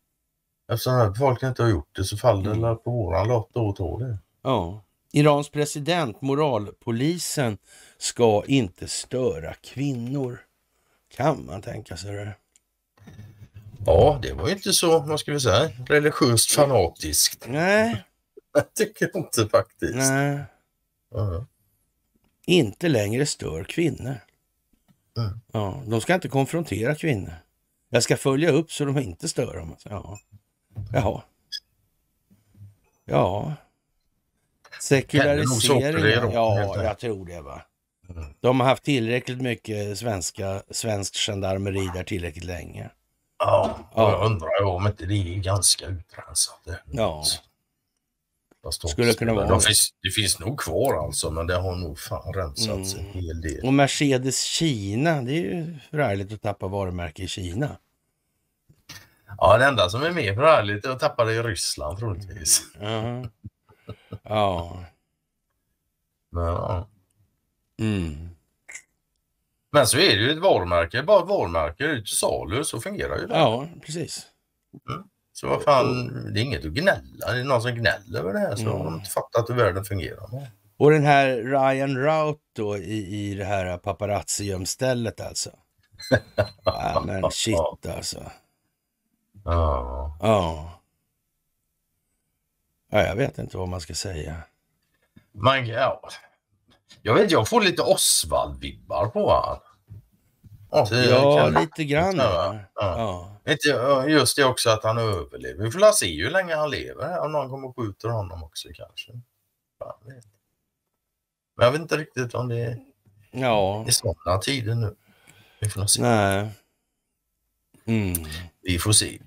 A: Eftersom folk inte har gjort det så faller det mm. på våran lott att ta det. Ja. Irans president, moralpolisen, ska inte störa kvinnor. Kan man tänka sig det? Ja, det var ju inte så, vad ska vi säga, religiöst fanatiskt. Nej. Jag tycker inte faktiskt. Nej. Mm. Inte längre stör kvinnor. Mm. Ja, de ska inte konfrontera kvinnor. Jag ska följa upp så de inte stör dem. Ja. Jaha. Ja. Sekulariseringen, ja jag tror det va. Mm. De har haft tillräckligt mycket svenska, svenskt gendarmeri där tillräckligt länge. Ja, ja. jag undrar om inte det är ganska utrensat. Ja. Skulle kunna vara. De finns, det finns nog kvar alltså, men det har nog fan rensats mm. en hel del. Och Mercedes Kina, det är ju förargligt att tappa varumärke i Kina. Ja, det enda som är mer förargligt är att tappa det i Ryssland troligtvis. Mm. Uh -huh. Ja. Men, ja. Mm. Men så är det ju ett varumärke, bara ett varumärke är till salu så fungerar ju det. Ja, precis. Mm. Så vad fan, det är inget att gnälla. Det är någon som gnäller över det här så mm. har de inte fattat hur världen fungerar. Och den här Ryan Rout då i, i det här paparazzi-gömstället alltså? ja men shit alltså. Ja. Ja. Ja, jag vet inte vad man ska säga. Man, ja. Jag vet, jag får lite Osvald-vibbar på honom. Ja, lite grann. Ja. Ja. Ja. Just det också att han överlever. Vi får se hur länge han lever. Om någon kommer och skjuter honom också kanske. Men jag vet inte riktigt om det är, ja. det sådana tider nu. Vi får se. Nej. Mm. Vi får se.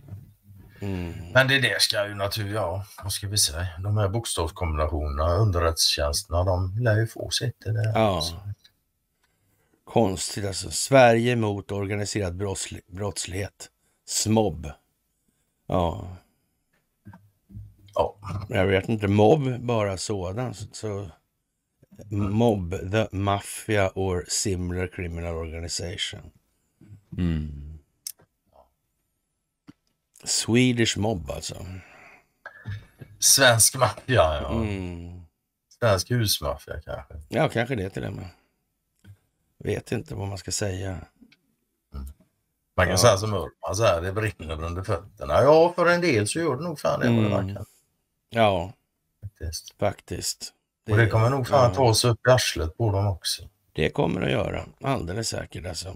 A: Mm. Men det, där ska ju naturligtvis, ja, vad ska vi säga, de här bokstavskombinationerna, underrättelsetjänsterna, de lär ju få sitt. Det ja. Alltså. Konstigt alltså. Sverige mot organiserad brottsli brottslighet. SMOB. Ja. Ja. Jag vet inte, MOB, bara sådan. Så, så, mobb, the mafia or similar criminal organization. Mm. Swedish mob alltså. Svensk maffia, ja. Mm. Svensk husmaffia kanske. Ja, kanske det till och med. Vet inte vad man ska säga. Mm. Man kan ja. säga som Urban, så här, det brinner under fötterna. Ja, för en del så gör det nog fan det mm. Ja, faktiskt. faktiskt. Det, och det kommer nog fan ja. ta sig upp i arslet på dem också. Det kommer att göra, alldeles säkert alltså.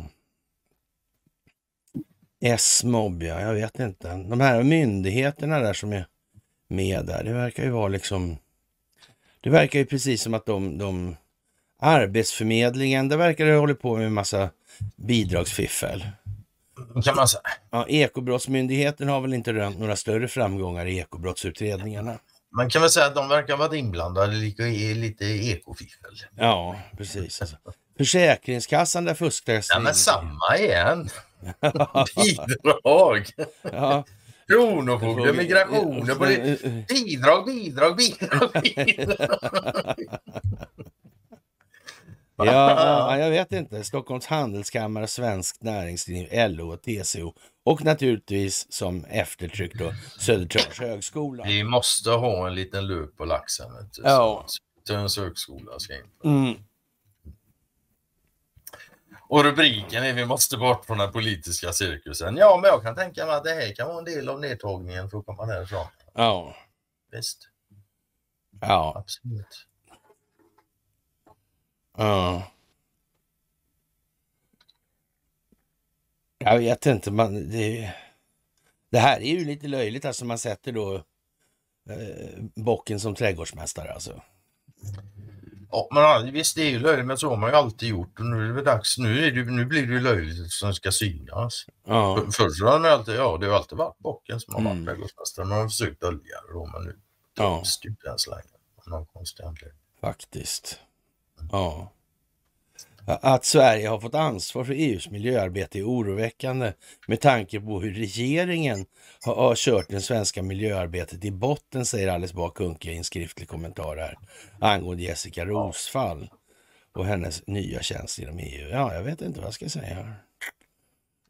A: S-mob, ja, jag vet inte. De här myndigheterna där som är med där, det verkar ju vara liksom... Det verkar ju precis som att de, de Arbetsförmedlingen, där verkar det hålla på med en massa bidragsfiffel. Kan man säga. Ja, ekobrottsmyndigheten har väl inte rönt några större framgångar i ekobrottsutredningarna. Man kan väl säga att de verkar ha varit inblandade i lite ekofiffel. Ja, precis. Alltså. Försäkringskassan där fuskades. Ja, men samma igen bidrag! ja. Kronofogde, migrationer, eh, eh. bidrag, bidrag, bidrag, bidrag. ja, jag vet inte. Stockholms handelskammare, Svenskt Näringsliv, LO och TCO och naturligtvis som eftertryck då Södertörns högskola. Vi måste ha en liten lup på laxen. Ja. Södertörns högskola ska in Mm. Och rubriken är Vi måste bort från den politiska cirkusen. Ja, men jag kan tänka mig att det här kan vara en del av nedtagningen för att komma därifrån. Ja. Visst. Ja. Absolut. Ja. Jag vet inte, man, det, det här är ju lite löjligt, alltså man sätter då eh, bocken som trädgårdsmästare alltså. Ja, men visst det är ju löjligt men så har man ju alltid gjort och nu är det väl dags, nu, är det, nu blir det ju löjligt som ska synas. Ja. För, förr har man alltid, ja det har alltid varit bocken som har varit mm. trädgårdsmästare, man har försökt dölja det då men nu ja. det inte ens längre av Faktiskt. Mm. Ja. Att Sverige har fått ansvar för EUs miljöarbete är oroväckande med tanke på hur regeringen har, kört det svenska miljöarbetet i botten, säger Alice Bah i en skriftlig kommentar här angående Jessica Rosfall och hennes nya tjänst inom EU. Ja, jag vet inte vad jag ska säga.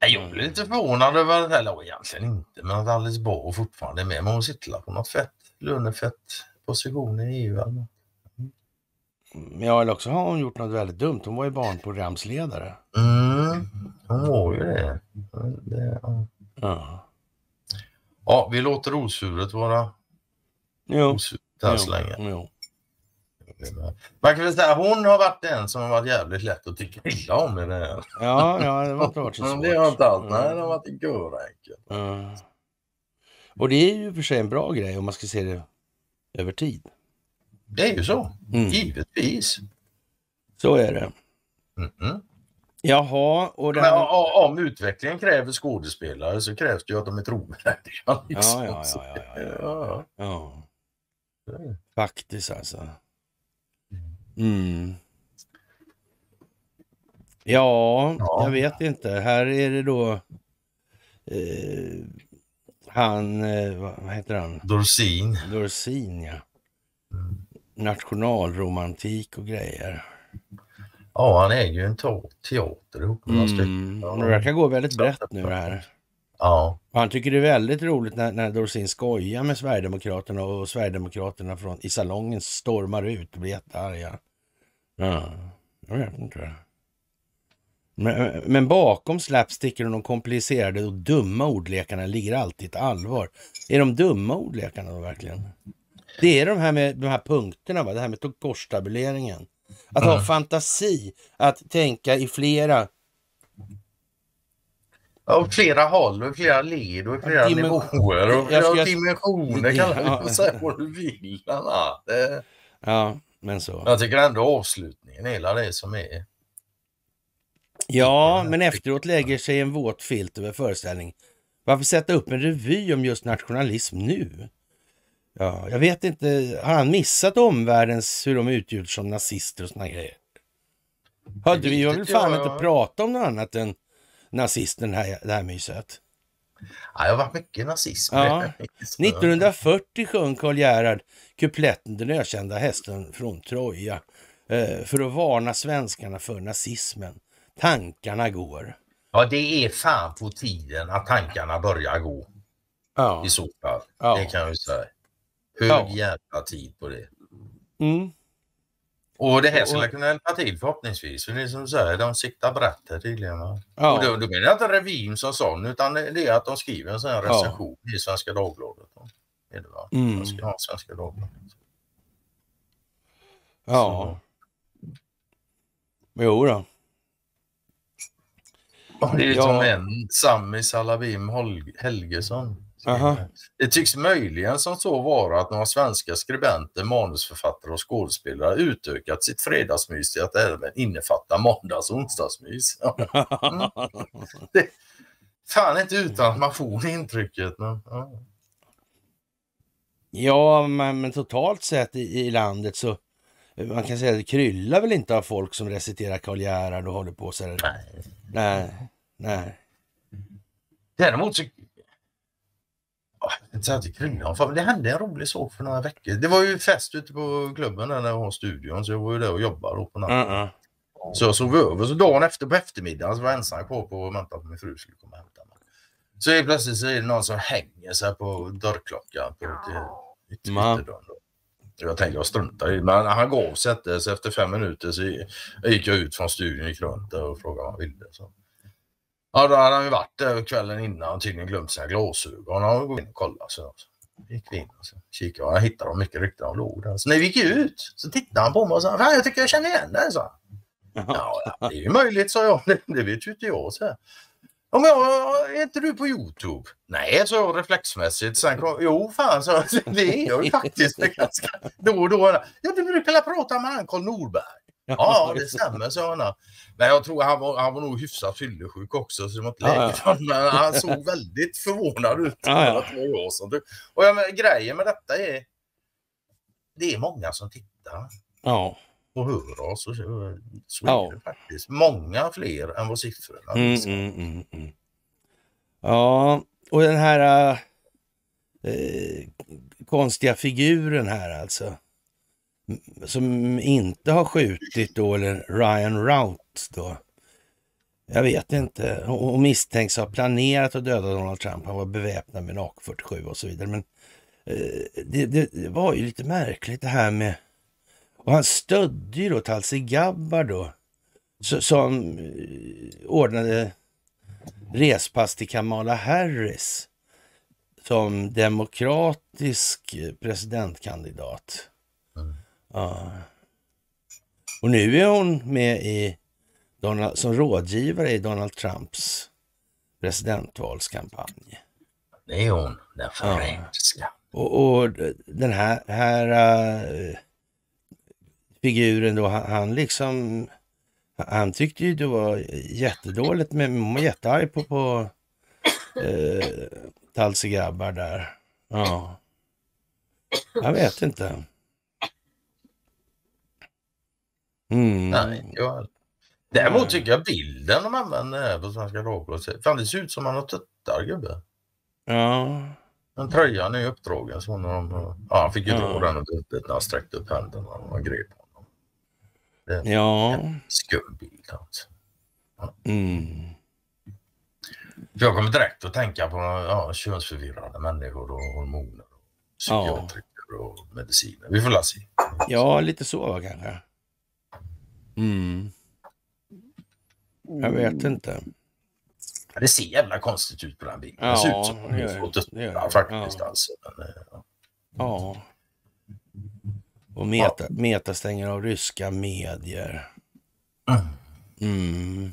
A: Jag blir lite förvånad över, eller egentligen inte, men att Alice Bah fortfarande är med. Men hon sitter på något fett, lönefett position i EU. Eller? Ja, eller också har hon gjort något väldigt dumt. Hon var ju barnprogramsledare.
B: Mm, hon var ju det. det ja.
A: ja. ja, vi låter osuret vara jo. osuret här så länge. Jo. Man kan väl säga att hon har varit den som har varit jävligt lätt att tycka illa om i det här. Ja, ja det har inte varit så svårt. Men det har inte allt. Nej, mm. det har varit görenkelt. Mm. Och det är ju för sig en bra grej om man ska se det över tid. Det är ju så, mm. givetvis. Så är det. Mm -hmm. Jaha, och den... Men om utvecklingen kräver skådespelare så krävs det ju att de är trovärdiga. Liksom. Ja, ja, ja, ja, ja, ja, ja. Faktiskt alltså. Mm. mm. Ja, ja, jag vet inte. Här är det då eh, han, eh, vad heter han? Dorsin. Dorsin ja. Mm nationalromantik och grejer. Ja, han äger ju en teater ihop med några mm. Det verkar gå väldigt brett nu det här. Ja. Han tycker det är väldigt roligt när, när Dorsin skojar med Sverigedemokraterna och Sverigedemokraterna från, i salongen stormar ut och blir jättearga. Ja, jag vet inte. Men, men bakom slapsticken och de komplicerade och dumma ordlekarna ligger alltid ett allvar. Är de dumma ordlekarna då verkligen? Det är de här med de här punkterna, va? det här med korstabuleringen. Att ha mm. fantasi, att tänka i flera... Ja, flera håll, och flera led och flera Dimen nivåer och flera jag... dimensioner kan man ja. säga vad du vill. Ja, men så. Jag tycker ändå avslutningen, hela det som är... Ja, men efteråt lägger sig en våt filt över föreställningen. Varför sätta upp en revy om just nationalism nu? Ja, jag vet inte, har han missat omvärldens, hur de utgjorts som nazister och såna grejer?
B: Hörde, du har väl fan jag... inte
A: prata om något annat än nazisten här, det här myset. Ja, det har varit mycket nazism. Ja. 1940 sjöng Karl Gerhard kupletten Den ökända hästen från Troja eh, för att varna svenskarna för nazismen. Tankarna går. Ja, det är fan på tiden att tankarna börjar gå. Ja. I så fall. Ja. Det kan jag ju säga. Hög ja. jävla tid på det. Mm. Och det här skulle kunna hjälpa till förhoppningsvis. För det är som så här, de siktar brett här tydligen. Ja. Och då, då menar jag inte revyn som sån utan det är att de skriver en sån här recension ja. i Svenska Dagbladet. Då. Är det va? Mm. De ska ha Svenska Dagbladet. Ja. Så. Jo då. Och det är ja. som en Sami Salabim Helgesson. Aha. Det tycks möjligen som så vara att några svenska skribenter, manusförfattare och skådespelare utökat sitt fredagsmys till att även innefatta måndags och onsdagsmys. Mm. Det, fan inte utan att man får intrycket. Men, ja. ja men, men, totalt sett i, i, landet så man kan säga att det kryllar väl inte av folk som reciterar Karl Gerhard och håller på så här. Nej. Nej. Nej. Däremot så inte att det kring för det hände en rolig sak för några veckor. Det var ju fest ute på klubben där när jag var studion så jag var ju där och jobbade då på natten. Mm -mm. Så jag sov över. Så dagen efter på eftermiddagen så var jag ensam kvar på och väntade på min fru skulle komma och hämta mig. Så helt plötsligt så är det någon som hänger sig på dörrklockan på ytterdörren. Jag tänkte jag struntar i men han gav sig inte. Så efter fem minuter så gick jag ut från studion gick runt och frågade vad han ville. Så. Ja, då hade han ju varit där kvällen innan och tydligen glömt sina glasögon. Han går in och kollar. Så gick vi in och så kikade och han hittade dem mycket riktigt. De låg där. Så när vi gick ut så tittade han på mig och sa Fan, jag tycker jag känner igen dig, sa Ja, det är ju möjligt, sa jag. Det, det vet ju inte jag, så. Ja, men är inte du på Youtube? Nej, så jag reflexmässigt. Sen kom, jo, fan, så det är jag ju faktiskt. Ganska, då och då. Ja, du brukar prata med han Karl Norberg. Ja, det stämmer, sa han. Men jag tror han var, han var nog hyfsat fyllesjuk också, så det var inte läge ja, Men han såg väldigt förvånad ut. Och jag, men, grejen med detta är, det är många som tittar. Ja. Och hör oss. Och så, så ja. är det faktiskt. Många fler än vad siffrorna mm, visar. Mm, mm, mm, ja, och den här äh, konstiga figuren här alltså som inte har skjutit då, eller Ryan Rout då. Jag vet inte. Och misstänks ha planerat att döda Donald Trump. Han var beväpnad med en AK47 och så vidare. Men eh, det, det, var ju lite märkligt det här med... Och han stödde ju då Talsi Gabbar då. som eh, ordnade respass till Kamala Harris som demokratisk presidentkandidat. Ja. Och nu är hon med i Donald, som rådgivare i Donald Trumps presidentvalskampanj.
B: Det är hon, den förrädiska. Ja.
A: Och, och, den här, här äh, figuren då, han, han, liksom... Han tyckte ju det var jättedåligt, men hon var jättearg på, på äh, eh, Talsigrabbar där. Ja. Jag vet inte. Mm. Nej, inte jag. Däremot tycker jag bilden de använder på Svenska Dagbladet, fan det ser ut som han har tuttar gubbe. Ja. Men tröjan är uppdragen så honom, ja, han fick ju dra ja. den ordentligt när han sträckte upp händerna när och grep honom.
B: Det ja. En skum bild alltså.
A: Ja. Mm. För jag kommer direkt att tänka på ja, könsförvirrade människor och hormoner, och psykiatriker ja. och mediciner. Vi får la se. Ja, lite så kanske. Mm.
B: Jag vet
A: inte. Det ser jävla konstigt ut på den bilden. Ja, det ser ut som hon är fått ja, faktiskt. Ja. Alltså. Men, eh, ja. ja. Och meta, meta stänger av ryska medier. Mm.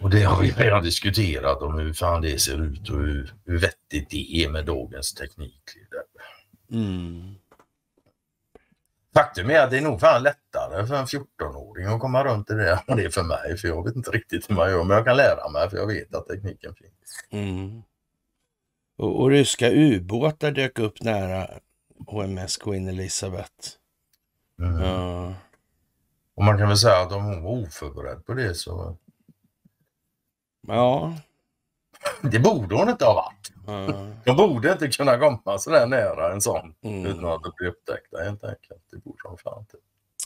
A: Och det har vi redan diskuterat om hur fan det ser ut och hur, hur vettigt det är med dagens teknik.
B: Mm.
A: Faktum är att det är nog fan lättare för en 14-åring att komma runt i det än det är för mig. För jag vet inte riktigt hur man gör, men jag kan lära mig för jag vet att tekniken finns. Mm. Och, och ryska ubåtar dök upp nära HMS Queen Elizabeth. Mm. Ja. Och man kan väl säga att om hon var oförberedd på det så... Ja, det borde hon inte ha varit. Mm. De borde inte kunna komma så där nära en sån mm. utan att bli upptäckta helt enkelt. Det borde de fan inte.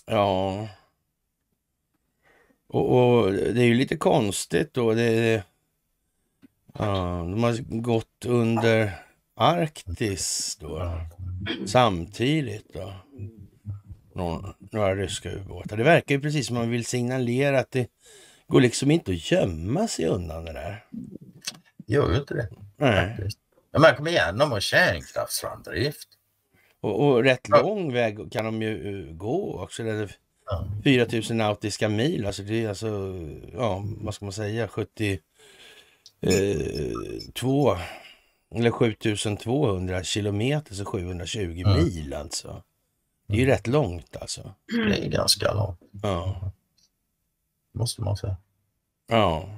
A: Ja. Och, och, det är ju lite konstigt då. Det, ja, de har gått under Arktis då. Samtidigt då. Några, några ryska ubåtar. Det verkar ju precis som man vill signalera att det går liksom inte att gömma sig undan det där gör ju inte det. Nej. Men man kommer igenom och kärnkraftsframdrift. Och, och rätt lång väg kan de ju eh, gå också. Det ja. 4000 nautiska mil, alltså det är alltså, ja, vad ska man säga, 72 eh, eller 7200 kilometer, så 720 mm. mil alltså. Det är ju mm. rätt långt alltså. Det är ganska långt. Ja. Måste man säga. Ja.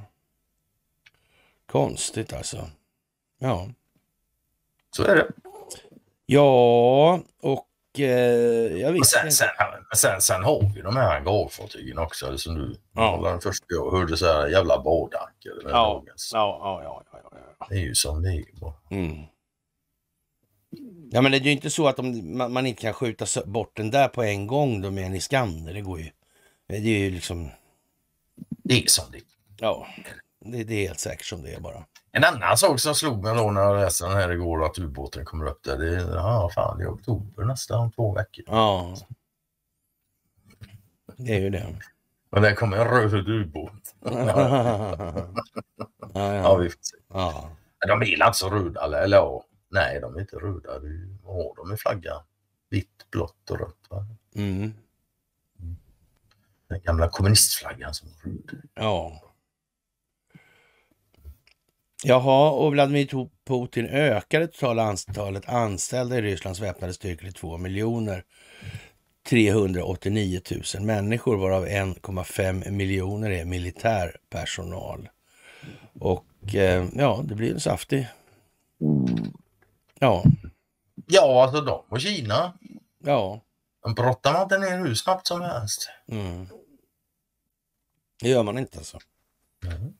A: Konstigt alltså. Ja. Så är det. Ja, och eh, jag visste sen, sen, sen, sen, har vi de här hangarfartygen också. Som du, ja. den första jag hörde så här jävla bådankare. Ja. Ja, ja, ja, ja, ja, Det är ju som det är. Mm. Ja, men det är ju inte så att de, man, man, inte kan skjuta bort den där på en gång då med en Iskander. Det går ju. Det är ju liksom... Det är som det Ja. Det, det, är helt säkert som det är bara. En annan sak som slog mig då när jag läste den här igår, att ubåten kommer upp där. Det är, ja, fan, det är oktober nästan, om två veckor. Ja. Det är ju det. Men där kommer en röd ubåt.
B: ja,
A: ja. ja, vi får se. Ja. De är väl inte så röda, eller, eller ja. Nej, de är inte röda. Vad har de i flaggan. Vitt, blått och rött. Va? Mm. Den gamla kommunistflaggan som är röd. Ja. Jaha, och Vladimir Putin ökade totala antalet anställda i Rysslands väpnade styrkor till 2 miljoner 389 000 människor, varav 1,5 miljoner är militär personal. Och eh, ja, det blir en saftig... Ja. Ja, alltså de och Kina. Ja. De brottar inte ner hur snabbt som helst. Mm. Det gör man inte alltså. Mm.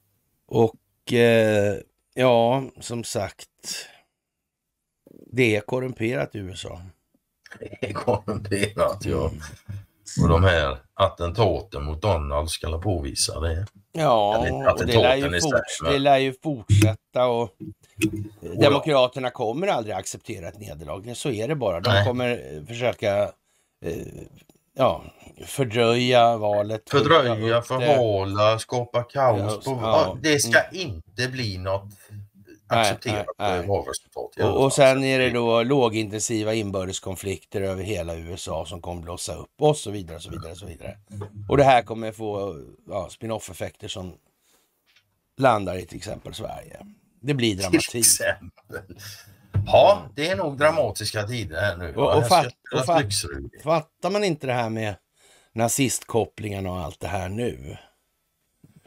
A: Och eh, Ja, som sagt. Det är korrumperat i USA. Det är korrumperat, ja. Mm. Och de här attentaten mot Donald ska påvisa det. Ja, och det lär, ju forts- det lär ju fortsätta och Demokraterna kommer aldrig acceptera ett nederlag. Så är det bara. De Nej. kommer eh, försöka eh, ja, fördröja valet. Fördröja, förhala, skapa kaos. Ja, på, ja. Det ska mm. inte bli något valresultat. Och, och sen är det då lågintensiva inbördeskonflikter över hela USA som kommer blossa upp och så vidare. Och så vidare, och så vidare. Och det här kommer få ja, spin-off-effekter som landar i till exempel Sverige. Det blir dramatik. Ja, det är nog dramatiska tider här nu. Och, och, fatt, och fatt, fattar man inte det här med nazistkopplingarna och allt det här nu?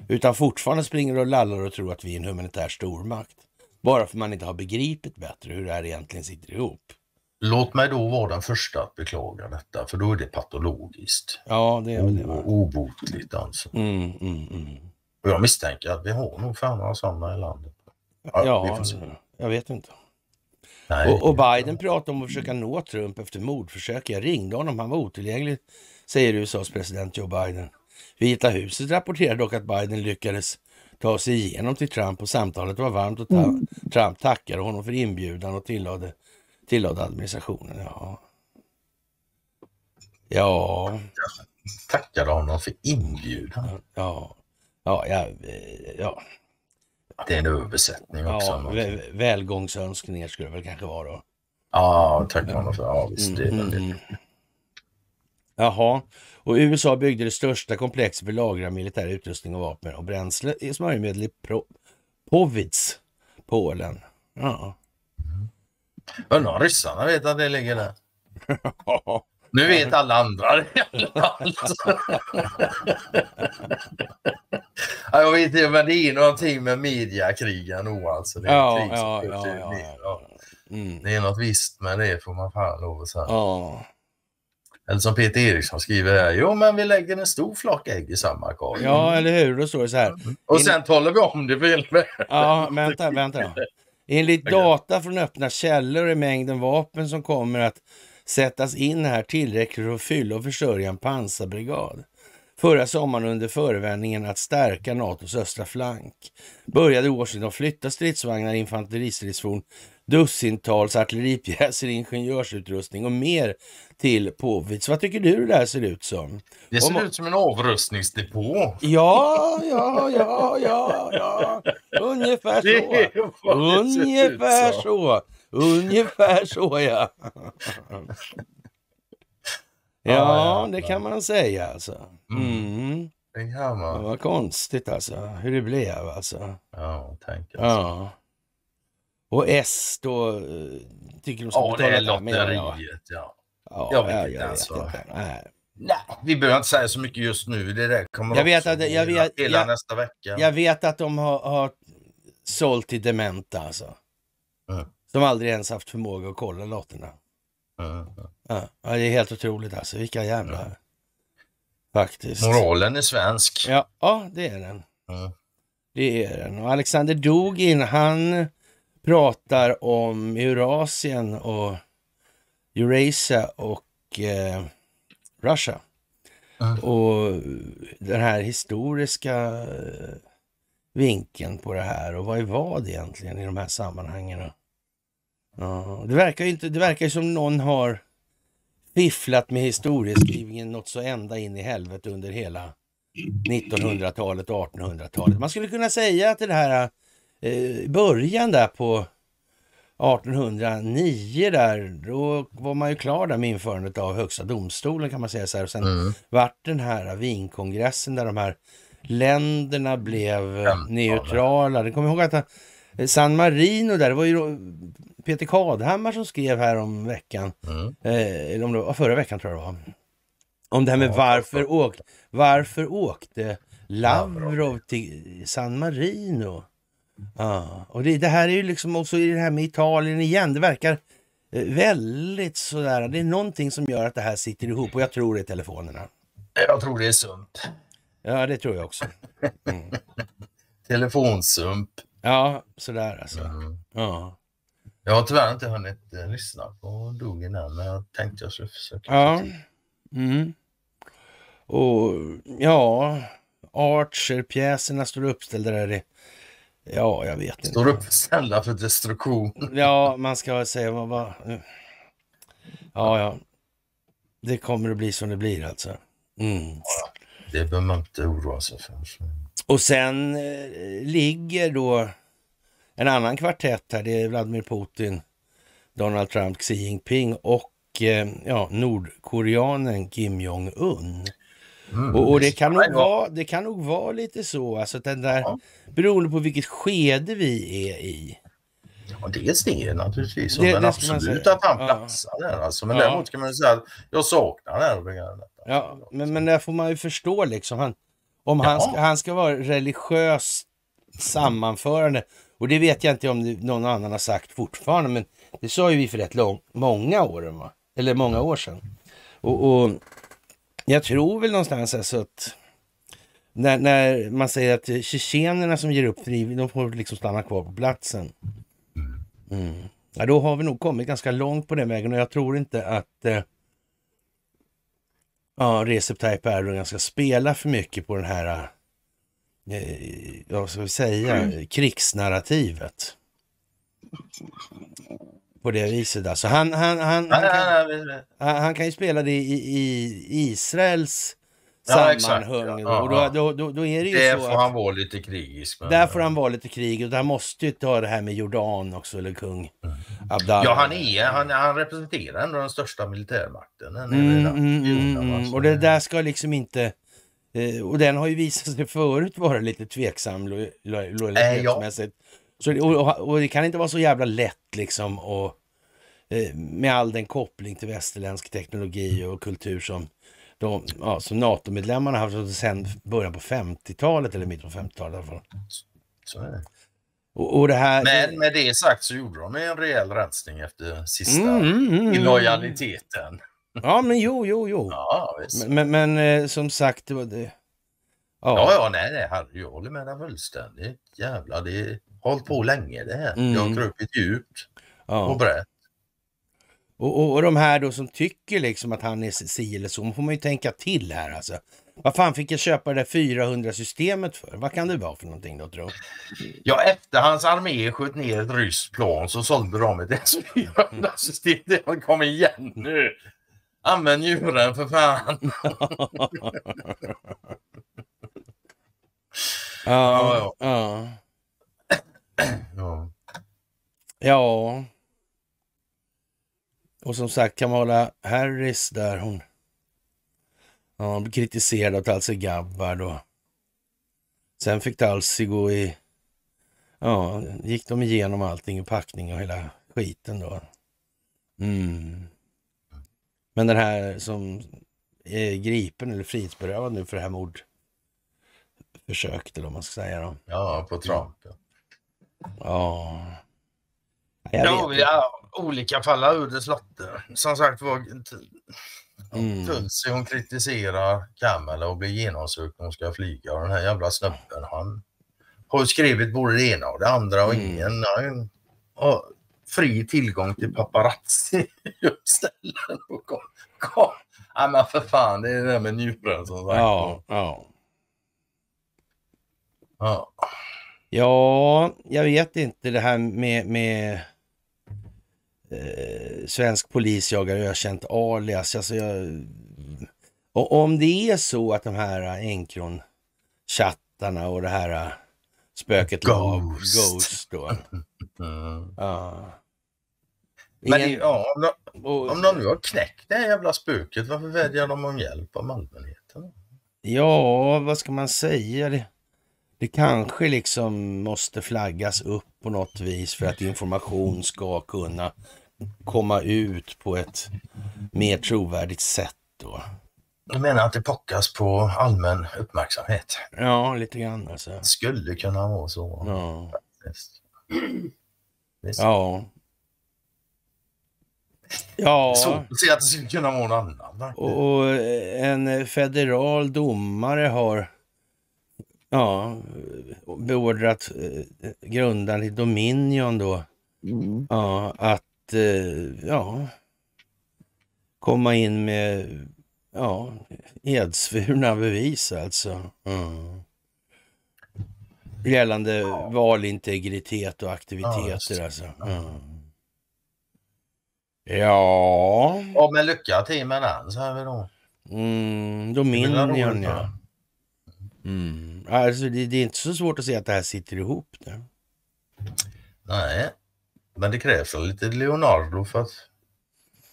A: Utan fortfarande springer och lallar och tror att vi är en humanitär stormakt. Bara för man inte har begripit bättre hur det här egentligen sitter ihop. Låt mig då vara den första att beklaga detta, för då är det patologiskt. Ja, det är det. Obotligt alltså. Mm, mm, mm. Och jag misstänker att vi har nog fan några sådana i landet. Ja, ja alltså, jag vet inte. Nej, och, och, Biden pratar om att försöka nå Trump efter mordförsök. Jag ringde honom, han var otillgänglig, säger USAs president Joe Biden. Vita huset rapporterar dock att Biden lyckades ta sig igenom till Trump och samtalet var varmt och ta mm. Trump tackade honom för inbjudan och tillade, tillade administrationen. Ja. ja. Tackade honom för inbjudan? Ja. Ja, ja, ja. Det är en översättning också. Ja, välgångsönskningar skulle det väl kanske vara då. Ja, tack honom för ja, visst, det är mm, väldigt... Mm, Jaha, och USA byggde det största komplexet för lager av militär utrustning och vapen och bränsle i smörjmedel i Pro Povic, Polen. Ja. Undrar om ryssarna vet att det ligger där. Nu vet alla andra det alltså. ja, Jag vet inte, men det är någonting med mediakrigen då alltså. Det är, ja, ja, ja, ja, ja. Mm. det är något visst med det får man fan lov att säga. Ja, eller som Peter Eriksson skriver här, jo men vi lägger en stor flak ägg i samma korg. Ja, eller hur? Då står det så här. Mm. Och In... sen talar vi om det för helvete. Ja, vänta, vänta. Enligt data från öppna källor är mängden vapen som kommer att sättas in här tillräckligt för att fylla och försörja en pansarbrigad. Förra sommaren under förevändningen att stärka NATOs östra flank började Washington flytta stridsvagnar, infanteristridsfordon dussintals artilleripjäser, ingenjörsutrustning och mer till påvits. Vad tycker du det här ser ut som? Det ser Om... ut som en avrustningsdepå. Ja, ja, ja, ja, ja. Ungefär så. Ungefär så. Ungefär så ja. Ja, det kan man säga alltså. Mm. mm. Det kan man. Det var konstigt alltså, hur det blev alltså. Ja, tänk alltså. Ja. Och S då eh, tycker de ska ja, betala det är lotteriet. Ja. Ja, jag vet ja, inte ens vad. Nej, vi behöver inte säga så mycket just nu. Det där kommer jag vet att, jag vet, hela jag, nästa vecka. Jag vet att de har, har sålt till dementa alltså. Mm. De har aldrig ens haft förmåga att kolla lotterna. Mm. Ja, det är helt otroligt alltså. Vilka jävla... Mm. Faktiskt. Moralen är svensk. Ja, ja det är den. Mm. Det är den. Och Alexander Dugin, han pratar om Eurasien och Eurasia och eh, Russia. Mm. Och den här historiska eh, vinkeln på det här och vad är vad egentligen i de här sammanhangen? Ja, det verkar ju inte, det verkar som någon har fifflat med historieskrivningen något så ända in i helvete under hela 1900-talet och 1800-talet. Man skulle kunna säga att det här Eh, i början där på 1809 där, då var man ju klar där med införandet av Högsta domstolen kan man säga så här. Och sen mm. vart den här Wienkongressen där de här länderna blev eh, ja, neutrala. Det kommer ihåg att eh, San Marino där, det var ju Peter Kadhammar som skrev här om veckan, mm. eh, om det var, förra veckan tror jag det var, om det här med varför, åk, varför åkte Lavrov till San Marino? Ja, och det, det, här är ju liksom också i det här med Italien igen. Det verkar eh, väldigt sådär. Det är någonting som gör att det här sitter ihop och jag tror det är telefonerna. Jag tror det är sump. Ja, det tror jag också. Mm. Telefonsump. Ja, sådär alltså. Mm. Ja. Jag har tyvärr inte hunnit eh, lyssna på Dogen än, men jag tänkte jag skulle försöka. Ja. Mm. Och ja, Archer-pjäserna står uppställda där i Ja, jag vet inte. Står upp för sällan för destruktion. Ja, man ska säga vad... Bara... Ja, ja. Det kommer att bli som det blir alltså. Mm. Det behöver man inte oroa sig för. Och sen eh, ligger då en annan kvartett här. Det är Vladimir Putin, Donald Trump, Xi Jinping och eh, ja, nordkoreanen Kim Jong-Un. Mm. Och, och, det, kan nog vara, det kan nog vara lite så, alltså den där, ja. beroende på vilket skede vi är i. Ja, dels det naturligtvis, det, men det absolut att han platsar ja. där. Alltså. Men ja. däremot kan man ju säga att jag saknar den här Ja, men, men där får man ju förstå liksom. Han, om ja. han, ska, han ska vara religiös sammanförande, och det vet jag inte om någon annan har sagt fortfarande, men det sa ju vi för rätt lång, många år, va? eller många år sedan. och, och jag tror väl någonstans alltså att när, när man säger att tjetjenerna som ger upp de får liksom stanna kvar på platsen. Mm. Ja, då har vi nog kommit ganska långt på den vägen och jag tror inte att eh, ja, Recep Tayyip Erdogan ska spela för mycket på den här, eh, eh vad ska vi säga, mm. krigsnarrativet på det viset. Alltså han, han, han, nej, han, nej, han, han, kan, ju spela det i, i Israels ja, sammanhang. Ja, och då, då, då, då, är det ju det så får att, han vara lite krigisk. Men, där får han vara lite krig och där måste ju ta det här med Jordan också, eller kung Abdallah. Ja, han, är, han, han representerar ändå den största militärmakten. Den mm, mm, mm, Jordan, mm. alltså. Och det där ska liksom inte... Eh, och den har ju visat sig förut vara lite tveksam lojalitetsmässigt. Lo, lo, eh, lo, så, och, och, det kan inte vara så jävla lätt liksom och, eh, med all den koppling till västerländsk teknologi och kultur som, de, ja, som NATO-medlemmarna haft sedan början på 50-talet eller mitten på 50-talet i alla fall. Så är det. Och, och det här... Men med det sagt så gjorde de en rejäl rensning efter sista mm, mm, mm, mm. lojaliteten. Ja, men jo, jo, jo. Ja, men, men, men eh, som sagt, det var det. Ja, ja, ja nej, nej, Harry, jag håller med dig fullständigt. Jävlar, det, hållit på länge det här. Mm. Det har krupit djupt ja. och brett. Och, och, och, de här då som tycker liksom att han är si eller så, får man ju tänka till här alltså. Vad fan fick jag köpa det där 400-systemet för? Vad kan det vara för någonting då tror Ja, efter hans armé sköt ner ett ryskt plan så sålde de ett S400-system. Mm. Kom igen nu! Använd djuren för fan! ja, ja. ja. Ja. Ja. Och som sagt, Kamala Harris där, hon, ja, hon blev kritiserad av Talsi Gabbard och sen fick Talsi gå i... Ja, gick de igenom allting i packning och hela skiten då. Mm. Men den här som är gripen eller frihetsberövad nu för det här mordförsöket eller vad man ska säga då. Ja, på Trump. Ja. Ja. Ja, ja, olika fall ur dess lotter. Som sagt var, mm. Tulsi hon kritiserar Kamala och blir genomsökt när hon ska flyga. Och den här jävla snubben han har skrivit både det ena och det andra och mm. ingen har fri tillgång till paparazzi. Ställen och kom, kom. Ja, men för fan, det är det där med njuren som sagt. Ja, ja. ja. Ja, jag vet inte det här med, med eh, svensk polis jagar ökänt alias. Alltså jag, och om det är så att de här enkron chattarna och det här spöket Ghost. Lav, Ghost då. Mm. Ja. Men Ingen... ja, om, de, om de nu har knäckt det här jävla spöket, varför vädjar de om hjälp av allmänheten? Ja, vad ska man säga? Det det kanske liksom måste flaggas upp på något vis för att information ska kunna komma ut på ett mer trovärdigt sätt då. Du menar att det pockas på allmän uppmärksamhet? Ja, lite grann alltså. Det skulle kunna vara så. Ja. Ja. Ja. Svårt att att det skulle kunna vara någon annan. Och en federal domare har ja, beordrat eh, grundaren i Dominion då, mm. ja, att eh, ja, komma in med ja, edsvurna bevis alltså. Mm. Gällande ja. valintegritet och aktiviteter ja, alltså. Mm. Ja. Ja men lycka till med den säger vi då. Mm, Dominion ja. Mm. Alltså, det, det, är inte så svårt att se att det här sitter ihop. Nu. Nej, men det krävs lite Leonardo för att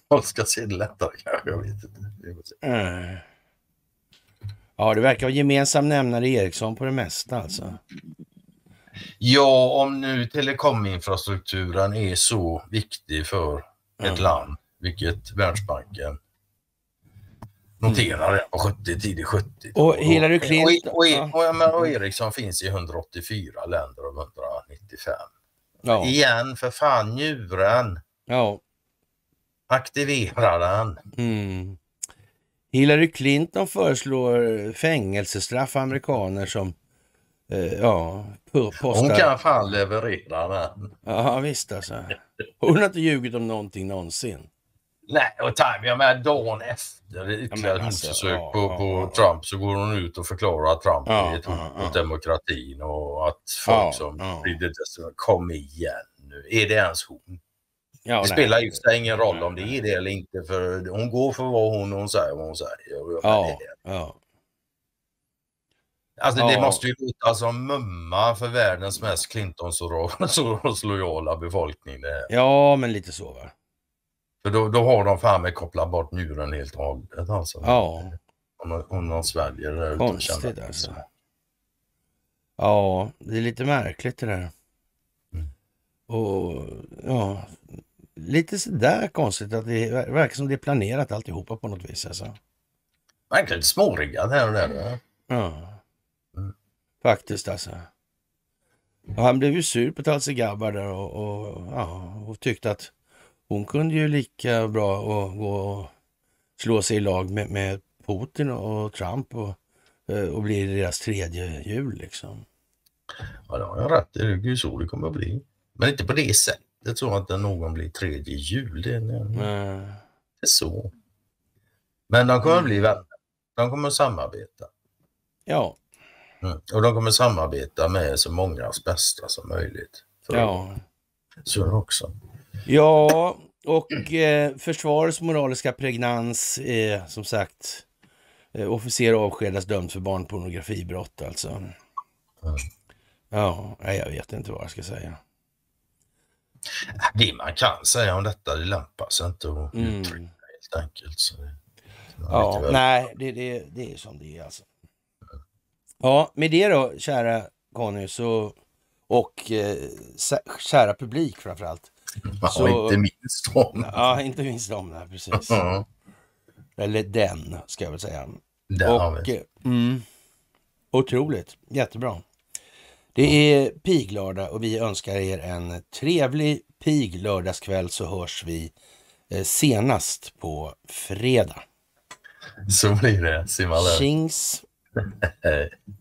A: folk ska se det lättare kanske. Jag vet inte. Mm. Ja, det verkar vara gemensam nämnare Ericsson på det mesta alltså. Ja, om nu telekominfrastrukturen är så viktig för ett land, vilket Världsbanken Noterade det. på 70, tidigt 70. Och Hillary Clinton... och, Ericsson finns i 184 länder av 195. Ja. Igen, för fan njuren! Ja. Aktivera den! Mm. Hillary Clinton föreslår fängelsestraff för amerikaner som eh, ja, postar... Hon kan fan leverera den! Ja, visst alltså. Hon har inte ljugit om någonting någonsin. Nej, och time, jag menar dagen efter ytterligare mordförsök alltså, ja, på, på ja, Trump så går hon ut och förklarar att Trump ja, är ett hot mot demokratin och att folk som ja. blir kom igen nu, är det ens hon? det spelar ju ingen roll om det är det eller inte för hon går för vad hon, hon säger vad hon säger. Ja, ja. Alltså det måste ju låta som mumma för världens mest Clinton-lojala befolkning det Ja, men lite så va. För då, då har de fan med kopplat bort njuren helt och hållet alltså. Ja. Om, de sväljer det där Konstigt alltså. Ja, det är lite märkligt det där. Mm. Och ja, lite sådär konstigt att det verkar som det är planerat alltihopa på något vis alltså. Verkligen småriggad här och där. Ja, mm. faktiskt alltså. Och han blev ju sur på Talse Gabbar där och, och, ja, och tyckte att hon kunde ju lika bra och gå och slå sig i lag med, med Putin och Trump och, eh, och bli deras tredje hjul liksom. Ja, det har jag rätt i. Det är ju så det kommer att bli. Men inte på det sättet så att någon blir tredje hjul. Det är, det är så. Men de kommer att bli vänner. De kommer att samarbeta. Ja. Mm. Och de kommer samarbeta med så mångas bästa som möjligt. För ja. Så är det också. Ja, och eh, försvarets moraliska pregnans är som sagt eh, officer avskedas dömd för barnpornografibrott alltså. Mm. Ja, jag vet inte vad jag ska säga. Det man kan säga om detta, det lämpar sig inte att mm. uttrycka mm. helt enkelt. Så det, ja, nej, det, det, det är som det är alltså. Ja, med det då, kära Conny, så, och eh, kära publik framförallt, Ja, så, inte minst om. Ja, inte minst om, nej, precis. Eller den, ska jag väl säga. Den och, eh, mm, otroligt, jättebra. Det är piglördag och vi önskar er en trevlig piglördagskväll så hörs vi eh, senast på fredag. Så blir det. Simhallen. Tjings!